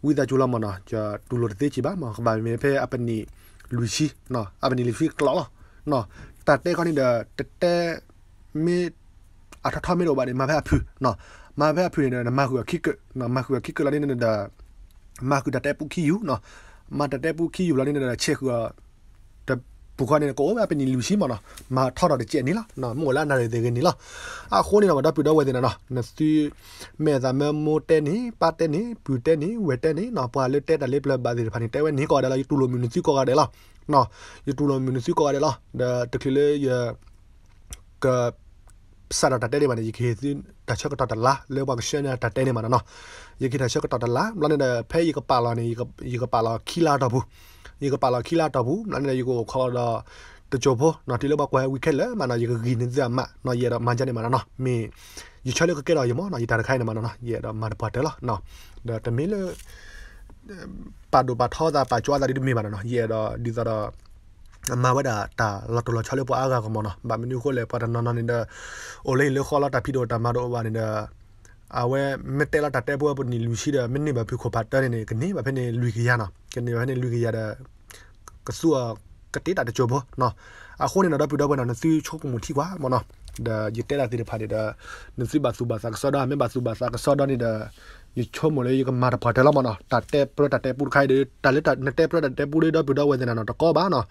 ဝိဒါဂျူလာမနော်ဂျာဒူလိုတေချီဘာမခဘာမြန်ဖဲအပနီလူရှိနော်အပနီလူရှိကလောနော်တာတဲခါနေတာတဲမဲအထထမေလိုပါနေမဖက်အဖူနော်မဖက်အဖူနေနမခုခိကနော်မခုခိကလာနေနေတာမခုတတဲ့ပုခိယူနော်မတတဲ့ပုခိယူလာနေနေတာချက်ခုကတပုခနေကိုအပင်းလူရှိမနော်မထောက်တော့ကျက်နေလားနော်မို့လားနားရတဲ့ကနေလားအခိုးနေတော့တော့ပြတော့ဝဲနေနော်နစတီမဲသာမဲမိုတဲနေပတ်တဲနေပြူတဲနေဝဲတဲနေနော်ပွာလက်တဲတလေးပလဘာဒီဖာနေတဲဝဲနေကော်တယ်လားတူလိုမြူနီစီကော်တယ်လားနော်ယူတူလိုမြူနီစီကော်တယ်လားဒါတကလေးရကဆရာတတဲလေးမနေရခေသိတချက်ကတော့တလားလေဝါရှင်ရတတဲနေမနော်ရခေတချက်ကတော့တလားမလနဲ့ဖဲရကပါလာနေရကပါလာခီလာတော့ဘူးရကပါလာခီလာတော့ဘူးမလနဲ့ရကိုခေါ်တော့တချို့ဖို့နော်ဒီလိုပါကွယ်ဝီခက်လဲမနော်ရကဂီနေစမနော်ရတော့မန်ချနေမနော်မင်းရချလေးကကဲတော့ရမနော်ရတာခိုင်းနေမနော်ရတော့မတ်ပါတယ်လားနော်ဒါတမီးလေပါဒိုပါထောတာပါကြွားတာဒီမေးပါနော်ရတော့ဒီတော့มาว่าดาตาเราตัวเราชอบเรียกว่าอากาก็มองเนาะแบบมันอยู่คนเลยปะนอนนี่เด้อโอเล่เลือกข้อเราตัดพี่โดตามาโดวันนี่เด้ออาเว้ไม่เตะเราตัดแต่บัวบนนี่ลุยชีเด้อไม่นี่แบบพิโคพัตเตอร์นี่กันนี่แบบเป็นลุยกิยาเนาะกันนี่แบบเป็นลุยกิยาเด้อกระซัวกระติดตัดจบเนาะอาคนเนี่ยเราพิโดบันนั่นซื้อโชคมุที่กว่ามองเนาะเด้อยึดเตะเราติดพาเด้อนั่นซื้อบาสุบาสักซอดาไม่บาสุบาสักซอดานี่เด้อယူချုံမလေးကမာတာဖတယ်လာမနော်တတ်တဲ့ပရတတ်တဲ့ပူခိုင်တဲ့တလက်တတ်နဲ့တဲ့ပရတတ်တဲ့ပူလေးတော့ပြတော့ဝယ်နေတာနော်တကောပါနော်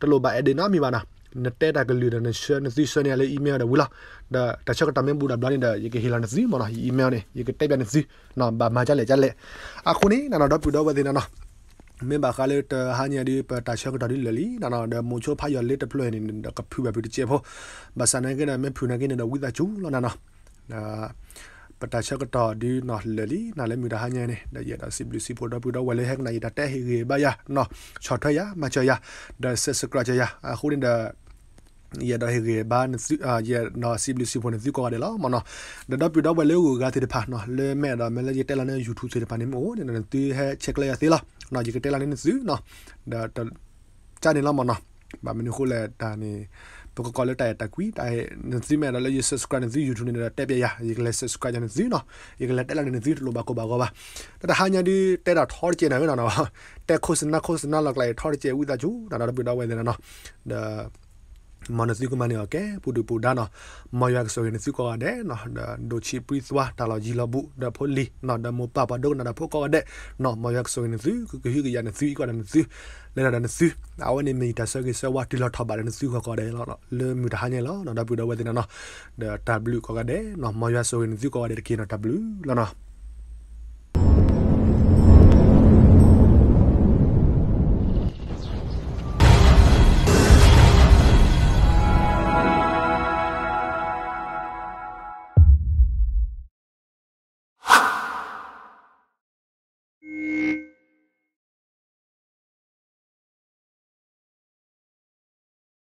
တလိုပါအဒီနာမီပါနာနတဲ့တာကလူတဲ့ရှယ်နစီရှယ်ရလေအီးမေးလ်တဲ့ဝလာဒါတချက်တမင်ဘူဒါဘလန်တဲ့ရေကဟီလာနစီမလားအီးမေးလ်နဲ့ရေကတိုက်ပြန်နစီနော်ဘာမှကြလေကြလေအခုနေနော်တော့ပြတော့ဝတဲ့နော်မင်းဘာခါလေတဟာညာဒီပတာရှောက်တာဒီလလီနာနာဒမိုချိုဖာယောလေတပလွေနေကဖူပဲပြတချေဖို့ဘာစနေကနေမဖူနေကနေဝိဒချူလောနာနာအာပတာချက်ကတော့ဒီနော်လလီနာလေမီဒါဟညာနေဒါရတာစီဘလီစီပေါ်တော့ပူတော့ဝဲလေဟက်နာရတာတဲဟီရေဘာယာနော်ချော်ထွေးရမချော်ရဒါဆက်စကရာချရအခုရင်ဒါရတဲ့ရေဘာနစီအာရနော်စီဘလစီပေါ်နေဒီကောရလာမနော်ဒါတော့ပြတော့ဘလေကိုကတဲ့ဖာနော်လဲမဲ့တော့မလဲတက်လာနေ YouTube တွေဖာနေမို့တဲ့တီဟဲ check လိုက်ရသေးလားနော်ဒီကတက်လာနေနေစီနော်ဒါကြာနေလားမနော်ဘာမင်းခုလဲဒါနေဘကကောလတိုင်တကွီတိုင်နသိမဲလာလေ subscribe နေ YouTube နေတာတက်ပြရရေကလေး subscribe နေစီနော်ရေကလေးတက်လာနေစီလိုပါကိုပါကောပါတဟာညာဒီတက်တာထော်ကျနေနော်တက်ခိုစနာခိုစနာလောက်လိုက်ထော်ကျဝိတာကျူဒါတော့ပြတော့ဝဲနေနော်ဒါမနစုကမနေကဲပူတူပူဒါနော်မယောက်ဆိုရင်စုကောတဲ့နော်ဒိုချီပရီသွာတာလကြီးလဘူးဒါဖိုလီနော်ဒါမပပဒုန်နာဖိုကောတဲ့နော်မယောက်ဆိုရင်စုကဟီကရနစုကောတဲ့စုလဲနာနစုအဝနေမီတဆကိဆဝတီလထဘာနစုကောတဲ့လောလေမူတဟနေလောနော်ဒါပူဒဝတဲ့နော်ဒါ W ကောတဲ့နော်မယောက်ဆိုရင်စုကောတဲ့ကိနော် W လောနော်